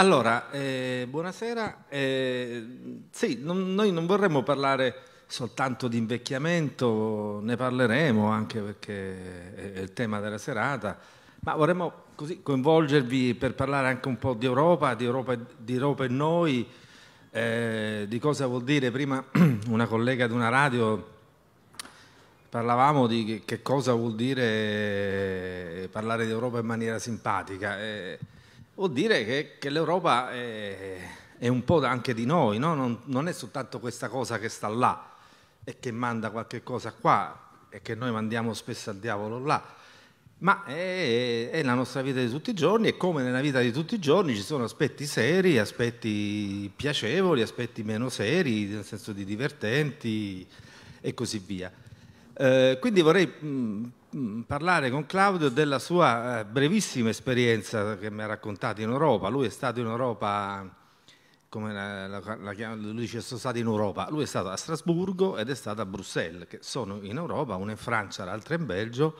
A: Allora, eh,
G: buonasera. Eh, sì, non, noi non vorremmo parlare soltanto di invecchiamento, ne parleremo anche perché è il tema della serata, ma vorremmo così coinvolgervi per parlare anche un po' di Europa, di Europa, di Europa e noi, eh, di cosa vuol dire. Prima *clears throat* una collega di una radio parlavamo di che cosa vuol dire eh, parlare di Europa in maniera simpatica. Eh, vuol dire che, che l'Europa è, è, un po' anche di noi, no? non, non, è soltanto questa cosa che sta là e che manda qualche cosa qua e che noi mandiamo spesso al diavolo là, ma è, è la nostra vita di tutti i giorni e come nella vita di tutti i giorni ci sono aspetti seri, aspetti piacevoli, aspetti meno seri, nel senso di divertenti e così via. Eh, quindi vorrei mh, mm, Mm, parlare con Claudio della sua eh, brevissima esperienza che mi ha raccontato in Europa. Lui è stato in Europa, come la, la, la lui dice sono stato in Europa, lui è stato a Strasburgo ed è stato a Bruxelles, che sono in Europa, uno in Francia, l'altro in Belgio,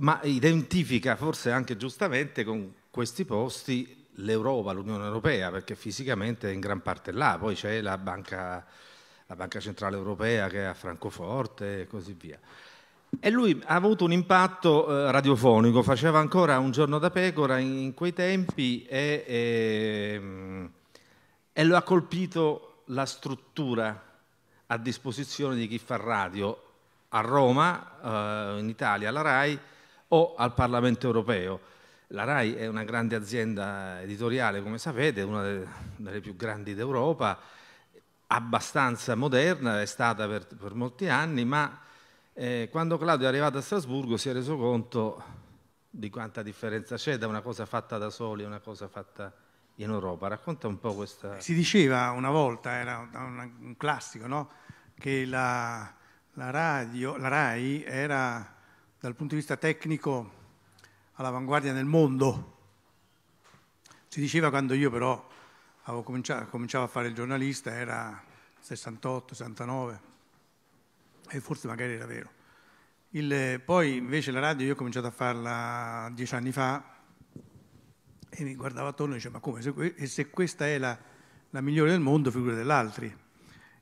G: ma identifica forse anche giustamente con questi posti l'Europa, l'Unione Europea, perché fisicamente è in gran parte là, poi c'è la banca, la banca Centrale Europea che è a Francoforte e così via. E lui ha avuto un impatto eh, radiofonico, faceva ancora un giorno da pecora in, in quei tempi e, e, ehm, e, lo ha colpito la struttura a disposizione di chi fa radio a Roma, eh, in Italia, alla RAI o al Parlamento europeo. La RAI è una grande azienda editoriale, come sapete, una delle più grandi d'Europa, abbastanza moderna, è stata per, per molti anni, ma eh, quando Claudio è arrivato a Strasburgo si è reso conto di quanta differenza c'è da una cosa fatta da soli a una cosa fatta in Europa. Racconta un po' questa... Si
A: diceva una volta, era un, classico, no? che la, la, radio, la RAI era dal punto di vista tecnico all'avanguardia nel mondo. Si diceva quando io però cominciavo, cominciavo a fare il giornalista, era 68, 69 e forse magari era vero. Il, poi invece la radio io ho cominciato a farla dieci anni fa e mi guardavo attorno e dicevo ma come, se, e se questa è la, la migliore del mondo, figura dell'altri.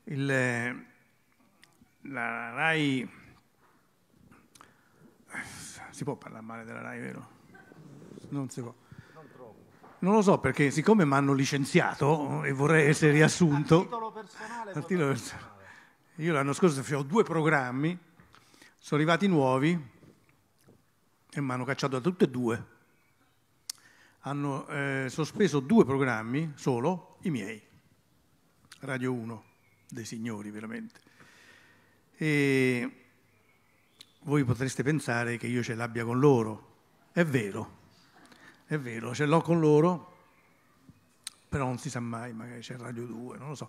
A: Il, la RAI, si può parlare male della RAI, vero? Non si può. Non lo so perché siccome mi hanno licenziato e vorrei essere riassunto... A titolo personale. A titolo personale io l'anno scorso facevo due programmi, sono arrivati nuovi e mi hanno cacciato da tutte e due. Hanno eh, sospeso due programmi, solo i miei. Radio 1, dei signori veramente. E voi potreste pensare che io ce l'abbia con loro. È vero, è vero, ce l'ho con loro, però non si sa mai, magari c'è Radio 2, non lo so.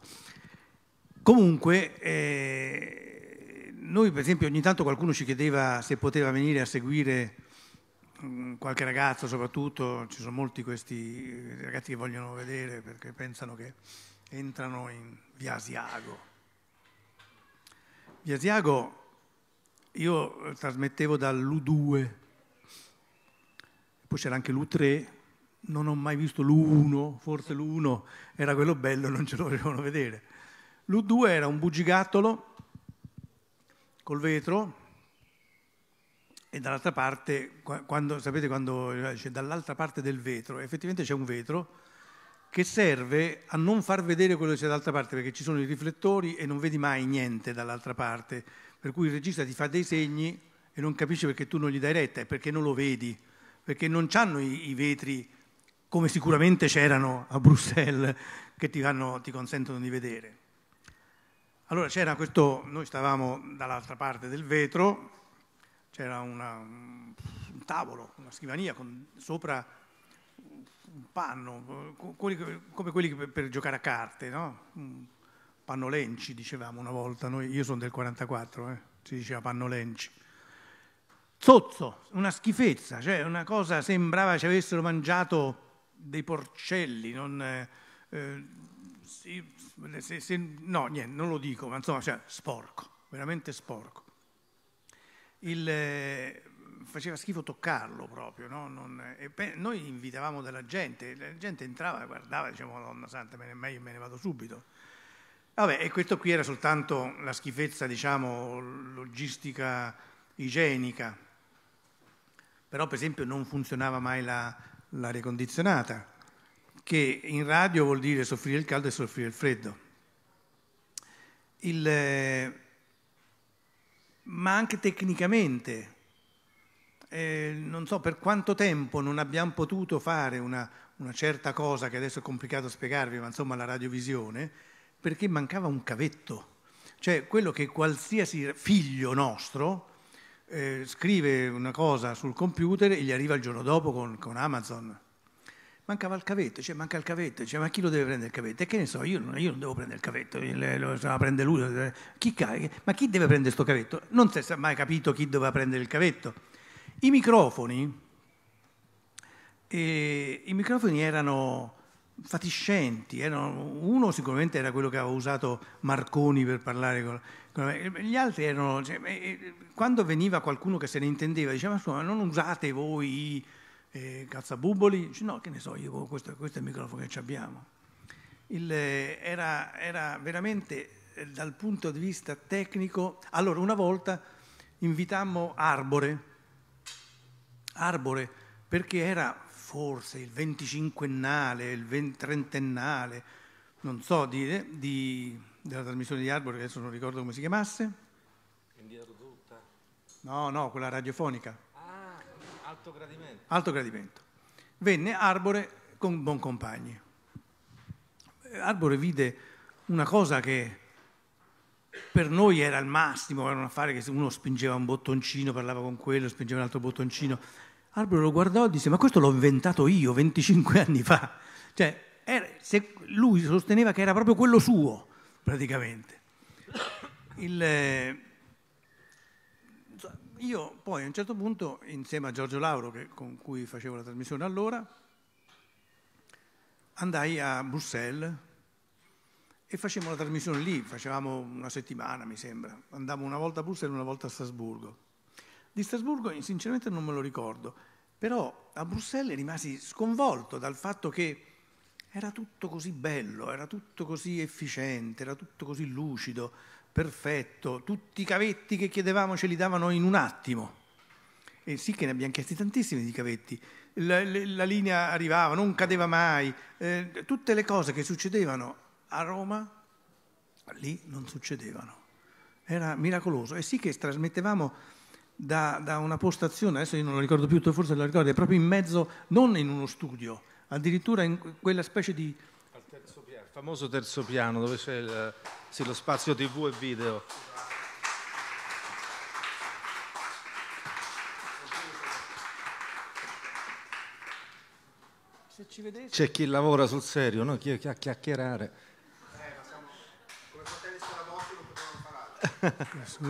A: Comunque, eh, noi per esempio ogni tanto qualcuno ci chiedeva se poteva venire a seguire mm, qualche ragazzo soprattutto, ci sono molti questi eh, ragazzi che vogliono vedere perché pensano che entrano in via Asiago. Via Asiago io trasmettevo dall'U2, poi c'era anche l'U3, non ho mai visto l'U1, forse l'U1 era quello bello, e non ce lo volevano vedere. L'U2 era un bugigattolo col vetro e dall'altra parte, quando, sapete quando cioè, dall'altra parte del vetro, effettivamente c'è un vetro che serve a non far vedere quello che c'è dall'altra parte, perché ci sono i riflettori e non vedi mai niente dall'altra parte, per cui il regista ti fa dei segni e non capisce perché tu non gli dai retta, è perché non lo vedi, perché non c'hanno i, i, vetri come sicuramente c'erano a Bruxelles che ti, hanno, ti consentono di vedere. Allora c'era questo, noi stavamo dall'altra parte del vetro, c'era un tavolo, una scrivania con sopra un panno, come quelli per, giocare a carte, no? Panno lenci dicevamo una volta, noi, io sono del 44, eh, si diceva panno lenci. Zozzo, una schifezza, cioè una cosa sembrava ci avessero mangiato dei porcelli, non, eh, si, se, se, no, niente, non lo dico, ma insomma, cioè, sporco, veramente sporco. Il, eh, faceva schifo toccarlo proprio, no? non, pe- noi invitavamo della gente, la gente entrava, guardava e diceva, Madonna Santa, me ne, meglio me ne vado subito. Vabbè, e questo qui era soltanto la schifezza, diciamo, logistica igienica. Però, per esempio, non funzionava mai la, l'aria condizionata che in radio vuol dire soffrire il caldo e soffrire il freddo. Il, eh, ma anche tecnicamente, eh, non so per quanto tempo non abbiamo potuto fare una, una certa cosa che adesso è complicato spiegarvi, ma insomma la radiovisione, perché mancava un cavetto cioè quello che qualsiasi figlio nostro eh, scrive una cosa sul computer e gli arriva il giorno dopo con, con Amazon mancava il cavetto, cioè manca il cavetto, cioè, ma chi lo deve prendere il cavetto? E che ne so, io, io non devo prendere il cavetto, eh, lo, la prende lui, chi, ma chi deve prendere questo cavetto? Non si è mai capito chi doveva prendere il cavetto. I microfoni, eh, i microfoni erano fatiscenti, erano, uno sicuramente era quello che aveva usato Marconi per parlare con, gli altri erano, cioè, eh, eh, quando veniva qualcuno che se ne intendeva diceva ma non usate voi eh, calzabuboli, dice no, che ne so, io, questo, questo è il microfono che abbiamo. Il, eh, era, era, veramente eh, dal punto di vista tecnico, allora una volta invitammo Arbore, Arbore perché era forse il venticinquennale, il trentennale, non so dire, eh, di, della trasmissione di Arbore, che adesso non ricordo come si chiamasse. No, no, quella radiofonica.
G: Alto gradimento.
A: Alto gradimento. Venne Arbore con Boncompagni. Arbore vide una cosa che per noi era il massimo, era un affare che uno spingeva un bottoncino, parlava con quello, spingeva un altro bottoncino. Arbore lo guardò e disse, ma questo l'ho inventato io 25 anni fa. Cioè, era, lui sosteneva che era proprio quello suo, praticamente. Il, eh, io poi a un certo punto, insieme a Giorgio Lauro, che, con cui facevo la trasmissione allora, andai a Bruxelles e facevamo la trasmissione lì, facevamo una settimana mi sembra, andavamo una volta a Bruxelles e una volta a Strasburgo. Di Strasburgo sinceramente non me lo ricordo, però a Bruxelles rimasi sconvolto dal fatto che era tutto così bello, era tutto così efficiente, era tutto così lucido, perfetto, tutti i cavetti che chiedevamo ce li davano in un attimo. E sì che ne abbiamo chiesti tantissimi di cavetti. La, la linea arrivava, non cadeva mai. Eh, tutte le cose che succedevano a Roma, lì non succedevano. Era miracoloso. E sì che trasmettevamo da, da, una postazione, adesso io non lo ricordo più, forse lo ricordo, è proprio in mezzo, non in uno studio, addirittura in quella specie di
G: famoso terzo piano dove c'è il, sì, lo spazio tv e video. C'è chi lavora sul serio, no? chi a chiacchierare.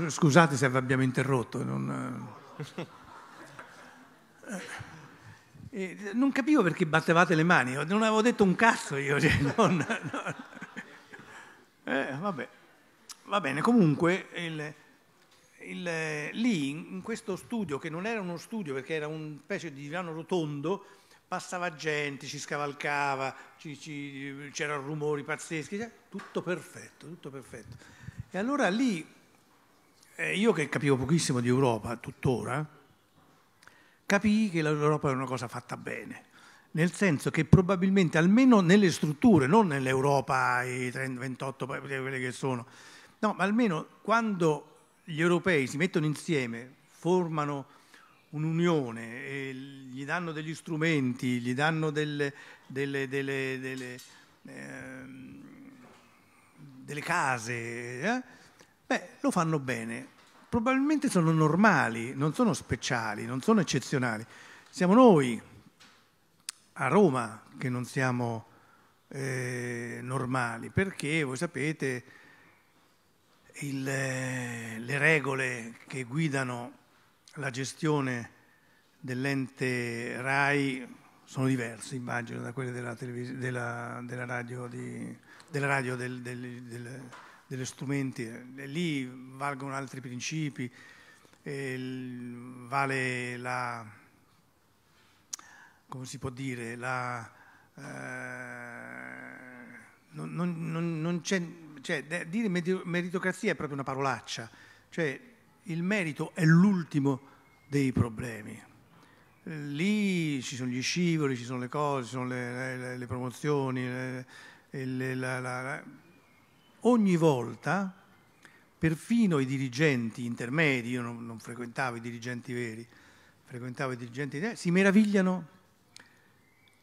G: Scusate
A: se vi abbiamo interrotto. Non... *laughs* E non capivo perché battevate le mani, non avevo detto un cazzo io. Cioè, *laughs* non, non. Eh, vabbè. Va bene, comunque il, il, lì in questo studio, che non era uno studio perché era un pezzo di divano rotondo, passava gente, ci scavalcava, ci, ci, c'erano rumori pazzeschi, cioè, tutto perfetto, tutto perfetto. E allora lì, eh, io che capivo pochissimo di Europa tuttora, capì che l'Europa è una cosa fatta bene, nel senso che probabilmente almeno nelle strutture, non nell'Europa, i 30, 28 quelle che sono, no, ma almeno quando gli europei si mettono insieme, formano un'unione, gli danno degli strumenti, gli danno delle, delle, delle, delle eh, delle case, eh? beh, lo fanno bene probabilmente sono normali, non sono speciali, non sono eccezionali. Siamo noi a Roma che non siamo eh, normali, perché voi sapete il, eh, le regole che guidano la gestione dell'ente RAI sono diverse, immagino, da quelle della, della, della radio, di, della radio del, del, del degli strumenti, eh, lì valgono altri principi, eh, vale la, come si può dire, la, eh, non, non, non cioè, dire meritocrazia è proprio una parolaccia, cioè il merito è l'ultimo dei problemi lì ci sono gli scivoli, ci sono le cose, ci sono le, le, le promozioni, le, la, la, ogni volta perfino i dirigenti intermedi, io non, non frequentavo i dirigenti veri, frequentavo i dirigenti intermedi, si meravigliano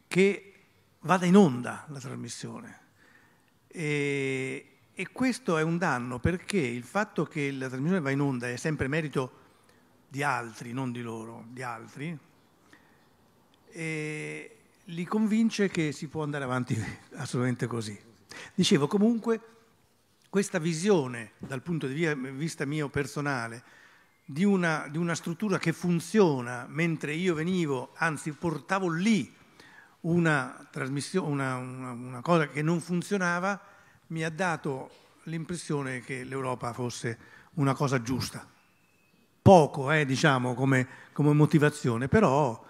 A: che vada in onda la trasmissione. E, e questo è un danno perché il fatto che la trasmissione va in onda è sempre merito di altri, non di loro, di altri, e li convince che si può andare avanti *laughs* assolutamente così. Dicevo comunque questa visione, dal punto di vista mio personale, di una, di una struttura che funziona mentre io venivo, anzi portavo lì una, una, una cosa che non funzionava, mi ha dato l'impressione che l'Europa fosse una cosa giusta. Poco, eh, diciamo, come, come motivazione, però,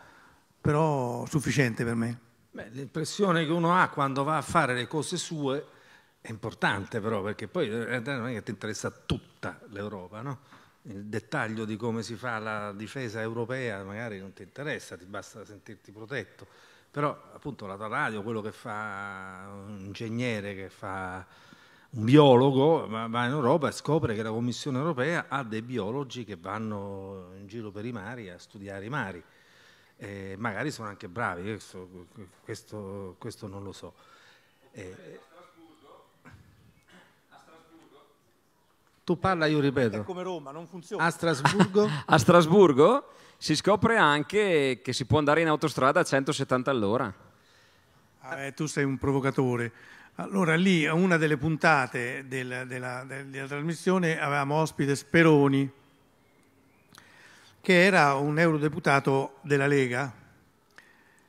A: però sufficiente per me.
G: Beh, l'impressione che uno ha quando va a fare le cose sue è importante però perché poi eh, eh, non è che ti interessa tutta l'Europa, no? Il dettaglio di come si fa la difesa europea magari non ti interessa, ti basta sentirti protetto. Però appunto la radio, quello che fa un ingegnere, che fa un biologo, va in Europa e scopre che la Commissione europea ha dei biologi che vanno in giro per i mari a studiare i mari. E magari sono anche bravi, questo, questo, questo non lo so. E, eh,
F: Tu parla, io ripeto. È come
A: Roma, non funziona.
F: A Strasburgo? *laughs* a Strasburgo si scopre anche che si può andare in autostrada a 170 all'ora.
A: Ah, eh, tu sei un provocatore. Allora lì, a una delle puntate del, della, della, della trasmissione, avevamo ospite Speroni, che era un eurodeputato della Lega.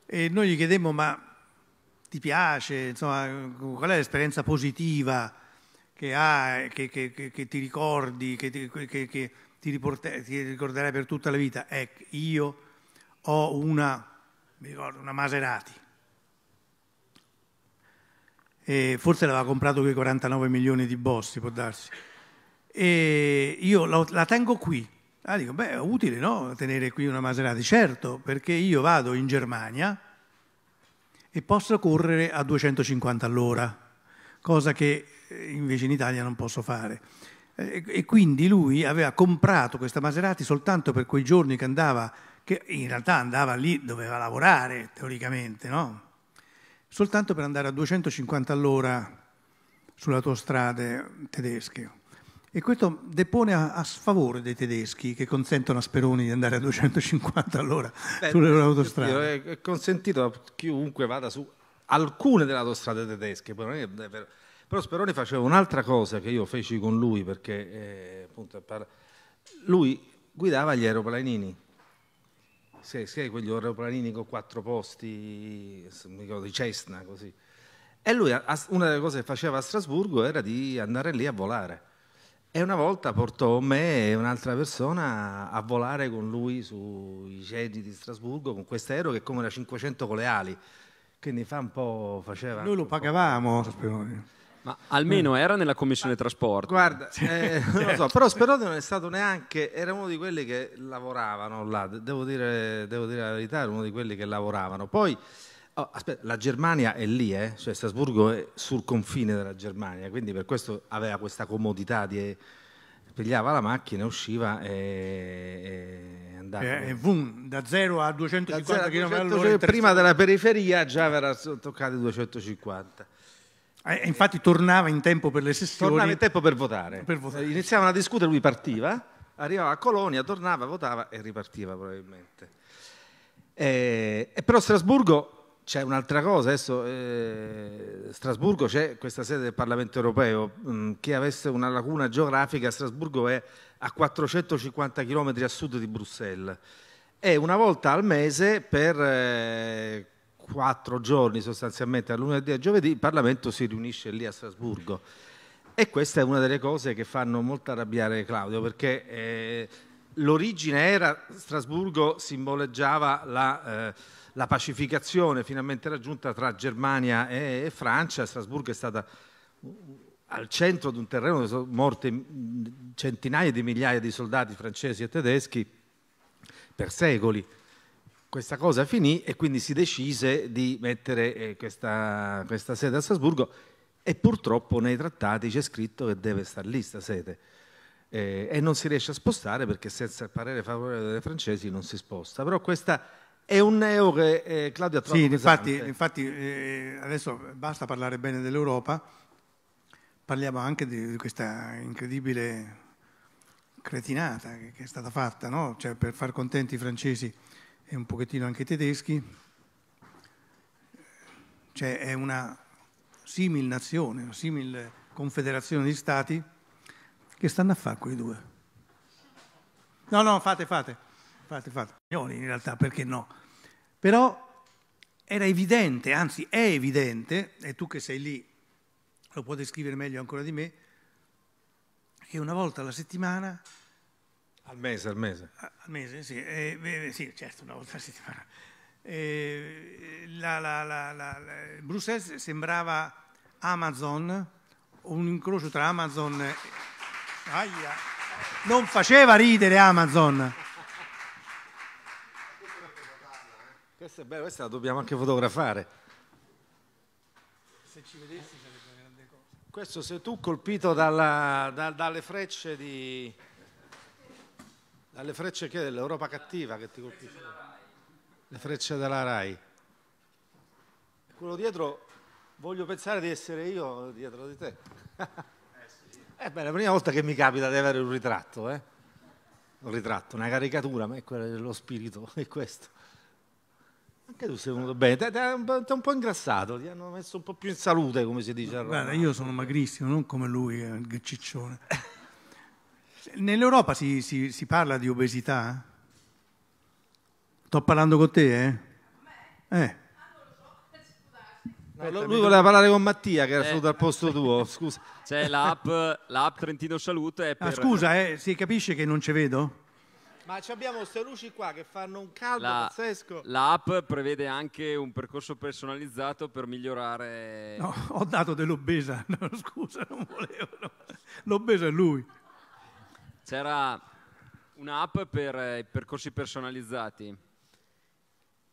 A: E noi gli chiedemmo, ma ti piace? Insomma, qual è l'esperienza positiva? che, ha, che, che, che ti ricordi, che, ti, riporter, ti, ricorderai per tutta la vita. Ecco, io ho una, mi ricordo, una Maserati. E forse l'aveva comprato quei 49 milioni di Bossi, può darsi. E io la, la tengo qui. Ah, dico, beh, è utile, no? Tenere qui una Maserati. Certo, perché io vado in Germania e posso correre a 250 all'ora, cosa che invece in Italia non posso fare. E quindi lui aveva comprato questa Maserati soltanto per quei giorni che andava, che in realtà andava lì, doveva lavorare teoricamente, no? Soltanto per andare a 250 all'ora sulle autostrade tedesche. E questo depone a, a, sfavore dei tedeschi che consentono a Speroni di andare a 250 all'ora Beh, sulle loro autostrade. Eh, è consentito a chiunque vada su alcune delle autostrade tedesche, però non è vero
G: però Speroni faceva un'altra cosa che io feci con lui, perché eh, appunto, lui guidava gli aeroplanini, sì, sì, quegli aeroplanini con quattro posti, ricordo, di Cessna, così. E lui, una delle cose che faceva a Strasburgo era di andare lì a volare. E una volta portò me e un'altra persona a volare con lui sui cieli di Strasburgo con questo aereo che come una 500 con le ali, quindi fa un po', faceva... Noi
F: lo pagavamo, Speroni. Ma almeno mm. era nella commissione trasporti. Guarda, eh, *laughs* non lo so, però Speroni
G: non è stato neanche, era uno di quelli che lavoravano là, devo dire, devo dire la verità, era uno di quelli che lavoravano. Poi, oh, aspetta, la Germania è lì, eh? cioè Strasburgo è sul confine della Germania, quindi per questo aveva questa comodità di... Pigliava la macchina, usciva e, e andava. Eh, e, e
A: boom, da 0 a 250 km all'ora. Prima
G: della periferia già verrà i 250. Eh, infatti
A: tornava in tempo per le sessioni. Tornava in
G: tempo per votare. Per votare. Eh, iniziavano a discutere, lui partiva, arrivava a Colonia, tornava, votava e ripartiva probabilmente. Eh, però a Strasburgo c'è un'altra cosa, adesso eh, Strasburgo c'è questa sede del Parlamento europeo, mh, mm, chi avesse una lacuna geografica, Strasburgo è a 450 km a sud di Bruxelles e una volta al mese per eh, quattro giorni sostanzialmente, a lunedì e giovedì, il Parlamento si riunisce lì a Strasburgo. E questa è una delle cose che fanno molto arrabbiare Claudio, perché eh, l'origine era Strasburgo simboleggiava la, eh, la, pacificazione finalmente raggiunta tra Germania e, e Francia. Strasburgo è stata al centro di un terreno dove sono morte centinaia di migliaia di soldati francesi e tedeschi per secoli questa cosa finì e quindi si decise di mettere eh, questa, questa sede a Strasburgo e purtroppo nei trattati c'è scritto che deve star lì sta sede eh, e non si riesce a spostare perché senza il parere favorevole dei francesi non si sposta. Però questa è un neo che eh, Claudio ha trovato. Sì, infatti,
A: infatti eh, adesso basta parlare bene dell'Europa, parliamo anche di, questa incredibile cretinata che, che è stata fatta no? cioè, per far contenti i francesi e un pochettino anche tedeschi, cioè è una simil nazione, una simil confederazione di stati, che stanno a fare quei due? No, no, fate, fate, fate, fate. In realtà, perché no? Però era evidente, anzi è evidente, e tu che sei lì lo puoi descrivere meglio ancora di me, che una volta alla settimana
G: al mese, al mese. al
A: mese, sì, eh, beh, sì, certo, una volta alla settimana. Eh, la, la, la, Bruxelles sembrava Amazon, un incrocio tra Amazon e... Aia. Non faceva ridere Amazon. Questa
G: è bella, questa la dobbiamo anche
A: fotografare. Se ci vedessi sarebbe una grande
G: cosa. Questo sei tu colpito dalla, da, dalle frecce di... Dalle frecce che dell'Europa cattiva che ti colpisce? Le frecce della RAI. Quello dietro, voglio pensare di essere io dietro di te. *laughs* Eh beh, la prima volta che mi capita di avere un ritratto, eh? un ritratto, una caricatura, ma è quello dello spirito, *laughs* è questo. Anche tu sei venuto bene, ti è un po' ingrassato, ti hanno messo un po' più in salute, come si dice a Roma. Guarda,
A: io sono magrissimo, non come lui, eh, il ciccione. *laughs* Nell'Europa si, si, si, parla di obesità? Sto parlando con te, eh? Eh. eh.
F: Ah, lui voleva parlare con
A: Mattia che era eh, seduto al posto
F: tuo, scusa. C'è l'app, l'app Trentino Salute. È ah, per... ah, scusa,
A: eh, si capisce che non ci vedo?
G: Ma abbiamo queste luci qua che fanno un caldo la, pazzesco.
F: L'app prevede anche un percorso personalizzato per migliorare... No, ho
A: dato dell'obesa, *laughs* no, scusa, non volevo. No. L'obesa è lui
F: c'era un'app per eh, i percorsi personalizzati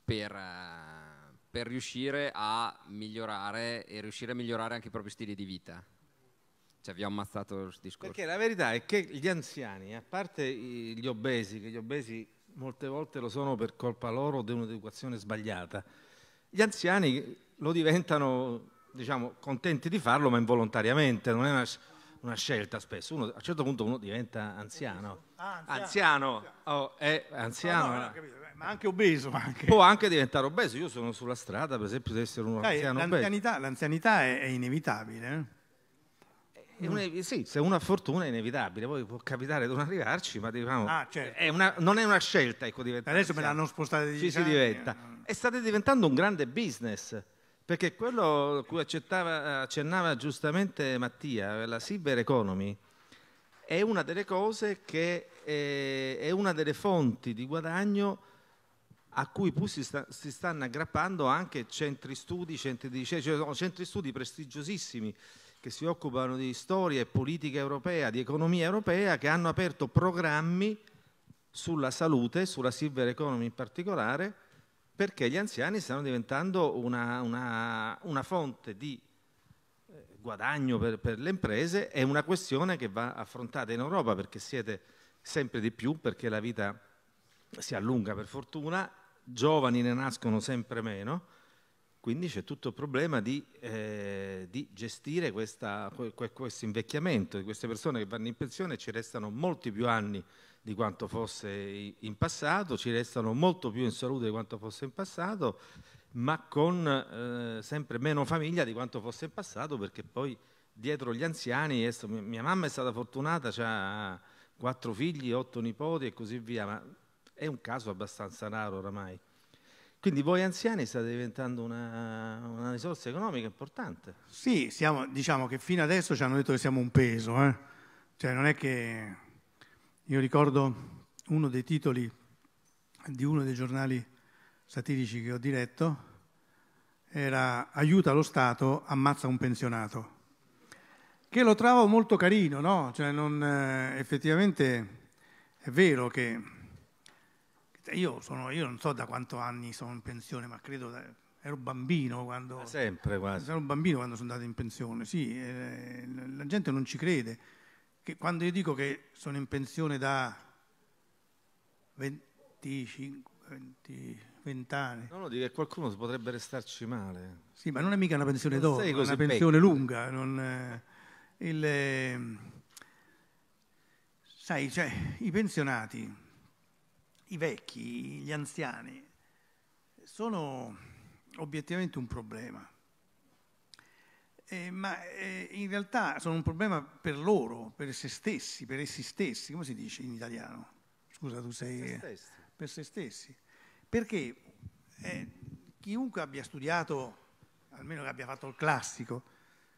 F: per, eh, per, riuscire a migliorare e riuscire a migliorare anche i propri stili di vita. Cioè vi ho ammazzato il discorso. Perché la verità è che gli
G: anziani, a parte gli obesi, che gli obesi molte volte lo sono per colpa loro di un'educazione sbagliata, gli anziani lo diventano, diciamo, contenti di farlo, ma involontariamente, non è una una scelta spesso. Uno, a un certo punto uno diventa anziano.
A: Ah, anziano. anziano. Oh,
G: è anziano. No, no, eh.
A: ma anche obeso. Ma anche... Può
G: anche diventare obeso. Io sono sulla strada, per esempio, di essere un anziano l'anzianità,
A: l'anzianità è, è inevitabile. Eh? È un,
G: sì, se uno ha fortuna è inevitabile, poi può capitare di non arrivarci, ma diciamo, ah, certo. è una, non è una scelta ecco, diventare. Adesso anziano. me l'hanno spostata di Ci si diventa. È state diventando un grande business perché quello a cui accennava giustamente Mattia, la cyber economy, è una delle cose che è, eh, è una delle fonti di guadagno a cui poi si, sta, si, stanno aggrappando anche centri studi, centri di ricerca, cioè sono centri studi prestigiosissimi che si occupano di storia e politica europea, di economia europea, che hanno aperto programmi sulla salute, sulla silver economy in particolare, perché gli anziani stanno diventando una, una, una fonte di eh, guadagno per, per, le imprese, è una questione che va affrontata in Europa perché siete sempre di più, perché la vita si allunga per fortuna, giovani ne nascono sempre meno, quindi c'è tutto il problema di, eh, di gestire questa, questo invecchiamento di queste persone che vanno in pensione e ci restano molti più anni di quanto fosse in passato, ci restano molto più in salute di quanto fosse in passato, ma con eh, sempre meno famiglia di quanto fosse in passato, perché poi dietro gli anziani, adesso, mia mamma è stata fortunata, ha quattro figli, otto nipoti e così via, ma è un caso abbastanza raro oramai. Quindi voi anziani
A: state diventando
G: una, una risorsa economica importante.
A: Sì, siamo, diciamo che fino adesso ci hanno detto che siamo un peso, eh? cioè non è che io ricordo uno dei titoli di uno dei giornali satirici che ho diretto, era Aiuta lo Stato, ammazza un pensionato, che lo trovo molto carino, no? Cioè non, eh, effettivamente è vero che io, sono, io, non so da quanto anni sono in pensione, ma credo da, ero bambino quando... Sempre quasi. Ero bambino quando sono andato in pensione, sì, eh, la gente non ci crede che quando io dico che sono in pensione da 25, 20, 20 anni... No, no, dire che qualcuno potrebbe restarci male. Sì, ma non è mica una pensione non d'oro, è una pensione becco. lunga. Non, eh, il, eh, sai, cioè, i pensionati, i vecchi, gli anziani, sono obiettivamente un problema eh, ma eh, in realtà sono un problema per loro, per se stessi, per essi stessi, come si dice in italiano? Scusa, tu sei... Per se eh, stessi. Per se stessi. Perché eh, chiunque abbia studiato, almeno che abbia fatto il classico,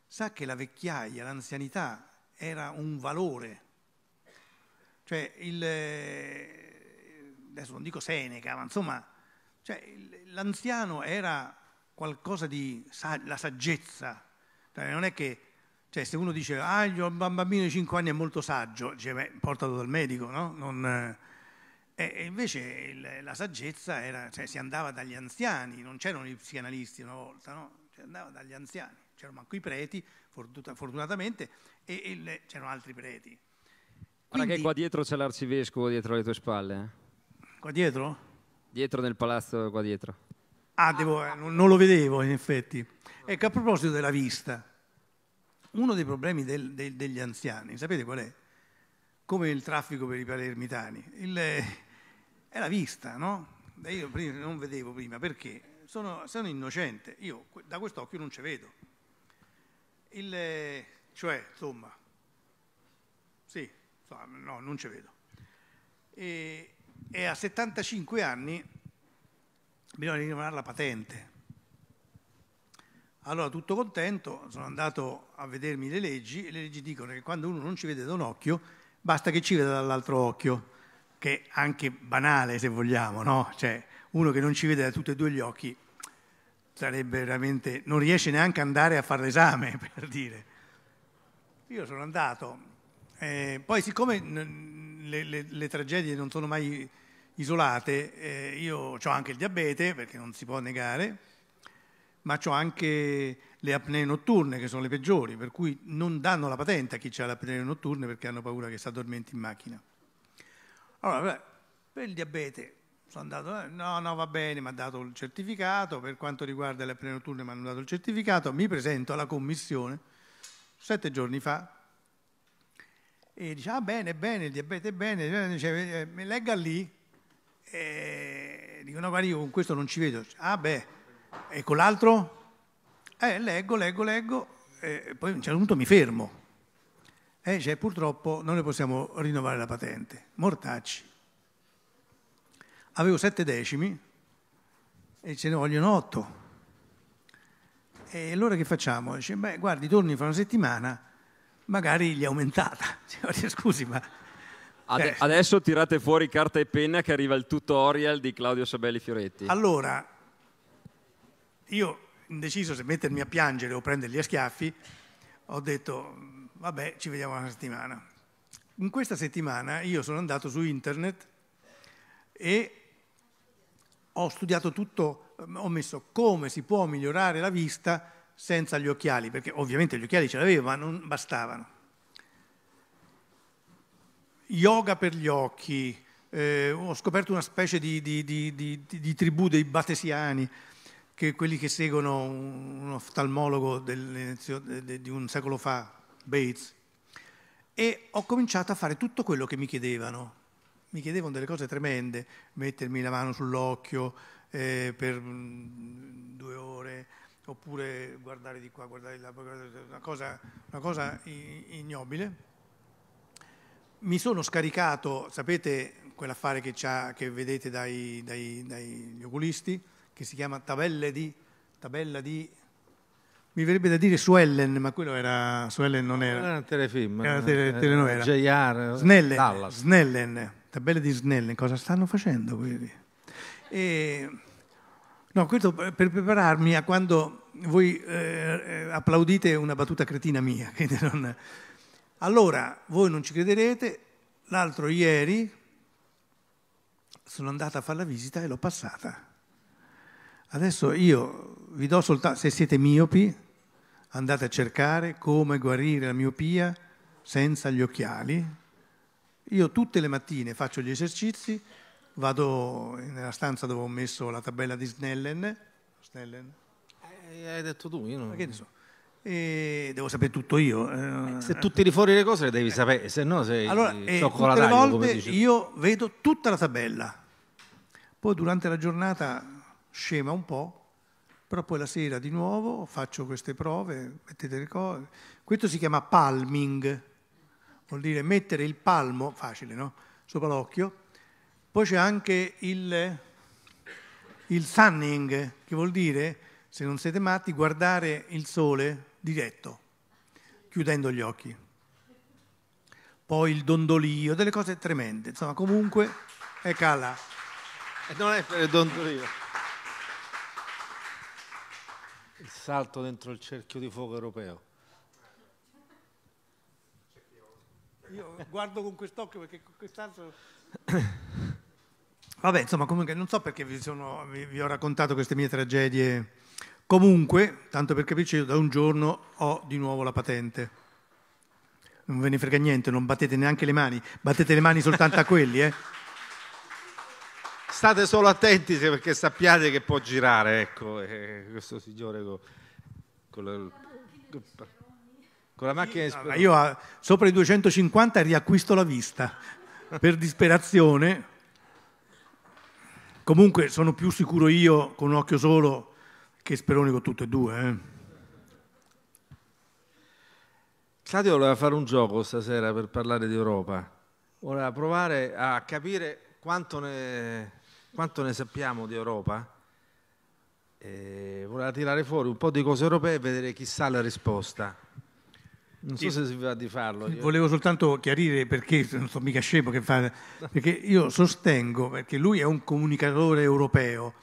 A: sa che la vecchiaia, l'anzianità era un valore. Cioè, il, eh, adesso non dico Seneca, ma insomma, cioè, l'anziano era qualcosa di la saggezza, cioè, non è che, cioè, se uno dice, ah, un bambino di 5 anni è molto saggio, dice, beh, portato dal medico, no? Non, eh, e invece la saggezza era, cioè, si andava dagli anziani, non c'erano i psicanalisti una volta, no? Si andava dagli anziani, c'erano anche i preti, fortunatamente, e, e c'erano altri preti. Quindi,
F: Guarda che qua dietro c'è l'arcivescovo dietro le tue spalle. Eh. Qua dietro? Dietro nel palazzo, qua dietro.
A: Ah, devo, eh, non lo vedevo in effetti. Ecco, a proposito della vista, uno dei problemi del, del, degli anziani, sapete qual è? Come il traffico per i palermitani, il, eh, è la vista, no? Eh, io prima, non vedevo prima perché sono, sono innocente, io da quest'occhio non ci vedo. Il, cioè, insomma, sì, no, non ci vedo. E, e a 75 anni bisogna rinnovare la patente. Allora, tutto contento, sono andato a vedermi le leggi e le leggi dicono che quando uno non ci vede da un occhio, basta che ci veda dall'altro occhio, che è anche banale se vogliamo, no? Cioè, uno che non ci vede da tutti e due gli occhi sarebbe veramente... non riesce neanche ad andare a fare l'esame, *laughs* per dire. Io sono andato, eh, poi siccome le, le, le tragedie non sono mai isolate. Eh, io ho anche il diabete, perché non si può negare, ma ho anche le apnee notturne, che sono le peggiori, per cui non danno la patente a chi ha le apnee notturne perché hanno paura che si addormenti in macchina. Allora, per il diabete sono andato, eh, no, no, va bene, mi ha dato il certificato, per quanto riguarda le apnee notturne mi hanno dato il certificato, mi presento alla commissione sette giorni fa e dice, ah bene, bene, il diabete è bene, dice, cioè, eh, legga lì e eh, dicono no, guarda, io con questo non ci vedo. Ah, beh, e con l'altro? Eh, leggo, leggo, leggo, eh, e poi a un certo punto mi fermo. Eh, cioè, purtroppo non ne possiamo rinnovare la patente. Mortacci. Avevo sette decimi e ce ne vogliono otto. E allora che facciamo? Dice, beh, guardi, torni fra una settimana, magari gli è aumentata. *laughs* Cioè, scusi, ma
F: ad- eh. adesso tirate fuori carta e penna che arriva il tutorial di Claudio Sabelli Fioretti.
A: Allora, io indeciso se mettermi a piangere o prenderli a schiaffi, ho detto vabbè ci vediamo una settimana. In questa settimana io sono andato su internet e ho studiato tutto, ho messo come si può migliorare la vista senza gli occhiali, perché ovviamente gli occhiali ce l'avevo ma non bastavano yoga per gli occhi, eh, ho scoperto una specie di, di, di, di, tribù dei batesiani, che quelli che seguono un, oftalmologo di un secolo fa, Bates, e ho cominciato a fare tutto quello che mi chiedevano. Mi chiedevano delle cose tremende, mettermi la mano sull'occhio eh, per mm, due ore, oppure guardare di qua, guardare di là, una cosa, una cosa ignobile. Mi sono scaricato, sapete quell'affare che, che vedete dai, dai, dagli oculisti, che si chiama di, tabella di... Mi verrebbe da dire Suellen, ma quello era... Suellen non era... Era un telefilm. Era un eh, tele, eh, telenovela. JR. Eh, Snellen, Dallas. Snellen. Tabelle di Snellen. Cosa stanno facendo quelli? E, no, questo per prepararmi a quando voi eh, applaudite una battuta cretina mia. Quindi *laughs* non allora, voi non ci crederete, l'altro ieri sono andata a fare la visita e l'ho passata. Adesso io vi do soltanto, se siete miopi, andate a cercare come guarire la miopia senza gli occhiali. Io tutte le mattine faccio gli esercizi, vado nella stanza dove ho messo la tabella di Snellen. Snellen? Eh, hai detto tu, io non... Ma che ne so. E devo sapere tutto
G: io. Eh. se tu tiri fuori le cose le devi sapere, se no sei allora, eh, tutte le volte io
A: vedo tutta la tabella, poi durante la giornata scema un po', però poi la sera di nuovo faccio queste prove, mettete le cose. Questo si chiama palming, vuol dire mettere il palmo, facile no? Sopra l'occhio. Poi c'è anche il, il sunning, che vuol dire, se non siete matti, guardare il sole diretto, chiudendo gli occhi. Poi il dondolio, delle cose tremende. Insomma, comunque è cala. E eh, non è per il dondolio.
G: Il salto dentro il cerchio di fuoco europeo.
A: Io guardo con quest'occhio perché con quest'altro... Vabbè, insomma, comunque non so perché vi, sono, vi, vi ho raccontato queste mie tragedie Comunque, tanto per capirci, da un giorno ho di nuovo la patente. Non ve ne frega niente, non battete neanche le mani, battete le mani soltanto a quelli, eh. State solo attenti perché sappiate che può girare,
G: ecco, eh, questo signore con, con, la, con la macchina di allora, Io
A: sopra i 250 riacquisto la vista, per disperazione. Comunque sono più sicuro io con un occhio solo che speroni con tutte e due, eh?
G: Claudio voleva fare un gioco stasera per parlare di Europa. Voleva provare a capire quanto ne, quanto ne sappiamo di Europa. E voleva tirare fuori un po' di cose europee e vedere chi sa la risposta.
A: Non so io, se si va di farlo. Io. Volevo soltanto chiarire perché, non sono mica scemo che fa, perché io sostengo, perché lui è un comunicatore europeo,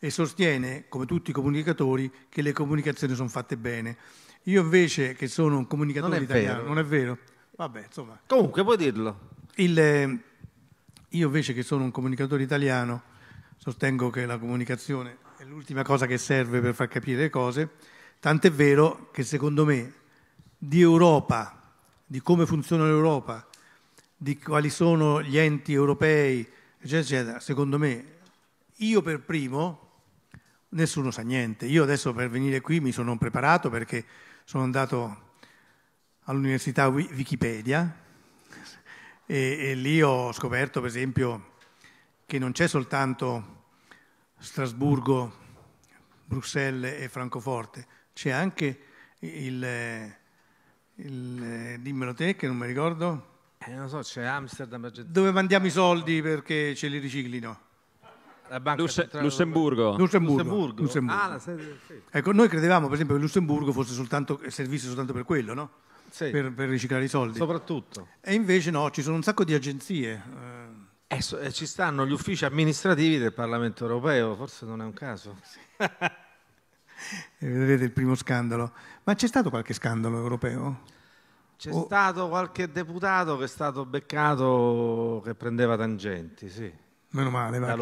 A: e sostiene, come tutti i comunicatori, che le comunicazioni sono fatte bene. Io invece, che sono un comunicatore non italiano, vero. non è vero? Vabbè, insomma. Comunque puoi dirlo. Il, ehm, io invece che sono un comunicatore italiano, sostengo che la comunicazione è l'ultima cosa che serve per far capire le cose, tant'è vero che secondo me di Europa, di come funziona l'Europa, di quali sono gli enti europei, eccetera, eccetera, secondo me io per primo, nessuno sa niente. Io adesso per venire qui mi sono preparato perché sono andato all'università Wikipedia *laughs* e, e lì ho scoperto per esempio che non c'è soltanto Strasburgo, Bruxelles e Francoforte, c'è anche il, il dimmelo te che non mi ricordo. Eh, non so, c'è Amsterdam. Dove mandiamo i soldi perché ce li riciclino? Lusse, Lussemburgo.
B: Lussemburgo. Lussemburgo. Lussemburgo.
A: Ah, sede, sì. ecco, noi credevamo per esempio che Lussemburgo soltanto, servisse soltanto per quello, no? sì. per, per, riciclare i soldi. Soprattutto. E invece no, ci sono un sacco di agenzie.
G: Eh, eh so, eh, ci stanno gli uffici amministrativi del Parlamento europeo, forse non è un caso. Sì.
A: *laughs* vedrete il primo scandalo. Ma c'è stato qualche scandalo europeo?
G: C'è o... stato qualche deputato che è stato beccato che prendeva tangenti, sì. Meno male, va,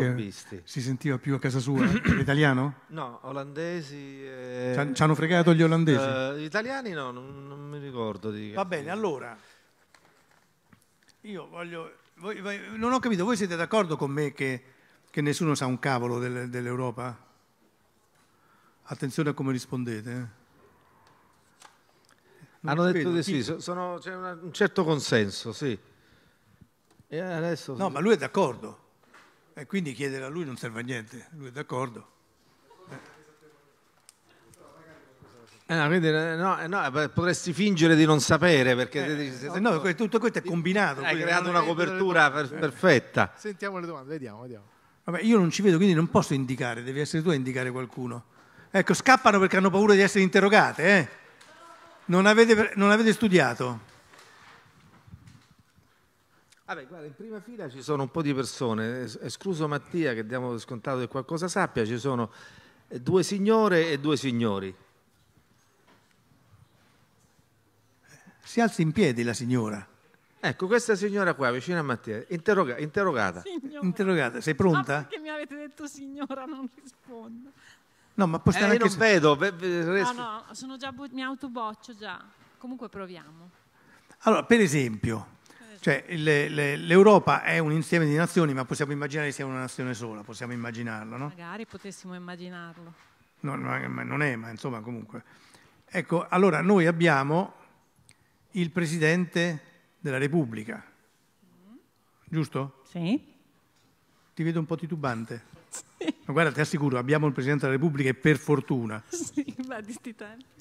G: si
A: sentiva più a casa sua. Eh? L'italiano? No, olandesi. E... Eh, ci hanno fregato gli olandesi? Uh, italiani no, non, non mi ricordo. Di... Va bene, allora, io voglio... Voi, voi, non ho capito, voi siete d'accordo con me che, che nessuno sa un cavolo del, dell'Europa? Attenzione a come rispondete. Non Hanno detto di sì, sono, c'è un
G: certo consenso, sì.
A: No, ma lui è d'accordo. E quindi chiedere a lui non serve a niente, lui è d'accordo. Eh no, quindi, eh, no, eh, no, eh, potresti fingere di non
G: sapere perché
A: eh, no, tutto questo è combinato. Hai creato una copertura per, perfetta.
E: Sentiamo le domande, vediamo, vediamo.
A: Vabbè, io non ci vedo, quindi non posso indicare, devi essere tu a indicare qualcuno. Ecco, scappano perché hanno paura di essere interrogate. Eh? Non, avete, non avete studiato.
G: Vabbè, guarda, in prima fila ci sono un po' di persone, escluso Mattia che diamo per scontato che qualcosa sappia, ci sono eh, due signore e due signori. Si alzi in piedi la signora. Ecco, questa signora qua, vicino a Mattia, interroga, interrogata. Signora. Interrogata, sei pronta? Ma ah, perché
H: mi avete detto signora, non rispondo.
G: No, ma può eh, anche... Io non
A: vedo. Be- be-
G: no,
H: no, sono già... Bu- mi autoboccio già. Comunque proviamo.
A: Allora, per esempio, cioè, l'Europa è un insieme di nazioni, ma possiamo immaginare che sia una nazione sola, possiamo immaginarlo, no?
H: Magari potessimo immaginarlo.
A: No, no, non è, ma insomma comunque. Ecco, allora noi abbiamo il Presidente della Repubblica, mm. giusto? Sì. Ti vedo un po' titubante. Ma guarda, ti assicuro, abbiamo il Presidente della Repubblica e per fortuna. *laughs* Sì, va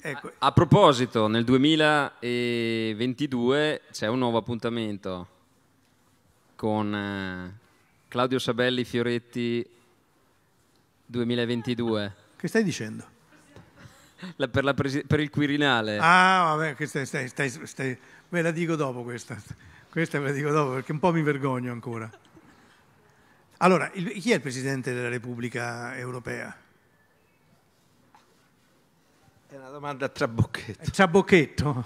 A: Ecco.
F: A, a proposito, nel 2022 c'è un nuovo appuntamento con eh, Claudio Sabelli Fioretti 2022. Che stai dicendo? *laughs* La, per, la per, il Quirinale.
A: Ah, vabbè, stai, stai, stai, stai, ve la dico dopo questa. Questa ve la dico dopo perché un po' mi vergogno ancora. Allora, chi è il Presidente della Repubblica Europea? È una domanda a Trabocchetto. Eh, trabocchetto?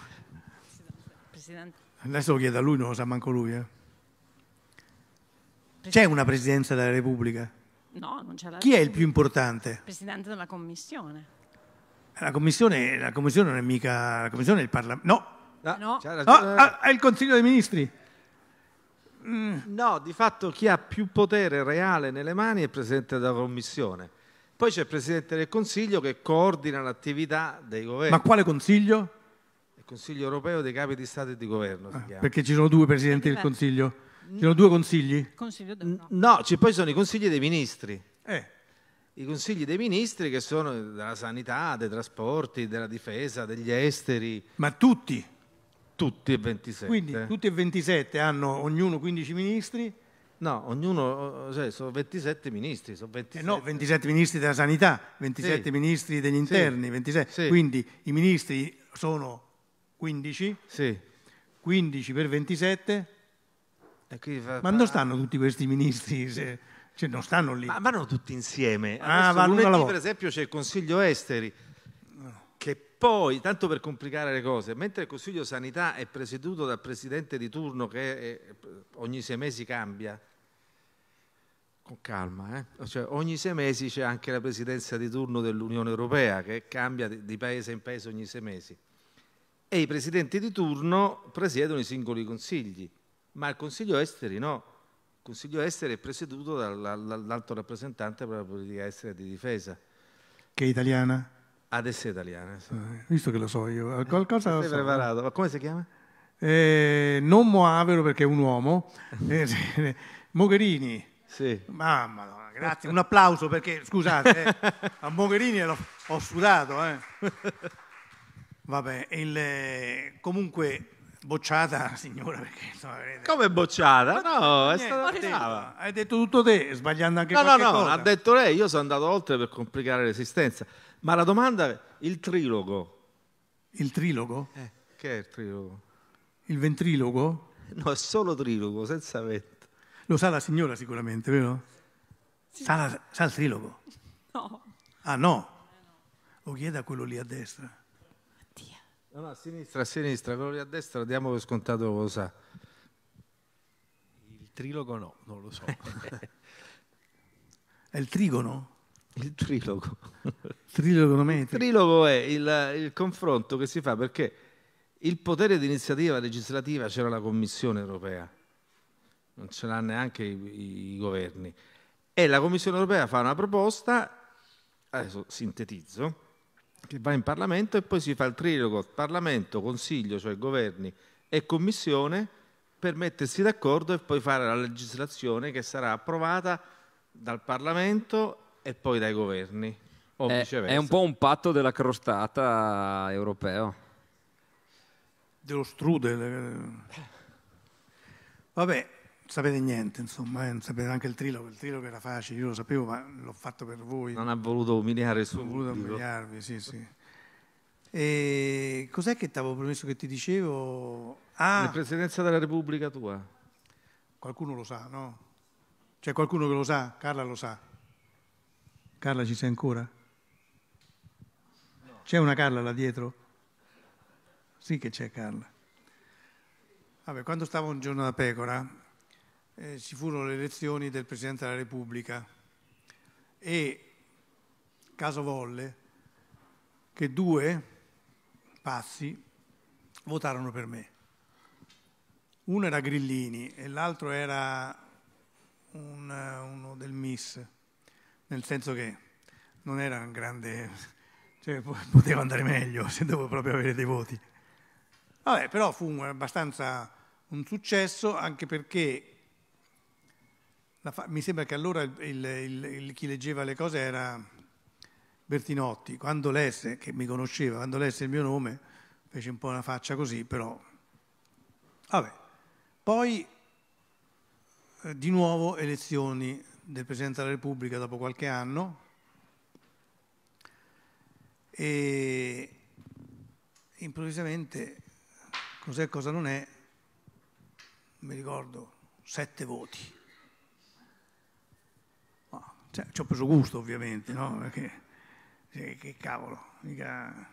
A: Presidente. Adesso lo chiedo a lui, non lo sa manco lui. Eh. C'è una Presidenza della Repubblica?
H: No, non c'è la Chi è il più
A: importante?
H: Presidente della Commissione.
A: La Commissione, la commissione non è mica... La Commissione è il Parlamento. No, No, no. ah, è il Consiglio dei Ministri. Mm. No, di fatto chi ha
G: più potere reale nelle mani è il Presidente della Commissione. Poi c'è il Presidente del Consiglio che coordina l'attività dei governi. Ma
A: quale Consiglio?
G: Il Consiglio europeo dei capi di Stato e di Governo. Ah, perché ci sono due Presidenti del eh,
A: Consiglio? Eh. Ci sono due consigli?
B: Consiglio
G: del... No, no ci, poi sono i consigli dei ministri. Eh. I consigli dei ministri che sono della sanità, dei trasporti, della difesa, degli esteri. Ma tutti?
A: Tutti e 27. Quindi tutti e 27 hanno ognuno 15 ministri? No, ognuno, cioè, sono 27 ministri. Sono 27. Eh no, 27 ministri della sanità, 27 sì. ministri degli interni, sì. 27. Sì. Quindi i ministri sono 15. Sì. 15 per 27. Fa... Ma non stanno tutti questi ministri? Se... Cioè, non stanno lì. Ma vanno tutti insieme. Ah, Adesso, ah, lunedì, per
G: esempio, c'è il Consiglio Esteri poi, tanto per complicare le cose, mentre il Consiglio Sanità è presieduto dal Presidente di turno che è, eh, ogni sei mesi cambia, con calma, eh? cioè, ogni sei mesi c'è anche la Presidenza di turno dell'Unione Europea che cambia di paese in paese ogni sei mesi e i presidenti di turno presiedono i singoli consigli, ma il Consiglio esteri no. Il Consiglio esteri è presieduto dall'alto rappresentante per la politica estera e di difesa.
A: Che è italiana?
G: Ad essere italiana.
A: Eh, visto che lo so io, eh, qualcosa Sei lo so. preparato, ma come si chiama? Eh, non Moavero perché è un uomo, eh, *laughs* Mogherini. Sì. Mamma mia, grazie, un applauso perché scusate, eh, *laughs* a Mogherini l'ho, ho sudato. Vabbè, il, comunque bocciata signora perché insomma,
G: come bocciata no è stata detto, brava
A: hai detto tutto te sbagliando anche no no no cosa. ha detto
G: lei io sono andato oltre per complicare l'esistenza ma la domanda è il trilogo. Il trilogo? Eh, che è il trilogo?
A: Il ventrilogo? No, è solo trilogo, senza vento. Lo sa la signora sicuramente, vero? Sì. Sa, la, sa il trilogo? No. Ah no? Lo chieda a quello lì a destra.
G: Mattia. No, no, a sinistra,
A: a sinistra, quello lì a
G: destra, diamo per scontato lo sa.
A: Il trilogo no, non lo so. *laughs* è il trigono? Il trilogo. *laughs* trilogo il
G: trilogo è il, il, confronto che si fa perché il potere di iniziativa legislativa c'era la Commissione europea, non ce l'ha neanche i, i, governi. E la Commissione europea fa una proposta, adesso sintetizzo, che va in Parlamento e poi si fa il trilogo Parlamento, Consiglio, cioè governi e Commissione per mettersi d'accordo e poi fare la legislazione che sarà approvata dal Parlamento e poi dai governi. O è, viceversa. è un po'
F: un patto della crostata europeo. Dello
A: strudel. Eh. Vabbè, sapete niente, insomma, non eh, sapete anche il trilogo, il trilogo era facile, io lo sapevo, ma l'ho fatto per voi. Non
G: ha voluto umiliare il Non ha voluto umiliarvi,
A: sì, sì. E cos'è che ti avevo promesso che ti dicevo? Ah, la presidenza della Repubblica tua. Qualcuno lo sa, no? C'è cioè, qualcuno che lo sa? Carla lo sa. Carla ci sei ancora? C'è una Carla là dietro? Sì che c'è Carla. Vabbè, quando stavo un giorno da pecora eh, ci furono le elezioni del Presidente della Repubblica e caso volle che due pazzi votarono per me. Uno era Grillini e l'altro era un, eh, uno del Miss nel senso che non era un grande, cioè poteva andare meglio se dovevo proprio avere dei voti. Vabbè, però fu abbastanza un successo anche perché fa... mi sembra che allora il, il, il, chi leggeva le cose era Bertinotti, quando lesse, che mi conosceva, quando lesse il mio nome, fece un po' una faccia così, però... Vabbè, poi eh, di nuovo elezioni del Presidente della Repubblica dopo qualche anno e improvvisamente cos'è e cosa non è, mi ricordo, sette voti. cioè, ci ho preso gusto ovviamente, no? Perché, cioè, che cavolo, mica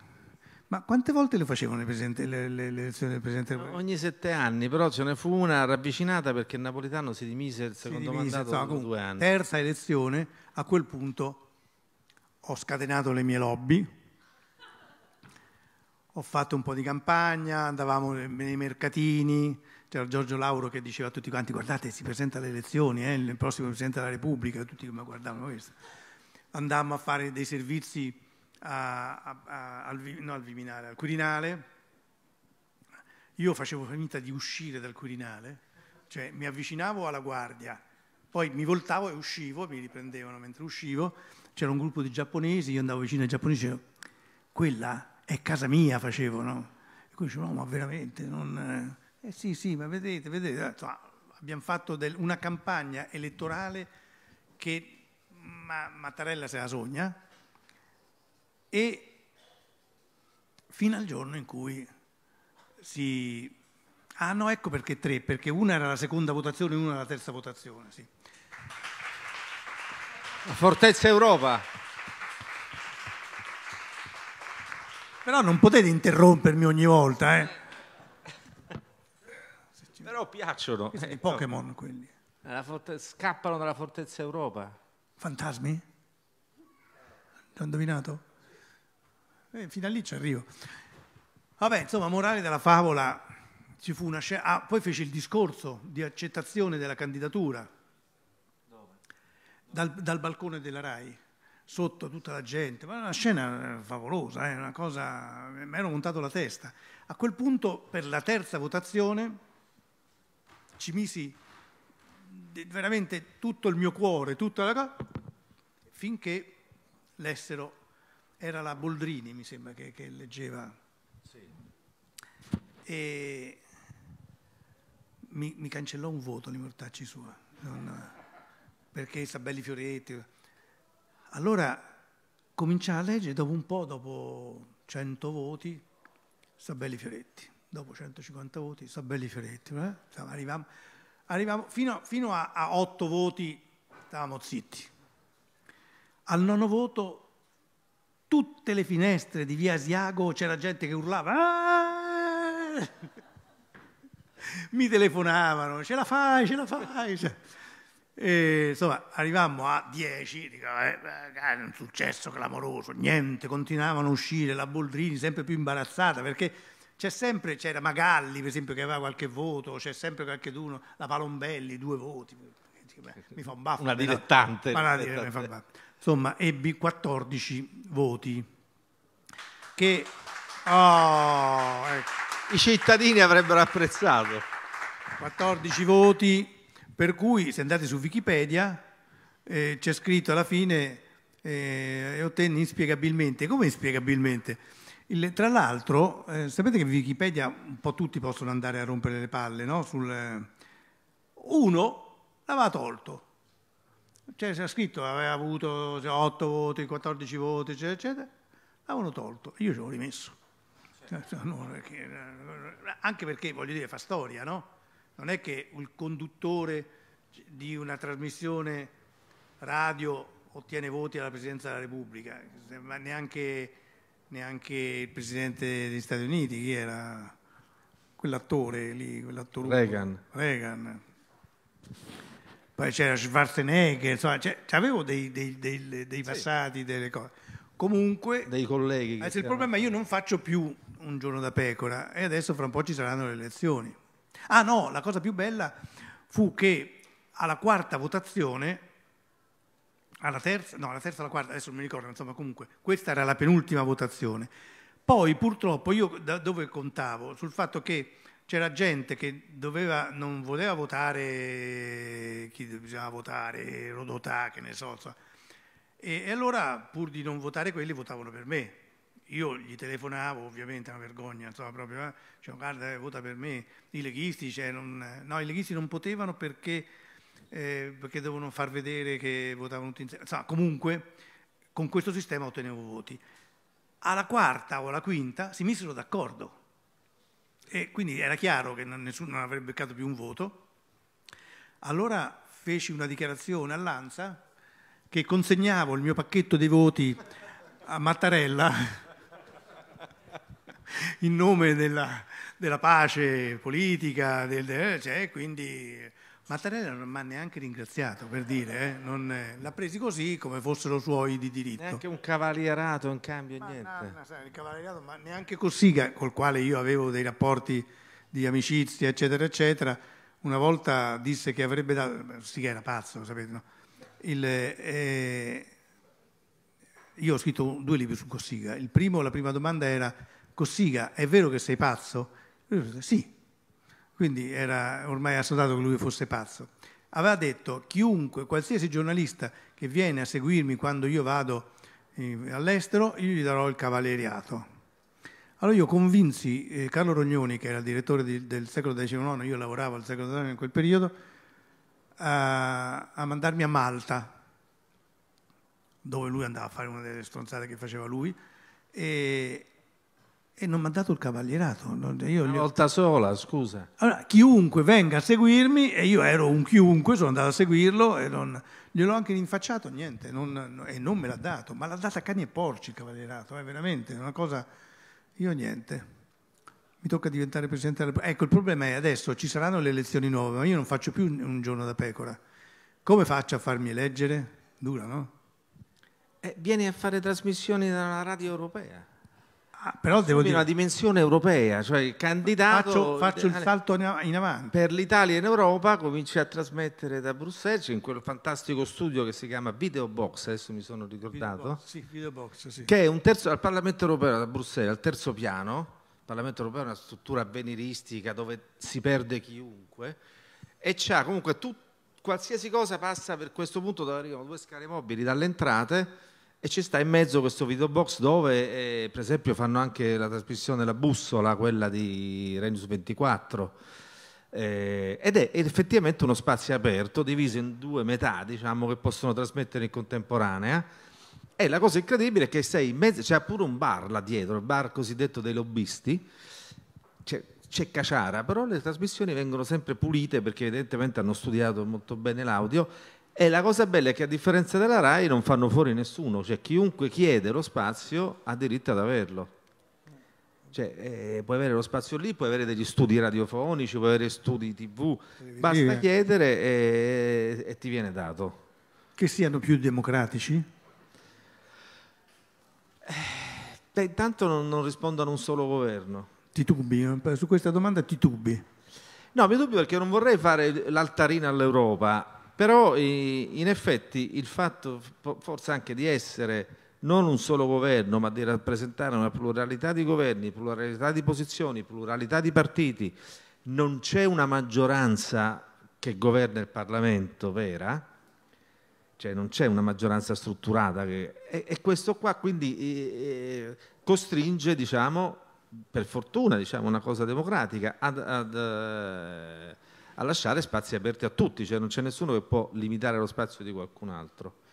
A: ma quante volte le facevano le, le, le, elezioni del Presidente
G: del Ogni sette anni, però ce ne fu una ravvicinata perché Napolitano si dimise il secondo dimise, mandato insomma, dopo due anni.
A: Terza elezione, a quel punto ho scatenato le mie lobby, ho fatto un po' di campagna, andavamo nei mercatini, c'era Giorgio Lauro che diceva a tutti quanti guardate si presenta alle elezioni, eh, il prossimo Presidente della Repubblica, tutti mi guardavano questo. Andammo a fare dei servizi a, a, a, al, no, al, Viminale, al Quirinale, io facevo finta di uscire dal Quirinale, cioè mi avvicinavo alla guardia, poi mi voltavo e uscivo, mi riprendevano mentre uscivo, c'era un gruppo di giapponesi, io andavo vicino ai giapponesi e dicevo, quella è casa mia, facevano. E poi dicevo, no, ma veramente, non... Eh sì, sì, ma vedete, vedete, Insomma, ah, abbiamo fatto del, una campagna elettorale che ma, Mattarella se la sogna, e fino al giorno in cui si... Ah no, ecco perché tre, perché una era la seconda votazione e una era la terza votazione. Sì. La Fortezza Europa. Però non potete interrompermi ogni volta, eh.
G: Però piacciono. Sono eh, i Pokémon quelli. Forte... Scappano
A: dalla Fortezza Europa. Fantasmi? L'ho indovinato? Eh, fino a lì ci arrivo. Vabbè, insomma, morale della favola, ci fu una scelta, ah, poi fece il discorso di accettazione della candidatura dal, dal, balcone della RAI, sotto tutta la gente, ma una scena eh, favolosa, eh, una cosa, eh, mi ero montato la testa. A quel punto, per la terza votazione, ci misi veramente tutto il mio cuore, tutta la cosa, finché lessero era la Boldrini, mi sembra, che, che leggeva. Sì. E mi, mi, cancellò un voto l'immortacci sua, non, perché Sabelli Fioretti. Allora cominciai a leggere, dopo un po', dopo 100 voti, Sabelli Fioretti. Dopo 150 voti, Sabelli Fioretti. Eh? Arrivavamo, arrivavamo fino, fino, a, a 8 voti, stavamo zitti. Al nono voto tutte le finestre di via Asiago c'era gente che urlava. Ah! Mi telefonavano, ce la fai, ce la fai. E, insomma, arrivammo a 10, dico, eh, era un successo clamoroso, niente, continuavano a uscire, la Boldrini sempre più imbarazzata perché c'è sempre, c'era Magalli per esempio che aveva qualche voto, c'è sempre qualche la Palombelli, due voti, mi fa un baffo. Una dilettante. Però, una dilettante insomma ebbi 14 voti. Che oh, ecco. i cittadini avrebbero apprezzato. 14 voti, per cui se andate su Wikipedia eh, c'è scritto alla fine eh, e ottenni inspiegabilmente. Come inspiegabilmente? Il, tra l'altro, eh, sapete che Wikipedia un po' tutti possono andare a rompere le palle, no? Sul, eh, uno l'aveva tolto cioè, si è scritto, aveva avuto 8 cioè, voti, 14 voti, eccetera, eccetera. L'avevano tolto, io ci ho rimesso. Cioè, cioè, anche perché, voglio dire, fa storia, no? Non è che il conduttore di una trasmissione radio ottiene voti alla Presidenza della Repubblica, ma neanche, neanche il Presidente degli Stati Uniti, chi era quell'attore lì, quell'attore Reagan. Reagan poi c'era Schwarzenegger, insomma, cioè, avevo dei, dei, dei, dei passati, sì. delle cose. Comunque, dei colleghi. Che Il problema è che io non faccio più un giorno da pecora e adesso fra un po' ci saranno le elezioni. Ah no, la cosa più bella fu che alla quarta votazione, alla terza, no, alla terza, alla quarta, adesso non mi ricordo, insomma, comunque, questa era la penultima votazione. Poi purtroppo io da dove contavo? Sul fatto che c'era gente che doveva, non voleva votare chi bisognava votare, Rodotà, che ne so, so. E, e, allora pur di non votare quelli votavano per me. Io gli telefonavo, ovviamente, una vergogna, insomma, proprio, cioè, guarda, eh, vota per me. I leghisti, cioè, non, no, i leghisti non potevano perché, eh, perché dovevano far vedere che votavano tutti insieme. Insomma, comunque, con questo sistema ottenevo voti. Alla quarta o alla quinta si misero d'accordo e quindi era chiaro che nessuno non avrebbe beccato più un voto. Allora feci una dichiarazione all'ANSA che consegnavo il mio pacchetto dei voti a Mattarella *laughs* in nome della, della pace politica, del, cioè, quindi Mattarella non mi ha neanche ringraziato per dire, eh, eh, l'ha presi così come fossero suoi di diritto. Neanche un cavalierato in cambio,
G: ma, niente. No, no, il cavalierato, ma
A: neanche Cossiga, col quale io avevo dei rapporti di amicizia, eccetera, eccetera, una volta disse che avrebbe dato... Cossiga era pazzo, sapete, no? Il, eh, io ho scritto due libri su Cossiga. Il primo, la prima domanda era, Cossiga, è vero che sei pazzo? Io, sì, quindi era ormai assodato che lui fosse pazzo. Aveva detto chiunque, qualsiasi giornalista che viene a seguirmi quando io vado eh, all'estero, io gli darò il cavaleriato. Allora io convinsi eh, Carlo Rognoni, che era il direttore del secolo XIX, io lavoravo al secolo XIX in quel periodo, a, a, mandarmi a Malta, dove lui andava a fare una delle stronzate che faceva lui, e, e non mi ha dato il cavalierato. Io Una volta ho... sola, scusa. Allora, chiunque venga a seguirmi, e io ero un chiunque, sono andato a seguirlo e non... gliel'ho anche rinfacciato, niente, non... e non me l'ha dato, ma l'ha data a cani e porci il cavalierato, è eh, veramente una cosa... Io niente. Mi tocca diventare presidente della... Ecco, il problema è adesso ci saranno le elezioni nuove, ma io non faccio più un giorno da pecora. Come faccio a farmi eleggere? Dura, no?
G: Eh, vieni a fare trasmissioni da una radio europea. Ah, però devo dire una dimensione europea, cioè il candidato faccio, faccio il eh, salto
A: in avanti.
G: Per l'Italia in Europa cominci a trasmettere da Bruxelles in quel fantastico studio che si chiama Videobox, adesso mi sono ricordato.
A: Videobox, sì, Videobox, sì. Che è un terzo
G: al Parlamento europeo da Bruxelles, al terzo piano. Il Parlamento europeo è una struttura avveniristica dove si perde chiunque e c'ha comunque tutto qualsiasi cosa passa per questo punto dove arrivano due scale mobili dalle entrate e ci sta in mezzo questo videobox dove eh, per esempio fanno anche la trasmissione La Bussola, quella di Renus 24. Eh, ed è effettivamente uno spazio aperto diviso in due metà, diciamo, che possono trasmettere in contemporanea. E la cosa incredibile è che sei in mezzo, c'è pure un bar là dietro, il bar cosiddetto dei lobbisti. C'è, c'è Caciara, però le trasmissioni vengono sempre pulite perché evidentemente hanno studiato molto bene l'audio e la cosa bella è che a differenza della RAI non fanno fuori nessuno, cioè chiunque chiede lo spazio ha diritto ad averlo. Cioè, eh, puoi avere lo spazio lì, puoi avere degli studi radiofonici, puoi avere studi tv, basta chiedere e, e ti viene dato.
A: Che siano più democratici?
G: Eh, beh, intanto non, non rispondono a un solo governo.
A: Titubi, su questa domanda ti titubi.
G: No, mi dubbio perché non vorrei fare l'altarina all'Europa, però in effetti il fatto forse anche di essere non un solo governo, ma di rappresentare una pluralità di governi, pluralità di posizioni, pluralità di partiti, non c'è una maggioranza che governa il Parlamento vera, cioè non c'è una maggioranza strutturata che, e, e, questo qua quindi eh, costringe, diciamo, per fortuna, diciamo, una cosa democratica ad, ad eh, a lasciare spazi aperti a tutti, cioè non c'è nessuno che può limitare lo spazio di qualcun altro.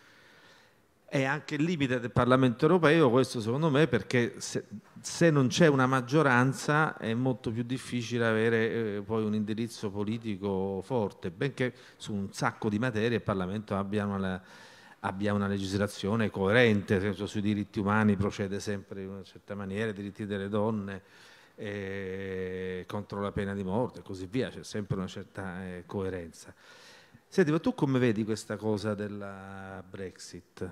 G: È anche il limite del Parlamento europeo questo secondo me perché se, se non c'è una maggioranza è molto più difficile avere eh, poi un indirizzo politico forte, benché su un sacco di materie il Parlamento abbia una, abbia una legislazione coerente, senso, sui diritti umani procede sempre in una certa maniera, i diritti delle donne, eh, contro la pena di morte e così via, c'è sempre una certa eh, coerenza. Senti, ma tu come vedi questa cosa della Brexit?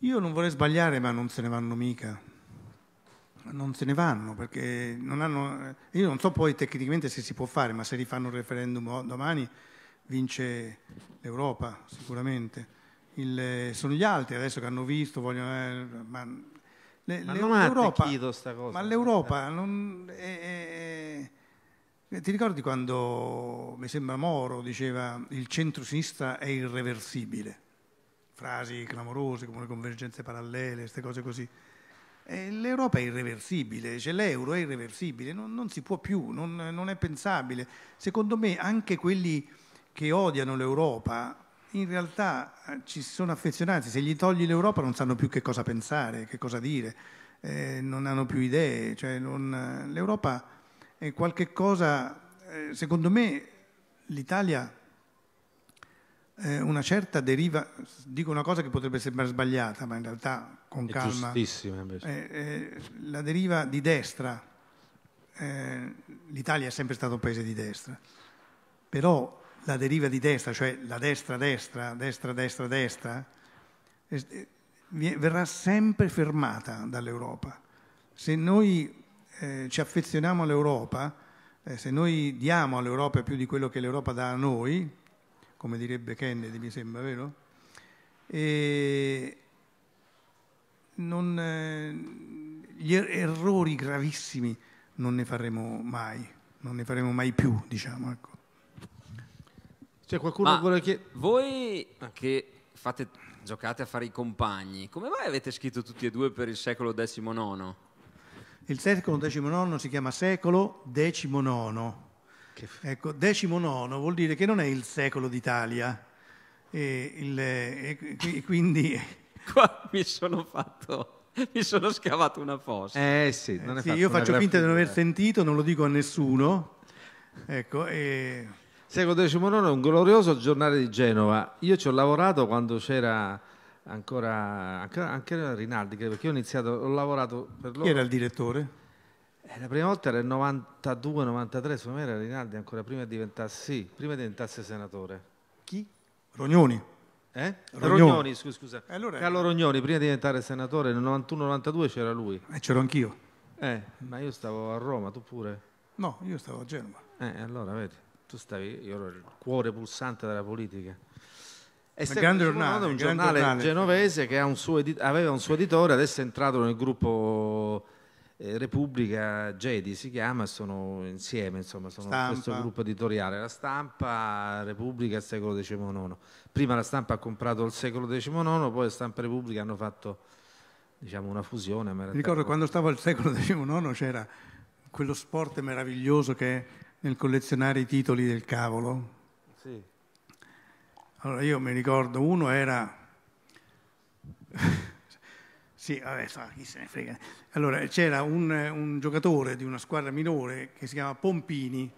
A: Io non vorrei sbagliare, ma non se ne vanno mica. Non se ne vanno perché non hanno. Eh, io non so poi tecnicamente se si può fare, ma se rifanno il referendum domani vince l'Europa sicuramente. Il, eh, sono gli altri adesso che hanno visto, vogliono, eh, ma le, l'Europa, ma eh. l'Europa non, è, eh, è, eh, ti ricordi quando, mi sembra Moro, diceva il centro-sinistra è irreversibile? Frasi clamorose come le convergenze parallele, queste cose così. E L'Europa è irreversibile, cioè l'euro è irreversibile, non, non si può più, non, non è pensabile. Secondo me anche quelli che odiano l'Europa in realtà eh, ci sono affezionati, se gli togli l'Europa non sanno più che cosa pensare, che cosa dire, eh, non hanno più idee, cioè non... Eh, l'Europa è qualcosa, eh, secondo me l'Italia eh, una certa deriva, dico una cosa che potrebbe sembrare sbagliata, ma in realtà con calma, giustissima eh, la deriva di destra, l'Italia è sempre stato un paese di destra, però la deriva di destra, cioè la destra, destra, destra, destra, destra, eh, verrà sempre fermata dall'Europa. Se noi eh, ci affezioniamo all'Europa, eh, se noi diamo all'Europa più di quello che l'Europa dà a noi, come direbbe Kennedy, mi sembra, vero? E non, eh, gli er-, errori gravissimi non ne faremo mai, non ne faremo mai più, diciamo. Ecco. C'è qualcuno che vuole
F: chiedere... Voi che fate, giocate a fare i compagni, come mai avete scritto tutti e due per il secolo XIX?
A: Il secolo XIX si chiama secolo XIX. Che... Ecco, XIX vuol dire che non è il secolo d'Italia. E, il, e quindi... *laughs* Qua mi
F: sono fatto mi sono scavato una fossa. Eh sì, eh, sì io faccio finta di non aver
A: sentito, non lo dico a nessuno. Ecco, e... Secolo XIX è un glorioso
G: giornale di Genova. Io ci ho lavorato quando c'era ancora, anche, ancora Rinaldi, perché ho iniziato, ho lavorato per loro. Chi era il direttore? Eh, la prima volta era il 92-93, secondo me era Rinaldi ancora prima diventasse, sì, prima diventasse senatore. Chi? Rognoni. Eh? Rognoni, Rognoni scusa. scusa. Eh, allora... Carlo Rognoni, prima di diventare senatore, nel 91-92 c'era lui. E eh, c'ero anch'io. Eh, ma io stavo a Roma, tu pure?
A: No, io stavo a Genova.
G: Eh, allora, vedi tu stavi, io ero il cuore pulsante della politica. E un grande giornale, un giornale, giornale genovese che un edit- aveva un suo editore, adesso è entrato nel gruppo eh, Repubblica Jedi, si chiama, sono insieme, insomma, sono stampa. questo gruppo editoriale. La stampa Repubblica al secolo XIX. Prima la stampa ha comprato il secolo XIX, poi la stampa Repubblica hanno fatto diciamo, una fusione. Mi ricordo quando
A: stavo al secolo XIX c'era quello sport meraviglioso che nel collezionare i titoli del cavolo. Sì. Allora io mi ricordo, uno era... *laughs* sì, vabbè, so, chi se ne frega. Allora c'era un, un giocatore di una squadra minore che si chiama Pompini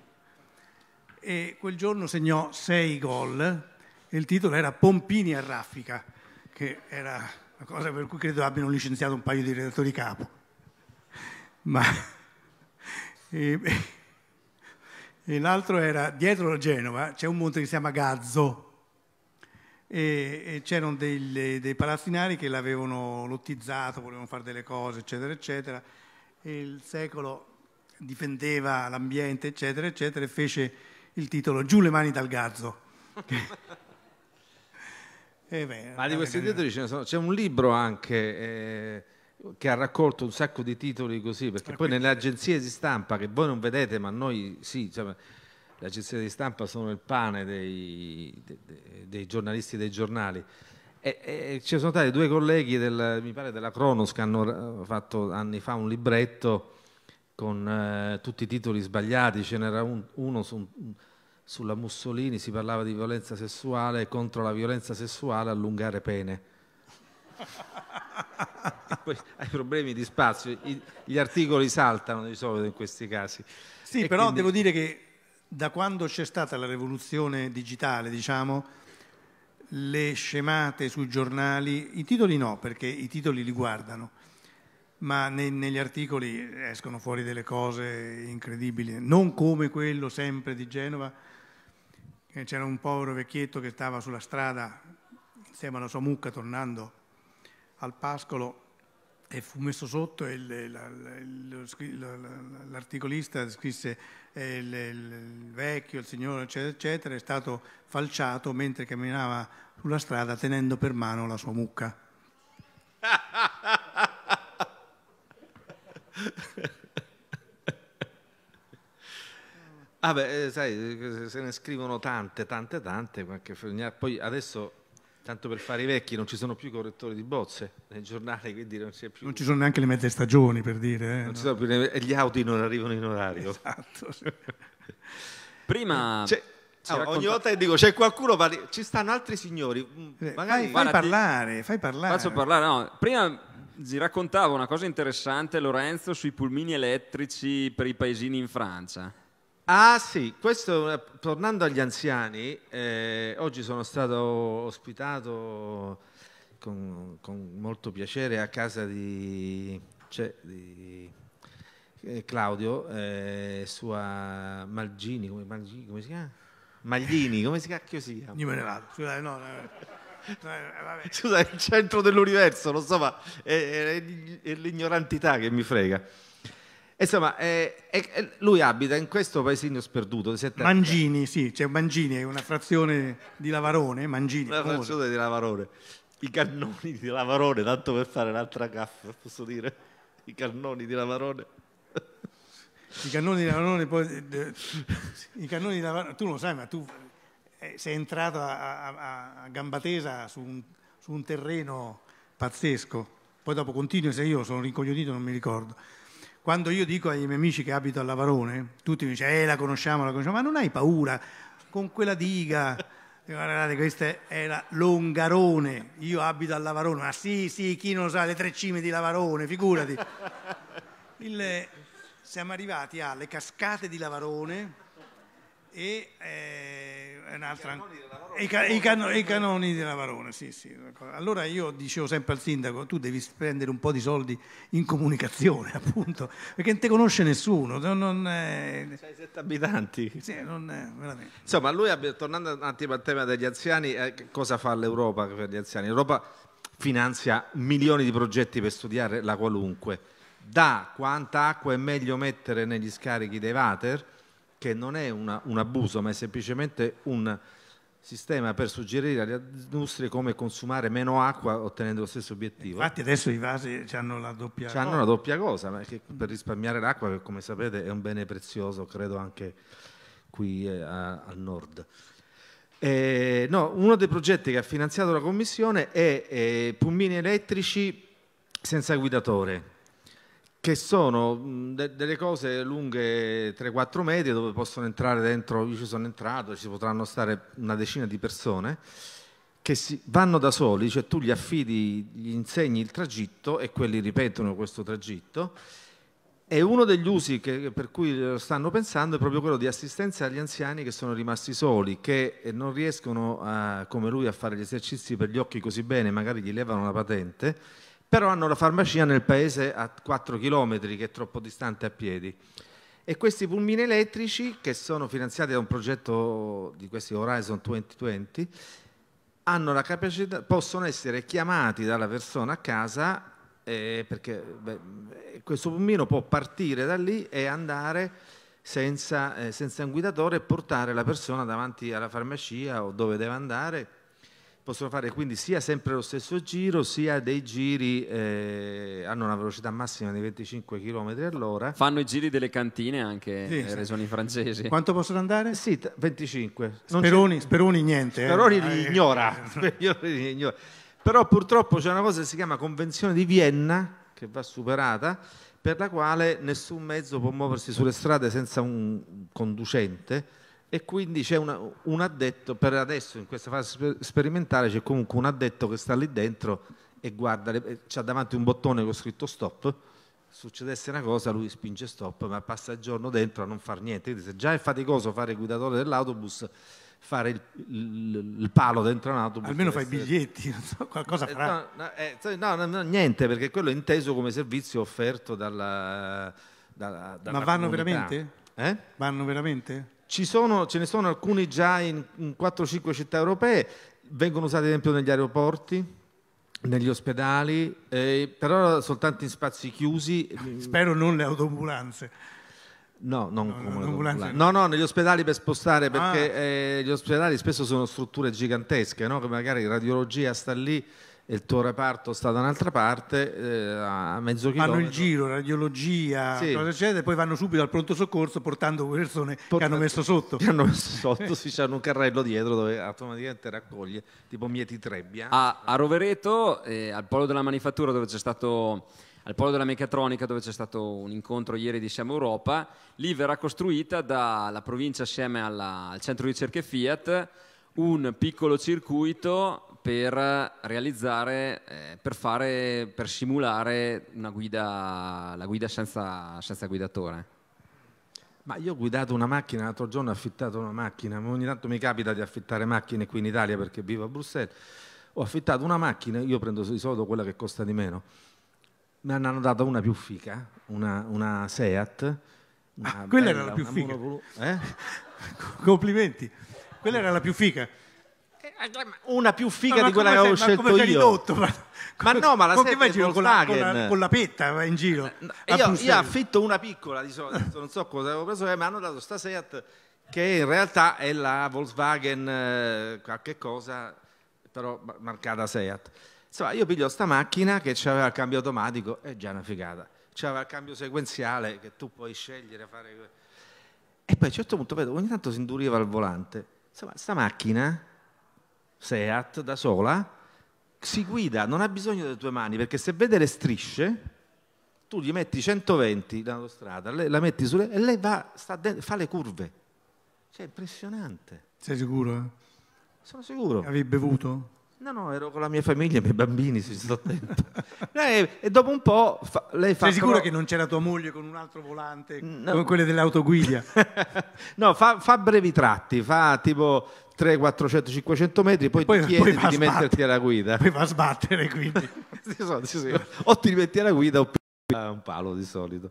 A: e quel giorno segnò sei gol e il titolo era Pompini a raffica, che era una cosa per cui credo abbiano licenziato un paio di redattori capo. Ma... *laughs* E, e l'altro era, dietro Genova c'è un monte che si chiama Gazzo e, e c'erano dei, dei palazzinari che l'avevano lottizzato, volevano fare delle cose, eccetera, eccetera. E il secolo difendeva l'ambiente, eccetera, eccetera, e fece il titolo Giù le mani dal Gazzo. *laughs* *laughs* beh, Ma di questi titoli
G: c'è un libro anche... Eh che ha raccolto un sacco di titoli così, perché poi nelle agenzie di stampa, che voi non vedete, ma noi sì, cioè, le agenzie di stampa sono il pane dei, dei, dei giornalisti dei giornali. E, e, ci sono stati due colleghi, del, mi pare della Cronos, che hanno eh, fatto anni fa un libretto con eh, tutti i titoli sbagliati, ce n'era un, uno su, sulla Mussolini, si parlava di violenza sessuale contro la violenza sessuale, allungare pene poi hai problemi di spazio, gli articoli saltano di solito in questi casi. Sì, e però quindi... devo dire
A: che da quando c'è stata la rivoluzione digitale, diciamo, le scemate sui giornali, i titoli no, perché i titoli li guardano, ma ne, negli articoli escono fuori delle cose incredibili, non come quello sempre di Genova, c'era un povero vecchietto che stava sulla strada insieme alla sua mucca tornando al pascolo e fu messo sotto e l'articolista scrisse eh, il, vecchio, il signore, eccetera, eccetera, è stato falciato mentre camminava sulla strada tenendo per mano la sua mucca. *laughs*
G: ah beh, eh, sai, eh, se ne scrivono tante, tante, tante, poi adesso tanto per fare i vecchi, non ci sono più i correttori di bozze nei
A: giornali, quindi non c'è più... Non ci sono neanche le mezze stagioni, per dire. Eh, non
G: no. più, e gli Audi non arrivano in orario. Esatto. *laughs* Prima... C'è, c'è Ogni volta che dico c'è qualcuno,
F: parli... ci stanno altri signori. Mm,
A: eh, magari... Fai, fai
F: parlare, fai parlare. Faccio parlare, no. Prima vi raccontavo una cosa interessante Lorenzo sui pulmini elettrici per i paesini in Francia. Ah sì, questo, tornando agli
G: anziani, eh, oggi sono stato ospitato con, con molto piacere a casa di, cioè, di eh, Claudio, eh, sua Malgini, come, Malgini, come si chiama? Maglini, come si cacchio si chiama? Io me ne vado,
A: scusate, no, no, no,
G: Scusa, è il centro dell'universo, lo so, ma è, è, è l'ignorantità che mi frega. Insomma, eh, eh, eh, lui abita in questo paesino sperduto. Mangini,
A: sì, c'è cioè Mangini, è una frazione di Lavarone. Mangini, una famosa. frazione di Lavarone. I cannoni di Lavarone, tanto per fare un'altra gaffa, posso dire. I cannoni di Lavarone. I cannoni di Lavarone, poi, eh, i cannoni di Lavarone, tu lo sai, ma tu eh, sei entrato a, a, a gamba tesa su un, su un terreno pazzesco. Poi dopo continui, se io sono rincoglionito non mi ricordo. Quando io dico ai miei amici che abito a Lavarone, tutti mi dicono, eh, la conosciamo, la conosciamo, ma non hai paura con quella diga? Guardate, questa era l'Ongarone, io abito a Lavarone, ma sì, sì, chi non lo sa, le tre cime di Lavarone, figurati. Il, siamo arrivati alle cascate di Lavarone, e eh, un'altra... I, ca- i, canoni della Navarone, sì, sì. Allora io dicevo sempre al sindaco, tu devi spendere un po' di soldi in comunicazione, *laughs* appunto, perché non te conosce nessuno. Non, non è... C'hai sette abitanti. Sì, non è, eh, veramente.
G: Insomma, lui, tornando un attimo al tema degli anziani, eh, cosa fa l'Europa per gli anziani? L'Europa finanzia milioni di progetti per studiare la qualunque. Da quanta acqua è meglio mettere negli scarichi dei water perché non è una, un abuso, ma è semplicemente un sistema per suggerire alle industrie come consumare meno acqua ottenendo lo stesso obiettivo. Infatti adesso
A: i vasi hanno la doppia cosa. Hanno la
G: doppia cosa, per risparmiare l'acqua che come sapete è un bene prezioso, credo anche qui eh, al nord. Eh, no, uno dei progetti che ha finanziato la Commissione è eh, pulmini elettrici senza guidatore, che sono mm, de delle cose lunghe 3-4 metri dove possono entrare dentro, io ci sono entrato, ci potranno stare una decina di persone che si, vanno da soli, cioè tu gli affidi, gli insegni il tragitto e quelli ripetono questo tragitto e uno degli usi che, per cui eh, stanno pensando è proprio quello di assistenza agli anziani che sono rimasti soli, che eh, non riescono a, come lui a fare gli esercizi per gli occhi così bene, magari gli levano la patente però hanno la farmacia nel paese a 4 km che è troppo distante a piedi. E questi pulmini elettrici, che sono finanziati da un progetto di questi Horizon 2020, capacità, possono essere chiamati dalla persona a casa eh, perché beh, questo pulmino può partire da lì e andare senza, eh, senza un guidatore e portare la persona davanti alla farmacia o dove deve andare possono fare quindi sia sempre lo stesso giro sia dei giri
F: eh, hanno una velocità massima di 25 km all'ora fanno i giri delle cantine anche sì, eh, regioni francesi quanto
A: possono andare? sì 25 Speroni, Speroni, niente
G: eh. Speroni eh. li ignora, *laughs* Speroni li ignora. però purtroppo c'è una cosa che si chiama convenzione di Vienna che va superata per la quale nessun mezzo può muoversi sulle strade senza un conducente e quindi c'è una, un addetto, per adesso in questa fase sperimentale c'è comunque un addetto che sta lì dentro e guarda, c'ha davanti un bottone con scritto stop, succedesse una cosa lui spinge stop ma passa il giorno dentro a non fare niente, quindi se già è faticoso fare il guidatore dell'autobus fare il, il, il, palo dentro un autobus. Almeno fai i essere...
A: biglietti, qualcosa eh, farà.
G: No, no, eh, no, no, niente, perché quello è inteso come servizio offerto dalla... dalla, dalla Ma vanno comunità. veramente? Eh? Vanno veramente? sono, ce ne sono alcuni già in, in 4-5 città europee, vengono usati ad esempio negli aeroporti, negli ospedali, eh, però soltanto in spazi chiusi. Spero non le
A: autoambulanze.
G: No, non no, come No, no, negli ospedali per spostare, perché ah. eh, gli ospedali spesso sono strutture gigantesche, no? che magari radiologia sta lì, il tuo reparto sta da un'altra parte eh, a mezzo chilometro. Fanno il
A: giro, radiologia, sì. cosa succede, e poi vanno subito al pronto soccorso portando persone Portante, che hanno messo sotto. Che *laughs* hanno messo *laughs* sotto,
G: sì, c'è un carrello dietro dove automaticamente raccoglie, tipo Mieti Trebbia.
F: A, a Rovereto, eh, al polo della manifattura dove c'è stato al Polo della Meccatronica dove c'è stato un incontro ieri di Siamo Europa, lì verrà costruita dalla provincia assieme alla, al centro di ricerche Fiat un piccolo circuito per realizzare, eh, per, fare, per simulare guida, la guida senza, senza guidatore?
G: Ma io ho guidato una macchina, l'altro giorno ho affittato una macchina, ogni tanto mi capita di affittare macchine qui in Italia perché vivo a Bruxelles, ho affittato una macchina, io prendo di solito quella che costa di meno, mi hanno dato una più fica, una, una Seat. Una ah, quella bella, era la più fica. Monopolo-
A: eh? *laughs* Complimenti, quella era la più fica una più figa di quella che avevo sei, scelto io. Ridotto, ma, *laughs* ma come, no, ma la con sette è con la, con, con la petta in giro. Io, io, affitto una piccola
G: di solito, non so cosa avevo preso, eh, mi hanno dato sta Seat che in realtà è la Volkswagen eh, qualche cosa, però marcata Seat. Insomma, io piglio sta macchina che aveva il cambio automatico, è già una figata. C'aveva il cambio sequenziale che tu puoi scegliere, fare... E poi a un certo punto vedo, ogni tanto si induriva il volante. Insomma, sta macchina SEAT da sola, si guida, non ha bisogno delle tue mani, perché se vede le strisce, tu gli metti 120 l'autostrada, la metti sulle e lei va, dentro, fa le curve. Cioè, è impressionante. Sei sicuro? Eh? Sono sicuro. Avevi bevuto? No, no, ero con la mia famiglia, i miei bambini, si sto attento. e, e dopo un po' fa, lei fa... Sei sicuro però... che non c'era tua
A: moglie con un altro volante, no. come quelle
G: dell'autoguidia? *laughs* no, fa, fa, brevi tratti, fa tipo 300, 400, 500 metri, poi, poi ti chiedi poi di metterti alla guida. Poi va a sbattere,
A: quindi. *laughs* sì, so, sì, sì.
G: O ti metti alla guida o un palo di solito.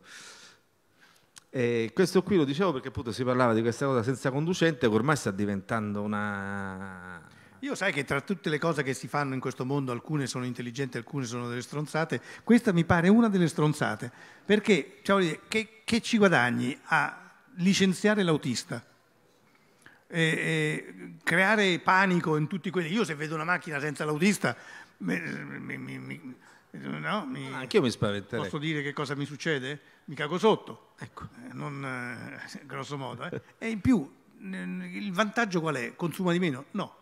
G: E questo qui lo dicevo perché appunto si parlava di questa cosa senza conducente che ormai sta diventando una...
A: Io sai che tra tutte le cose che si fanno in questo mondo alcune sono intelligenti, alcune sono delle stronzate, questa mi pare una delle stronzate, perché cioè, che, che ci guadagni a licenziare l'autista? eh, creare panico in tutti quelli. Io se vedo una macchina senza l'autista, mi, mi, mi, no,
G: ah, anche io mi spaventerei. Posso
A: dire che cosa mi succede? Mi cago sotto, ecco. Eh, non, eh, *laughs* grosso modo. Eh. e in più, il vantaggio qual è? Consuma di meno? No.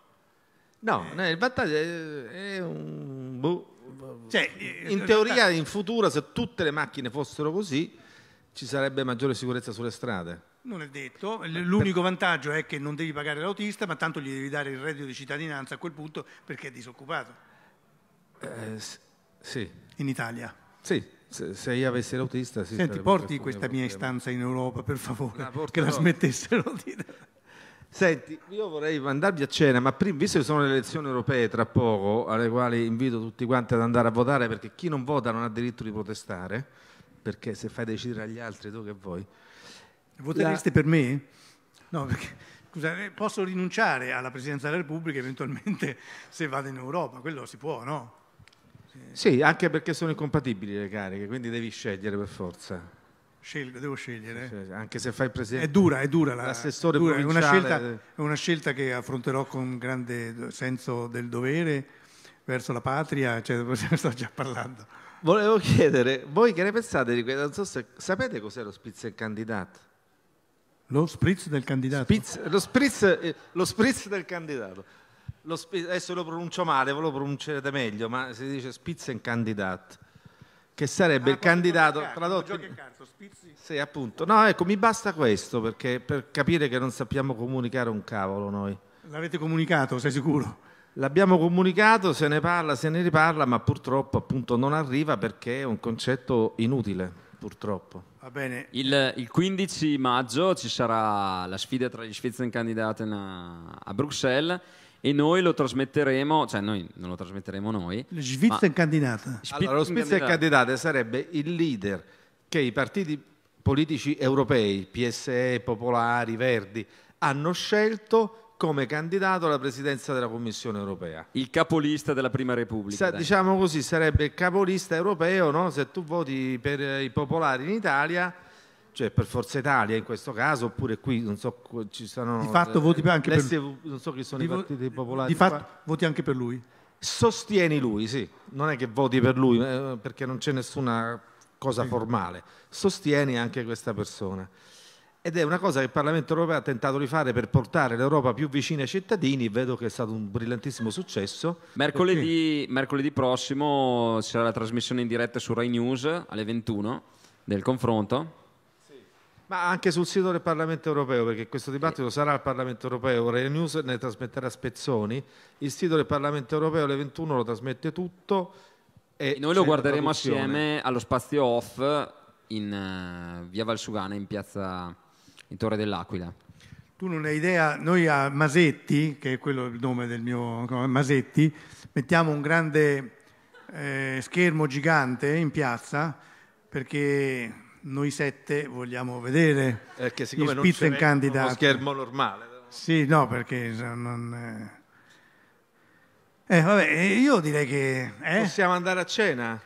A: No, eh. il vantaggio è, un... Boh, boh. Cioè, in eh,
G: teoria in futuro se tutte le macchine fossero così ci sarebbe maggiore sicurezza sulle strade.
A: Non è detto, l'unico vantaggio è che non devi pagare l'autista, ma tanto gli devi dare il reddito di cittadinanza a quel punto perché è disoccupato. Eh,
G: sì. In Italia. Sì, se, se io avessi l'autista... Sì, Senti, porti questa mia istanza
A: in Europa, per favore, la che la smettessero di...
G: Senti, io vorrei
A: mandarvi a cena, ma prima,
G: visto che sono le elezioni europee tra poco, alle quali invito tutti quanti ad andare a votare, perché chi non vota non ha diritto di protestare, perché se fai decidere agli altri tu che vuoi, Votereste la... per me?
A: No, perché, scusate, eh, posso rinunciare alla Presidenza della Repubblica eventualmente *laughs* se vado in Europa, quello si può, no?
G: Sì, anche perché sono incompatibili le cariche, quindi devi scegliere per forza.
A: Scelgo, devo scegliere. Sì, anche se fai presidente. È dura, è dura la, l'assessore dura, è una, scelta, è una, scelta, che affronterò con grande senso del dovere verso la patria, cioè ne *laughs* sto già parlando. Volevo chiedere, voi che ne pensate di questo? So sapete cos'è lo Spitzenkandidat? candidato? Lo spritz del candidato. Spitz,
G: lo, spritz, eh, lo, spritz, del candidato. Lo spritz, adesso lo pronuncio male, voi lo pronuncerete meglio, ma si dice Spitzenkandidat, che sarebbe ah, il candidato cazzo, tradotto... Cazzo, sì, appunto. No, ecco, mi basta questo perché per capire che non sappiamo comunicare un cavolo noi. L'avete comunicato, sei sicuro? L'abbiamo comunicato, se ne parla, se ne riparla, ma purtroppo appunto non arriva perché è un concetto inutile, purtroppo.
F: Il, il, 15 maggio ci sarà la sfida tra gli Spitzenkandidaten a, a Bruxelles e noi lo trasmetteremo, cioè noi non lo trasmetteremo noi. Lo Spitzenkandidaten. Allora, lo Spitzenkandidaten sarebbe il leader che i partiti politici europei,
G: PSE, Popolari, Verdi, hanno scelto come candidato alla presidenza della Commissione europea.
F: Il capolista della Prima Repubblica. Sa, diciamo
G: così, sarebbe il capolista europeo, no? se tu voti per i popolari in Italia, cioè per Forza Italia in questo caso, oppure qui non so ci sono Di fatto voti eh, anche per lui. non so chi sono di i partiti popolari. Di fatto qua. voti anche per lui. Sostieni lui, sì. Non è che voti per lui eh, perché non c'è nessuna cosa formale. Sostieni anche questa persona ed è una cosa che il Parlamento europeo ha tentato di fare per portare l'Europa più vicina ai cittadini, vedo che è stato un brillantissimo successo.
F: Mercoledì, mercoledì prossimo ci sarà la trasmissione in diretta su Rai News alle 21 del confronto. Sì.
G: Ma anche sul sito del Parlamento europeo, perché questo dibattito eh. sarà al Parlamento europeo, Rai News ne trasmetterà spezzoni, il sito del Parlamento europeo alle 21 lo trasmette tutto. E, e noi lo guarderemo assieme
F: allo spazio off in uh, via Valsugana in piazza in Torre dell'Aquila.
A: Tu non hai idea, noi a Masetti, che è quello il nome del mio Masetti, mettiamo un grande eh, schermo gigante in piazza perché noi sette vogliamo vedere perché siccome non c'è candidato. uno schermo normale. Sì, no, perché non... Eh, vabbè, eh, io direi che... Eh? Possiamo andare a cena?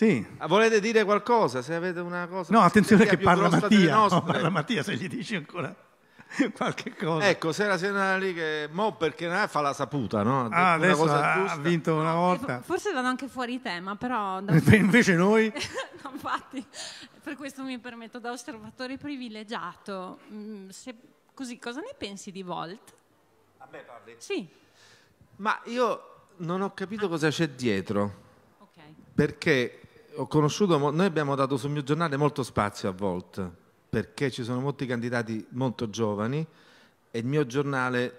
A: Sì.
G: Ah, volete dire qualcosa? Se avete una cosa... No, attenzione che parla Mattia, no, *laughs* parla Mattia se gli
A: dici ancora *laughs*
G: qualche cosa. Ecco, Sera Siena lì che mo perché non è fa la saputa,
A: no? Ah, adesso ha, vinto una volta.
H: Forse vado anche fuori tema, però da...
A: *laughs* invece noi
H: no, infatti per questo mi permetto da osservatore privilegiato. Mm, se... così cosa ne pensi di Volt? A me parli? Sì.
G: Ma io non ho capito ah. cosa c'è dietro. Perché ho conosciuto, noi abbiamo dato sul mio giornale molto spazio a Volt, perché ci sono molti candidati molto giovani e il mio giornale,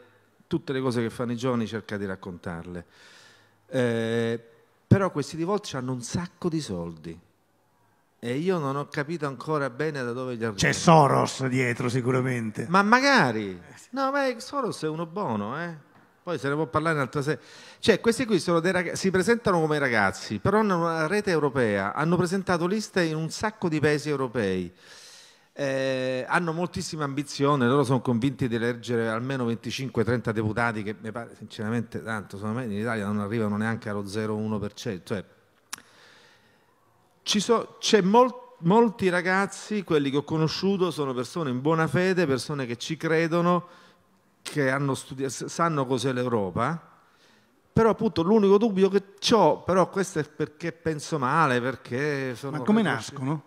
G: tutte le cose che fanno i giovani, cerca di raccontarle. Eh, però questi di Volt hanno un sacco di soldi. E io non ho capito ancora bene da dove gli arrivano. C'è Soros dietro
A: sicuramente. Ma magari.
G: No, ma Soros è uno buono, eh. Poi se ne può parlare in altra sede. Cioè, questi qui ragazzi, si presentano come ragazzi, però hanno una rete europea, hanno presentato liste in un sacco di paesi europei. Eh, hanno moltissima ambizione, loro sono convinti di eleggere almeno 25-30 deputati, che mi pare sinceramente tanto, secondo me in Italia non arrivano neanche allo 0,1%. Cioè, so, c'è molto molti ragazzi, quelli che ho conosciuto, sono persone in buona fede, persone che ci credono, che studiato, sanno cos'è l'Europa, però appunto l'unico dubbio che ho, però questo è perché penso male, perché sono... Ma come nascono?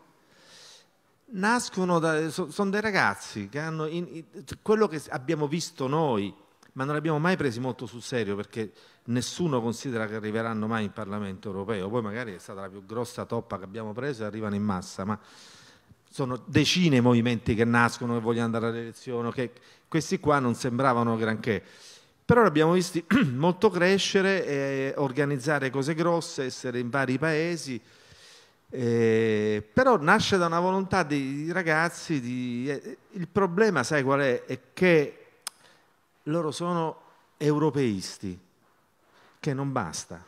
G: Nascono, da, so, sono dei ragazzi che hanno in, in, quello che abbiamo visto noi, ma non l'abbiamo mai presi molto sul serio perché nessuno considera che arriveranno mai in Parlamento europeo, poi magari è stata la più grossa toppa che abbiamo preso e arrivano in massa, ma sono decine i movimenti che nascono, che vogliono andare alle elezioni, che, questi qua non sembravano granché. Però l'abbiamo abbiamo visti *clears throat* molto crescere, e organizzare cose grosse, essere in vari paesi. Eh, però nasce da una volontà dei ragazzi. Di, eh, il problema, sai qual è? È che loro sono europeisti, che non basta.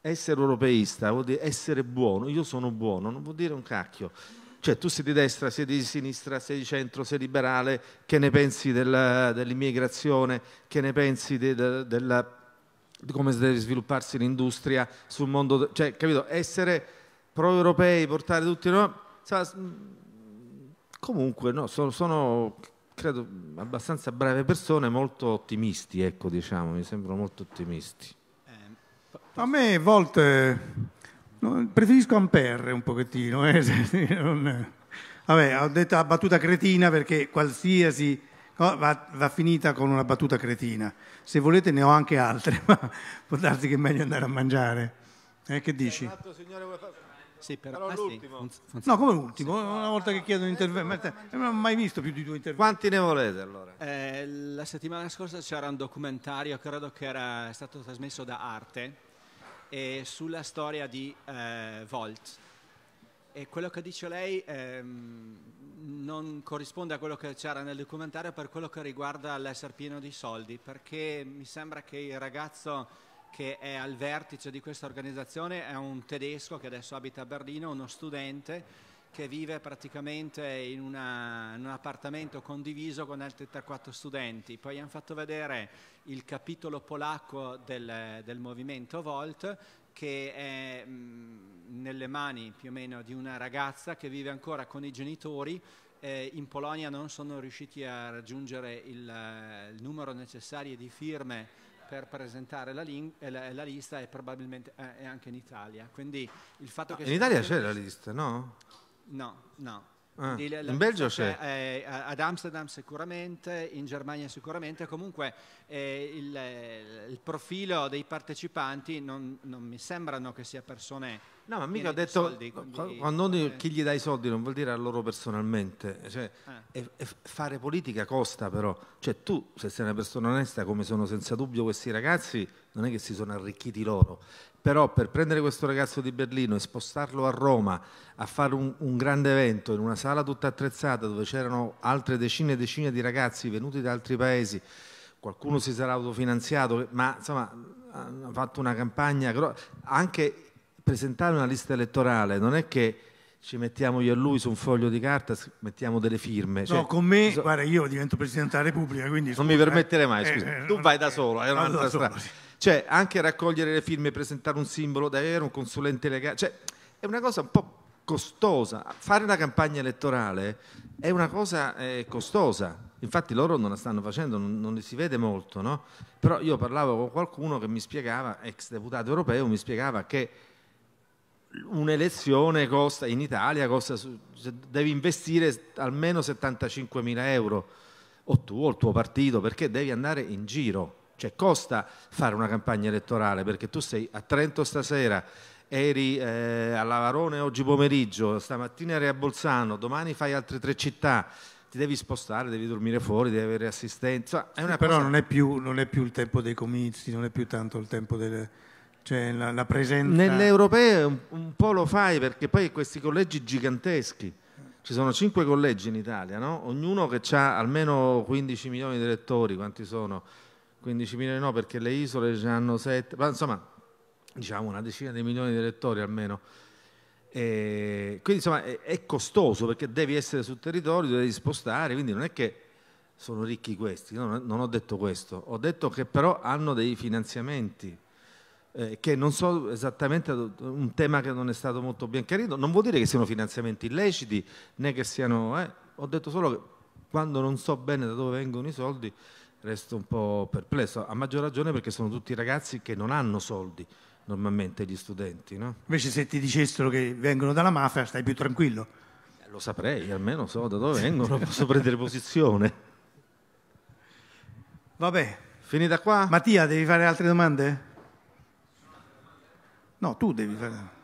G: Essere europeista vuol dire essere buono. Io sono buono, non vuol dire un cacchio. Cioè tu sei di destra, sei di sinistra, sei di centro, sei liberale, che ne pensi della, dell'immigrazione, che ne pensi de, de, della, di come deve svilupparsi l'industria sul mondo, cioè capito, essere pro-europei, portare tutti noi... Mm, comunque, no, sono, sono, credo, abbastanza brave persone, molto ottimisti, ecco, diciamo, mi sembrano molto ottimisti.
A: A me a volte Preferisco Amperre un pochettino. Eh? *laughs* Vabbè, ho detto la battuta cretina perché qualsiasi cosa va, va, finita con una battuta cretina. Se volete ne ho anche altre, *laughs* ma può darsi che è meglio andare a mangiare. Eh, che dici?
G: sì, però, però ah, l'ultimo. Sì.
A: No, come l'ultimo? Sì. Una volta che chiedo un intervento, non ho mai visto più di due interventi. Quanti ne volete allora?
H: Eh, la settimana scorsa c'era un documentario, credo che era stato trasmesso da Arte, eh, sulla storia di eh, Volt. E quello che dice lei ehm, non corrisponde a quello che c'era nel documentario per quello che riguarda l'essere pieno di soldi, perché mi sembra che il ragazzo che è al vertice di questa organizzazione è un tedesco che adesso abita a Berlino, uno studente che vive praticamente in, una, in un appartamento condiviso con altri 3-4 studenti. Poi hanno fatto vedere il capitolo polacco del, del movimento Volt che è mm, nelle mani più o meno di una ragazza che vive ancora con i genitori. Eh, in Polonia non sono riusciti a raggiungere il, eh, il numero necessario di firme per presentare la, eh, la, la lista e probabilmente eh, anche in Italia. Quindi il fatto no, ah, che in Italia c'è la
G: lista, no?
H: No, no. Ah, in Belgio c'è? Eh, ad Amsterdam sicuramente, in Germania sicuramente, comunque eh, il, eh, il, profilo dei partecipanti non, non, mi sembrano che sia persone... No, ma mica ho detto,
G: soldi, quindi, quando eh, chi gli dà i soldi non vuol dire a loro personalmente, cioè, ah. e, e fare politica costa però, cioè tu se sei una persona onesta come sono senza dubbio questi ragazzi, non è che si sono arricchiti loro, però per prendere questo ragazzo di Berlino e spostarlo a Roma a fare un, un grande evento in una sala tutta attrezzata dove c'erano altre decine e decine di ragazzi venuti da altri paesi, qualcuno si sarà autofinanziato, ma insomma hanno fatto una campagna, anche presentare una lista elettorale non è che ci mettiamo io e lui su un foglio di carta, mettiamo delle firme. Cioè, no, con
A: me, so, guarda, io divento Presidente della Repubblica, quindi... Non scusa, mi permetterei mai, eh, scusa. Eh, tu vai da eh, solo, è un'altra strada. Solo, sì.
G: Cioè, anche raccogliere le firme, presentare un simbolo davvero, un consulente legale, cioè, è una cosa un po' costosa. Fare una campagna elettorale è una cosa eh, costosa. Infatti loro non la stanno facendo, non, non li si vede molto, no? Però io parlavo con qualcuno che mi spiegava, ex deputato europeo, mi spiegava che un'elezione costa in Italia, costa, devi investire almeno 75 mila euro, o tu o il tuo partito, perché devi andare in giro cioè costa fare una campagna elettorale perché tu sei a Trento stasera, eri eh, a Lavarone oggi pomeriggio, stamattina eri a Bolzano, domani fai altre tre città ti devi
A: spostare, devi dormire fuori, devi avere assistenza. Sì, però cosa... non, è più, non, è più, il tempo dei comizi, non è più tanto il tempo delle... cioè la, la presenza... Nell'europeo
G: un, un, po' lo fai perché poi questi collegi giganteschi, ci sono cinque collegi in Italia, no? ognuno che ha almeno 15 milioni di elettori, quanti sono? 15.000 no perché le isole ce ne hanno 7, ma insomma diciamo una decina di milioni di elettori almeno. E quindi insomma è, è costoso perché devi essere sul territorio, devi spostare, quindi non è che sono ricchi questi, no, non ho detto questo, ho detto che però hanno dei finanziamenti eh, che non so esattamente un tema che non è stato molto ben chiarito, non vuol dire che siano finanziamenti illeciti né che siano, eh, ho detto solo che quando non so bene da dove vengono i soldi resto un po' perplesso, a maggior ragione perché sono tutti ragazzi che non hanno soldi normalmente gli studenti. No?
A: Invece se ti dicessero che vengono dalla mafia stai più tranquillo. Eh, lo saprei, almeno so da dove vengono, *laughs* posso prendere
G: posizione.
A: Vabbè. Finita qua? Mattia, devi fare altre domande? No, tu devi fare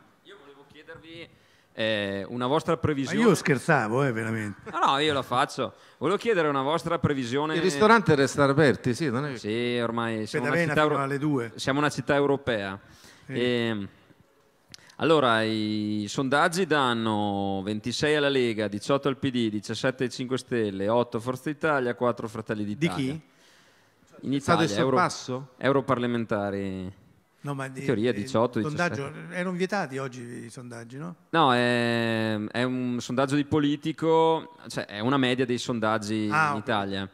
F: eh, una vostra previsione. Ma io scherzavo, eh, veramente. No, no, io lo faccio. Volevo chiedere una vostra previsione. Il ristorante resta aperto, sì, non è... Sì, ormai siamo una, città euro... alle due. siamo una città europea. Sì. E... Ehm, allora, i sondaggi danno 26 alla Lega, 18 al PD, 17 ai 5 Stelle, 8 Forza Italia, 4 Fratelli d'Italia. Di chi? In Italia, Euro... europarlamentari. No, ma in teoria 18, sondaggio,
A: Erano vietati oggi i sondaggi, no?
F: No, è, è un sondaggio di politico, cioè è una media dei sondaggi ah, in Italia.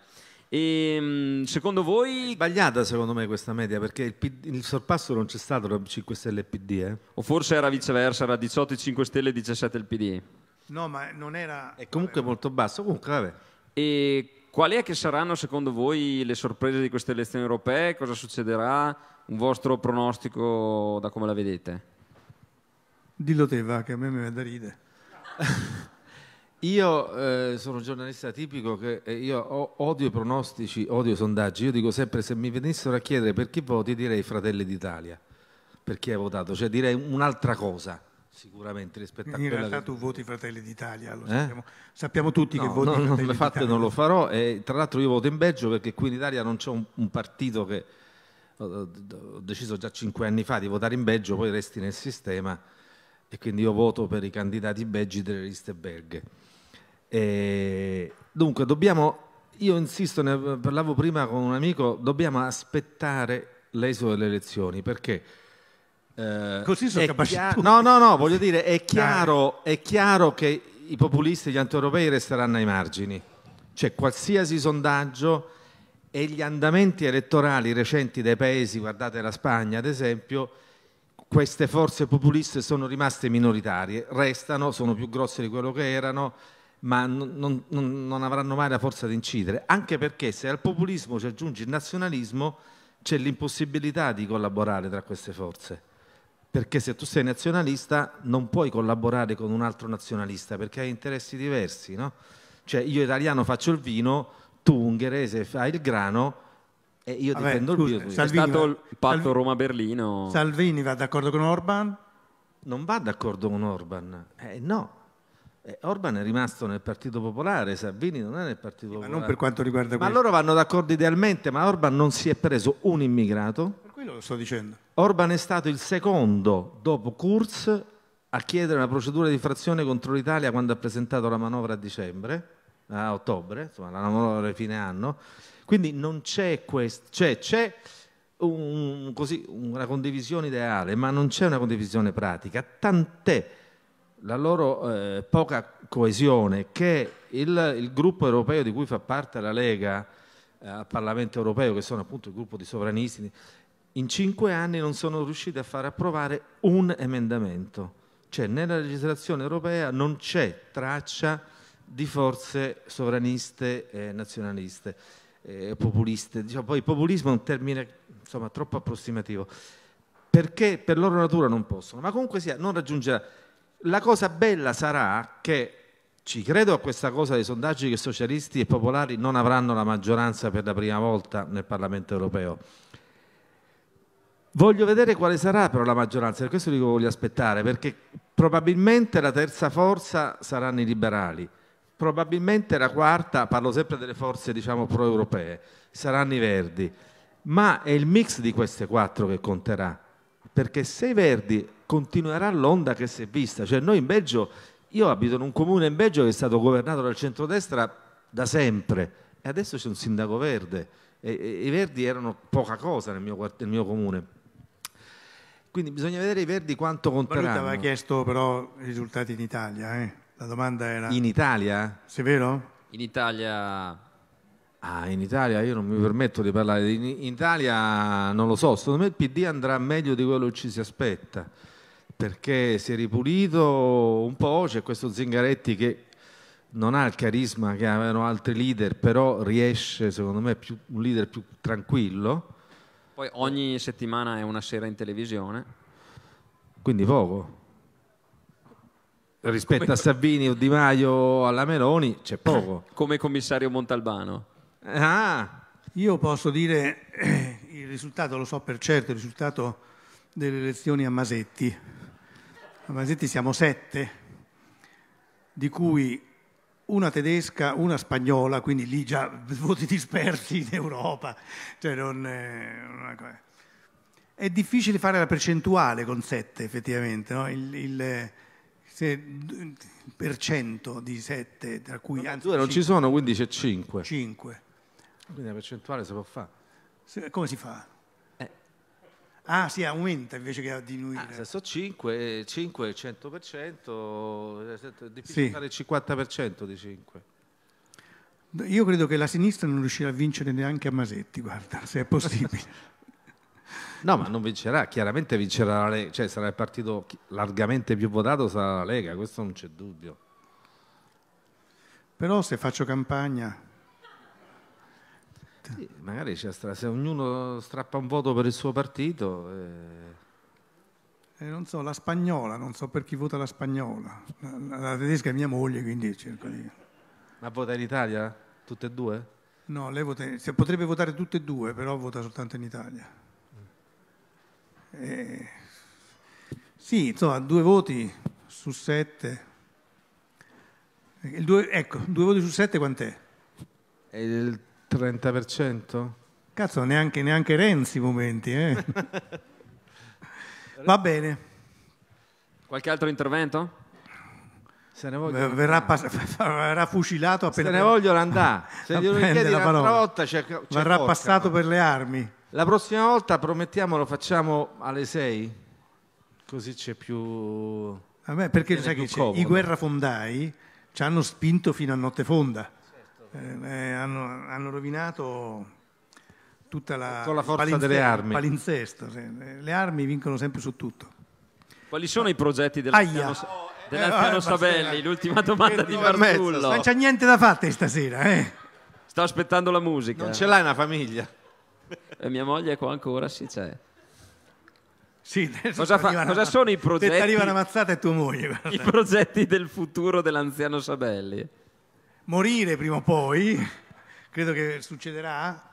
F: E, ehm, secondo voi... È sbagliata secondo me questa media perché il, PD, il sorpasso non c'è stato tra 5 Stelle e PD. Eh? O forse era viceversa, era 18 5 Stelle e 17 il PD. No, ma non era... È comunque vabbè. molto basso, comunque vabbè. E quali è che saranno secondo voi le sorprese di queste elezioni europee? Cosa succederà? un vostro pronostico da come la vedete?
A: Dillo te, va, che a me mi viene da ridere. *laughs*
G: Io eh, sono un giornalista tipico che eh, io odio i pronostici, odio i sondaggi. Io dico sempre se mi venissero a chiedere per chi voti direi Fratelli d'Italia, per chi hai votato, cioè direi un'altra cosa sicuramente rispetto a In realtà che...
A: tu voti Fratelli d'Italia, eh? sappiamo. sappiamo. tutti no, che voti no, Fratelli d'Italia. Non
G: lo farò e tra l'altro io voto in Belgio perché qui in Italia non c'è un, un partito che ho deciso già cinque anni fa di votare in Belgio, poi resti nel sistema e quindi io voto per i candidati belgi delle liste belghe. E dunque, dobbiamo, io insisto, ne parlavo prima con un amico, dobbiamo aspettare l'esito delle elezioni perché... Eh, Così sono capaci No, no, no, voglio dire, è chiaro, è chiaro che i populisti, gli antieuropei resteranno ai margini. Cioè, qualsiasi sondaggio e gli andamenti elettorali recenti dei paesi, guardate la Spagna ad esempio, queste forze populiste sono rimaste minoritarie, restano, sono più grosse di quello che erano, ma non, non, non avranno mai la forza di incidere, anche perché se al populismo ci aggiunge il nazionalismo c'è l'impossibilità di collaborare tra queste forze perché se tu sei nazionalista non puoi collaborare con un altro nazionalista perché hai interessi diversi, no? Cioè io italiano faccio il vino, tu ungherese fai il grano e io Vabbè, difendo scusa, il bio. C'è stato il patto Salvi- Roma-Berlino.
A: Salvini va d'accordo con Orban? Non va d'accordo con Orban,
G: eh, no. Eh, Orban è rimasto nel Partito Popolare, Salvini non è nel Partito Popolare. Ma non per quanto riguarda questo. Ma loro vanno d'accordo idealmente, ma Orban non si è preso un immigrato.
A: Per quello lo sto dicendo.
G: Orban è stato il secondo, dopo Kurz, a chiedere una procedura di frazione contro l'Italia quando ha presentato la manovra a dicembre a ottobre, insomma la lavorano fine anno, quindi non c'è questo, cioè c'è un, così, una condivisione ideale, ma non c'è una condivisione pratica, tant'è la loro eh, poca coesione che il, il, gruppo europeo di cui fa parte la Lega eh, al Parlamento europeo, che sono appunto il gruppo di sovranisti, in cinque anni non sono riusciti a far approvare un emendamento. Cioè nella legislazione europea non c'è traccia di forze sovraniste, eh, nazionaliste, eh, populiste. Diciamo, poi populismo è un termine insomma, troppo approssimativo, perché per loro natura non possono, ma comunque sia, non raggiungerà. La cosa bella sarà che, ci credo a questa cosa dei sondaggi che socialisti e popolari non avranno la maggioranza per la prima volta nel Parlamento europeo, Voglio vedere quale sarà però la maggioranza, per questo dico voglio aspettare, perché probabilmente la terza forza saranno i liberali probabilmente la quarta, parlo sempre delle forze diciamo, pro-europee, saranno i Verdi, ma è il mix di queste quattro che conterà, perché se i Verdi continuerà l'onda che si è vista, cioè noi in Belgio, io abito in un comune in Belgio che è stato governato dal centrodestra da sempre e adesso c'è un sindaco verde e, e i Verdi erano poca cosa nel mio, nel mio comune.
A: Quindi bisogna vedere i Verdi quanto conteranno. Ma lui aveva chiesto però risultati in Italia, eh? La domanda era... In
G: Italia? Sì, vero? In
A: Italia...
G: Ah, in Italia io non mi permetto di parlare. In, in Italia non lo so, secondo me il PD andrà meglio di quello che ci si aspetta, perché si è ripulito un po', c'è questo Zingaretti che non ha il carisma che avevano altri leader, però riesce, secondo me, più, un leader più tranquillo.
F: Poi ogni settimana è una sera in televisione.
G: Quindi poco
F: rispetto come... a Savini o Di Maio alla Meloni c'è poco. *laughs* Come commissario
A: Montalbano. Ah. Io posso dire eh, il risultato, lo so per certo, il risultato delle elezioni a Masetti. A Masetti siamo sette, di cui una tedesca, una spagnola, quindi lì già *laughs* voti dispersi in Europa. Cioè non eh, è, eh. è... difficile fare la percentuale con sette, effettivamente. No? Il, il, per cento di 7, tra cui... Anzi, due non 5. ci sono,
G: quindi c'è 5.
A: 5. Quindi la percentuale si può fare. Se, come si fa? Eh. Ah sì, aumenta invece che diminuire.
G: Ah, se sono 5, 5 eh, è il 100%, eh, è difficile sì. il 50% di 5.
A: Io credo che la sinistra non riuscirà a vincere neanche a Masetti, guarda, se è possibile. *laughs*
G: No, ma non vincerà, chiaramente vincerà la Lega, cioè sarà il partito largamente più votato, sarà la Lega, questo non c'è dubbio.
A: Però se faccio campagna...
G: Sì, magari stra... se ognuno strappa un voto per il suo partito... Eh...
A: Eh, non so, la spagnola, non so per chi vota la spagnola. La, la, la tedesca
G: è mia moglie, quindi cerco di... Ma vota in Italia? Tutte e
A: due? No, lei vota, potrebbe votare tutte e due, però vota soltanto in Italia. Eh, sì, insomma, due voti su sette. Due, ecco, due voti su sette quant'è? È il 30%? Cazzo, neanche, neanche Renzi momenti, eh? *laughs* Va bene.
F: Qualche altro intervento? Se ne voglio verrà, pass-
A: verrà fucilato
F: appena. Se ne vogliono andare.
A: *laughs*
G: Se glielo chiedi l'altra volta c'è, c'è Verrà porca, passato no? per le armi. La prossima volta promettiamo lo facciamo alle 6, così c'è più...
A: A me perché sai che i guerrafondai ci hanno spinto fino a notte fonda, certo. eh, eh hanno, hanno, rovinato tutta la... Con la forza palinze- delle armi. Palinzesto, sì. le armi vincono sempre su tutto.
F: Quali sono i progetti dell'Alpiano, oh, dell'Alpiano eh, Sabelli? l'ultima domanda di Marcullo. Non c'è
A: niente da fare stasera, eh?
F: Sto aspettando la musica. Non ce l'hai una famiglia. E mia moglie è qua ancora, sì, c'è. Sì, cosa, fa, una, cosa sono i progetti? Se arriva una
A: mazzata è tua moglie. I
F: progetti del futuro dell'anziano Sabelli.
A: Morire prima o poi, credo che succederà.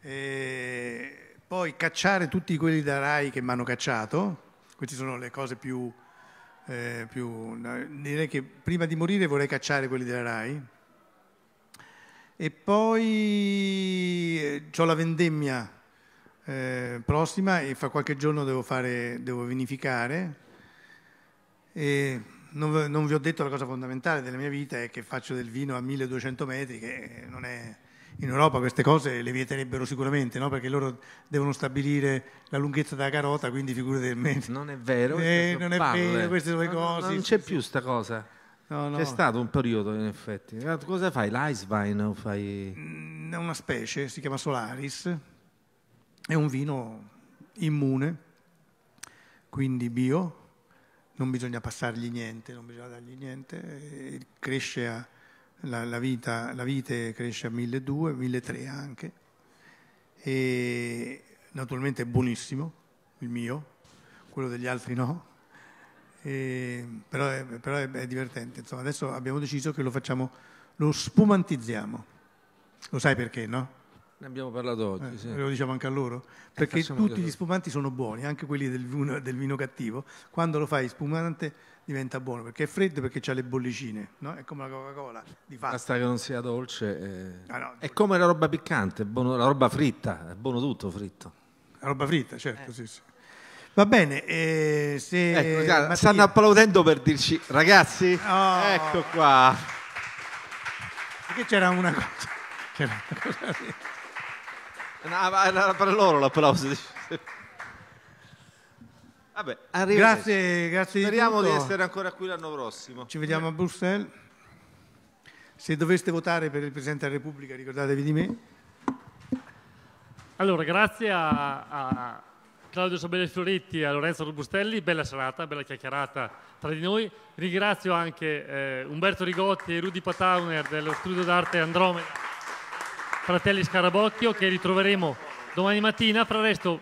A: E poi cacciare tutti quelli da Rai che mi hanno cacciato. Queste sono le cose più, eh, più... Direi che prima di morire vorrei cacciare quelli della Rai. E poi eh, ho la vendemmia eh, prossima e fra qualche giorno devo, fare, devo vinificare. E non, non, vi ho detto la cosa fondamentale della mia vita è che faccio del vino a 1200 metri, che non è... In Europa queste cose le vieterebbero sicuramente, no? perché loro devono stabilire la lunghezza della carota, quindi figurati del mezzo. Non è vero, eh, non palle. è vero, queste sono le cose. non c'è più sta cosa. No, no. C'è stato
G: un periodo in effetti. Eh, cosa fai? L'icevine? Fai...
A: Mm, una specie, si chiama Solaris, è un vino immune, quindi bio, non bisogna passargli niente, non bisogna dargli niente, a, la, la, vita, la, vite cresce a 1200, 1300 anche, e naturalmente è buonissimo, il mio, quello degli altri no, e, però, è, però è, è divertente, Insomma, adesso abbiamo deciso che lo facciamo, lo spumantizziamo, lo sai perché no?
G: Ne abbiamo parlato oggi. Eh, sì. Lo diciamo
A: anche a loro? Eh, perché eh, tutti gli spumanti sono buoni, anche quelli del vino, del vino cattivo. Quando lo fai spumante diventa buono perché è freddo perché ha le bollicine, no? È come la Coca-Cola,
G: di fatto. Basta che non sia dolce. Eh... Ah, no, è come la roba piccante, buono, la roba fritta, è buono tutto fritto.
A: La roba fritta, certo, eh. sì, sì. Va bene, eh,
G: se ecco, Mattia... stanno applaudendo per dirci ragazzi, oh. ecco qua.
A: Perché c'era una cosa. C'era una cosa
G: No, ah, era per loro l'applauso. Vabbè, grazie, grazie di Speriamo tutto. di essere ancora qui l'anno
A: prossimo. Ci vediamo a Bruxelles. Se doveste votare per il Presidente della Repubblica, ricordatevi di me.
B: Allora, grazie a, a Claudio Sabelli Fioretti e a Lorenzo Robustelli, bella serata, bella chiacchierata tra di noi. Ringrazio anche eh, Umberto Rigotti e Rudy Patauner dello studio d'arte Andromeda. Fratelli Scarabocchio, che ritroveremo domani mattina. Fra il resto,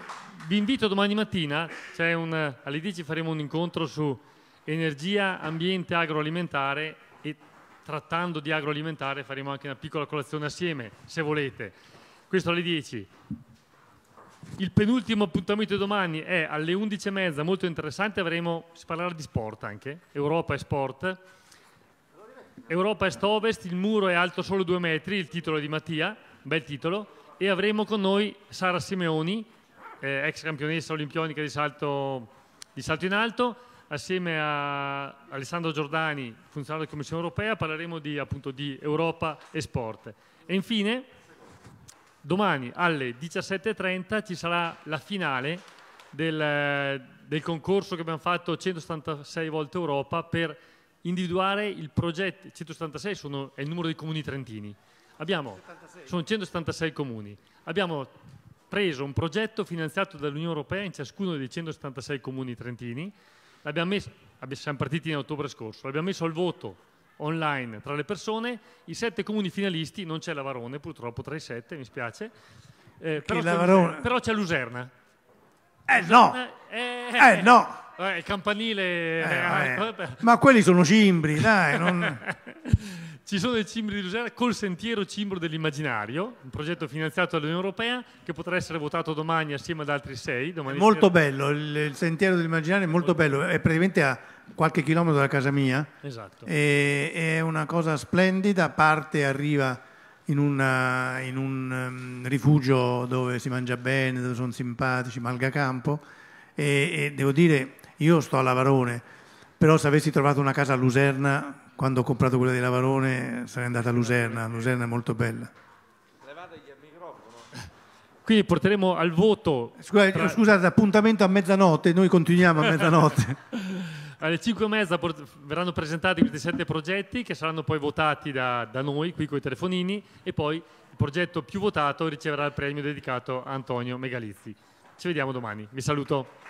B: vi invito domani mattina, un, alle 10 faremo un incontro su energia, ambiente agroalimentare e trattando di agroalimentare faremo anche una piccola colazione assieme, se volete. Questo alle 10. Il penultimo appuntamento di domani è alle 11.30, molto interessante, avremo, si parlerà di sport anche, Europa e sport. Europa Est-Ovest, il muro è alto solo due metri, il titolo è di Mattia bel titolo, e avremo con noi Sara Simeoni, eh, ex campionessa olimpionica di salto, di salto, in alto, assieme a Alessandro Giordani, funzionario della Commissione europea, parleremo di, appunto, di Europa e sport. E infine, domani alle 17.30 ci sarà la finale del, del concorso che abbiamo fatto 176 volte Europa per individuare il progetto, 176 sono, è il numero dei comuni trentini, Abbiamo, 176. sono 176 comuni. Abbiamo preso un progetto finanziato dall'Unione Europea in ciascuno dei 176 comuni trentini, messo, siamo partiti in ottobre scorso, l'abbiamo messo al voto online tra le persone, i sette comuni finalisti, non c'è Lavarone purtroppo tra i sette, mi spiace, eh, però, c'è, però, c'è, Luserna. Eh Luserna no! È, eh, eh, eh no! Eh, il campanile... Eh, ma quelli
A: sono cimbri, dai! Non...
B: *laughs* Ci sono i cimbri di Lusera col sentiero cimbro dell'immaginario, un progetto finanziato dall'Unione Europea che potrà essere votato domani assieme ad altri sei. molto sera. bello,
A: il, il sentiero dell'immaginario è molto bello, è praticamente a qualche chilometro da casa mia. Esatto. E, è una cosa splendida, parte arriva in, una, eh, in un um, rifugio dove si mangia bene, dove sono simpatici, Malgacampo. E, e devo dire, io sto a Lavarone, però se avessi trovato una casa a Luserna quando ho comprato quella di Lavarone sarei andata a Luserna, Luserna è molto bella.
B: Quindi porteremo al voto...
A: Scusate, tra... scusate, appuntamento a mezzanotte, noi continuiamo a mezzanotte.
B: *laughs* Alle 5 e mezza verranno presentati questi sette progetti che saranno poi votati da, da noi qui con i telefonini e poi il progetto più votato riceverà il premio dedicato a Antonio Megalizzi. Ci vediamo domani, vi saluto.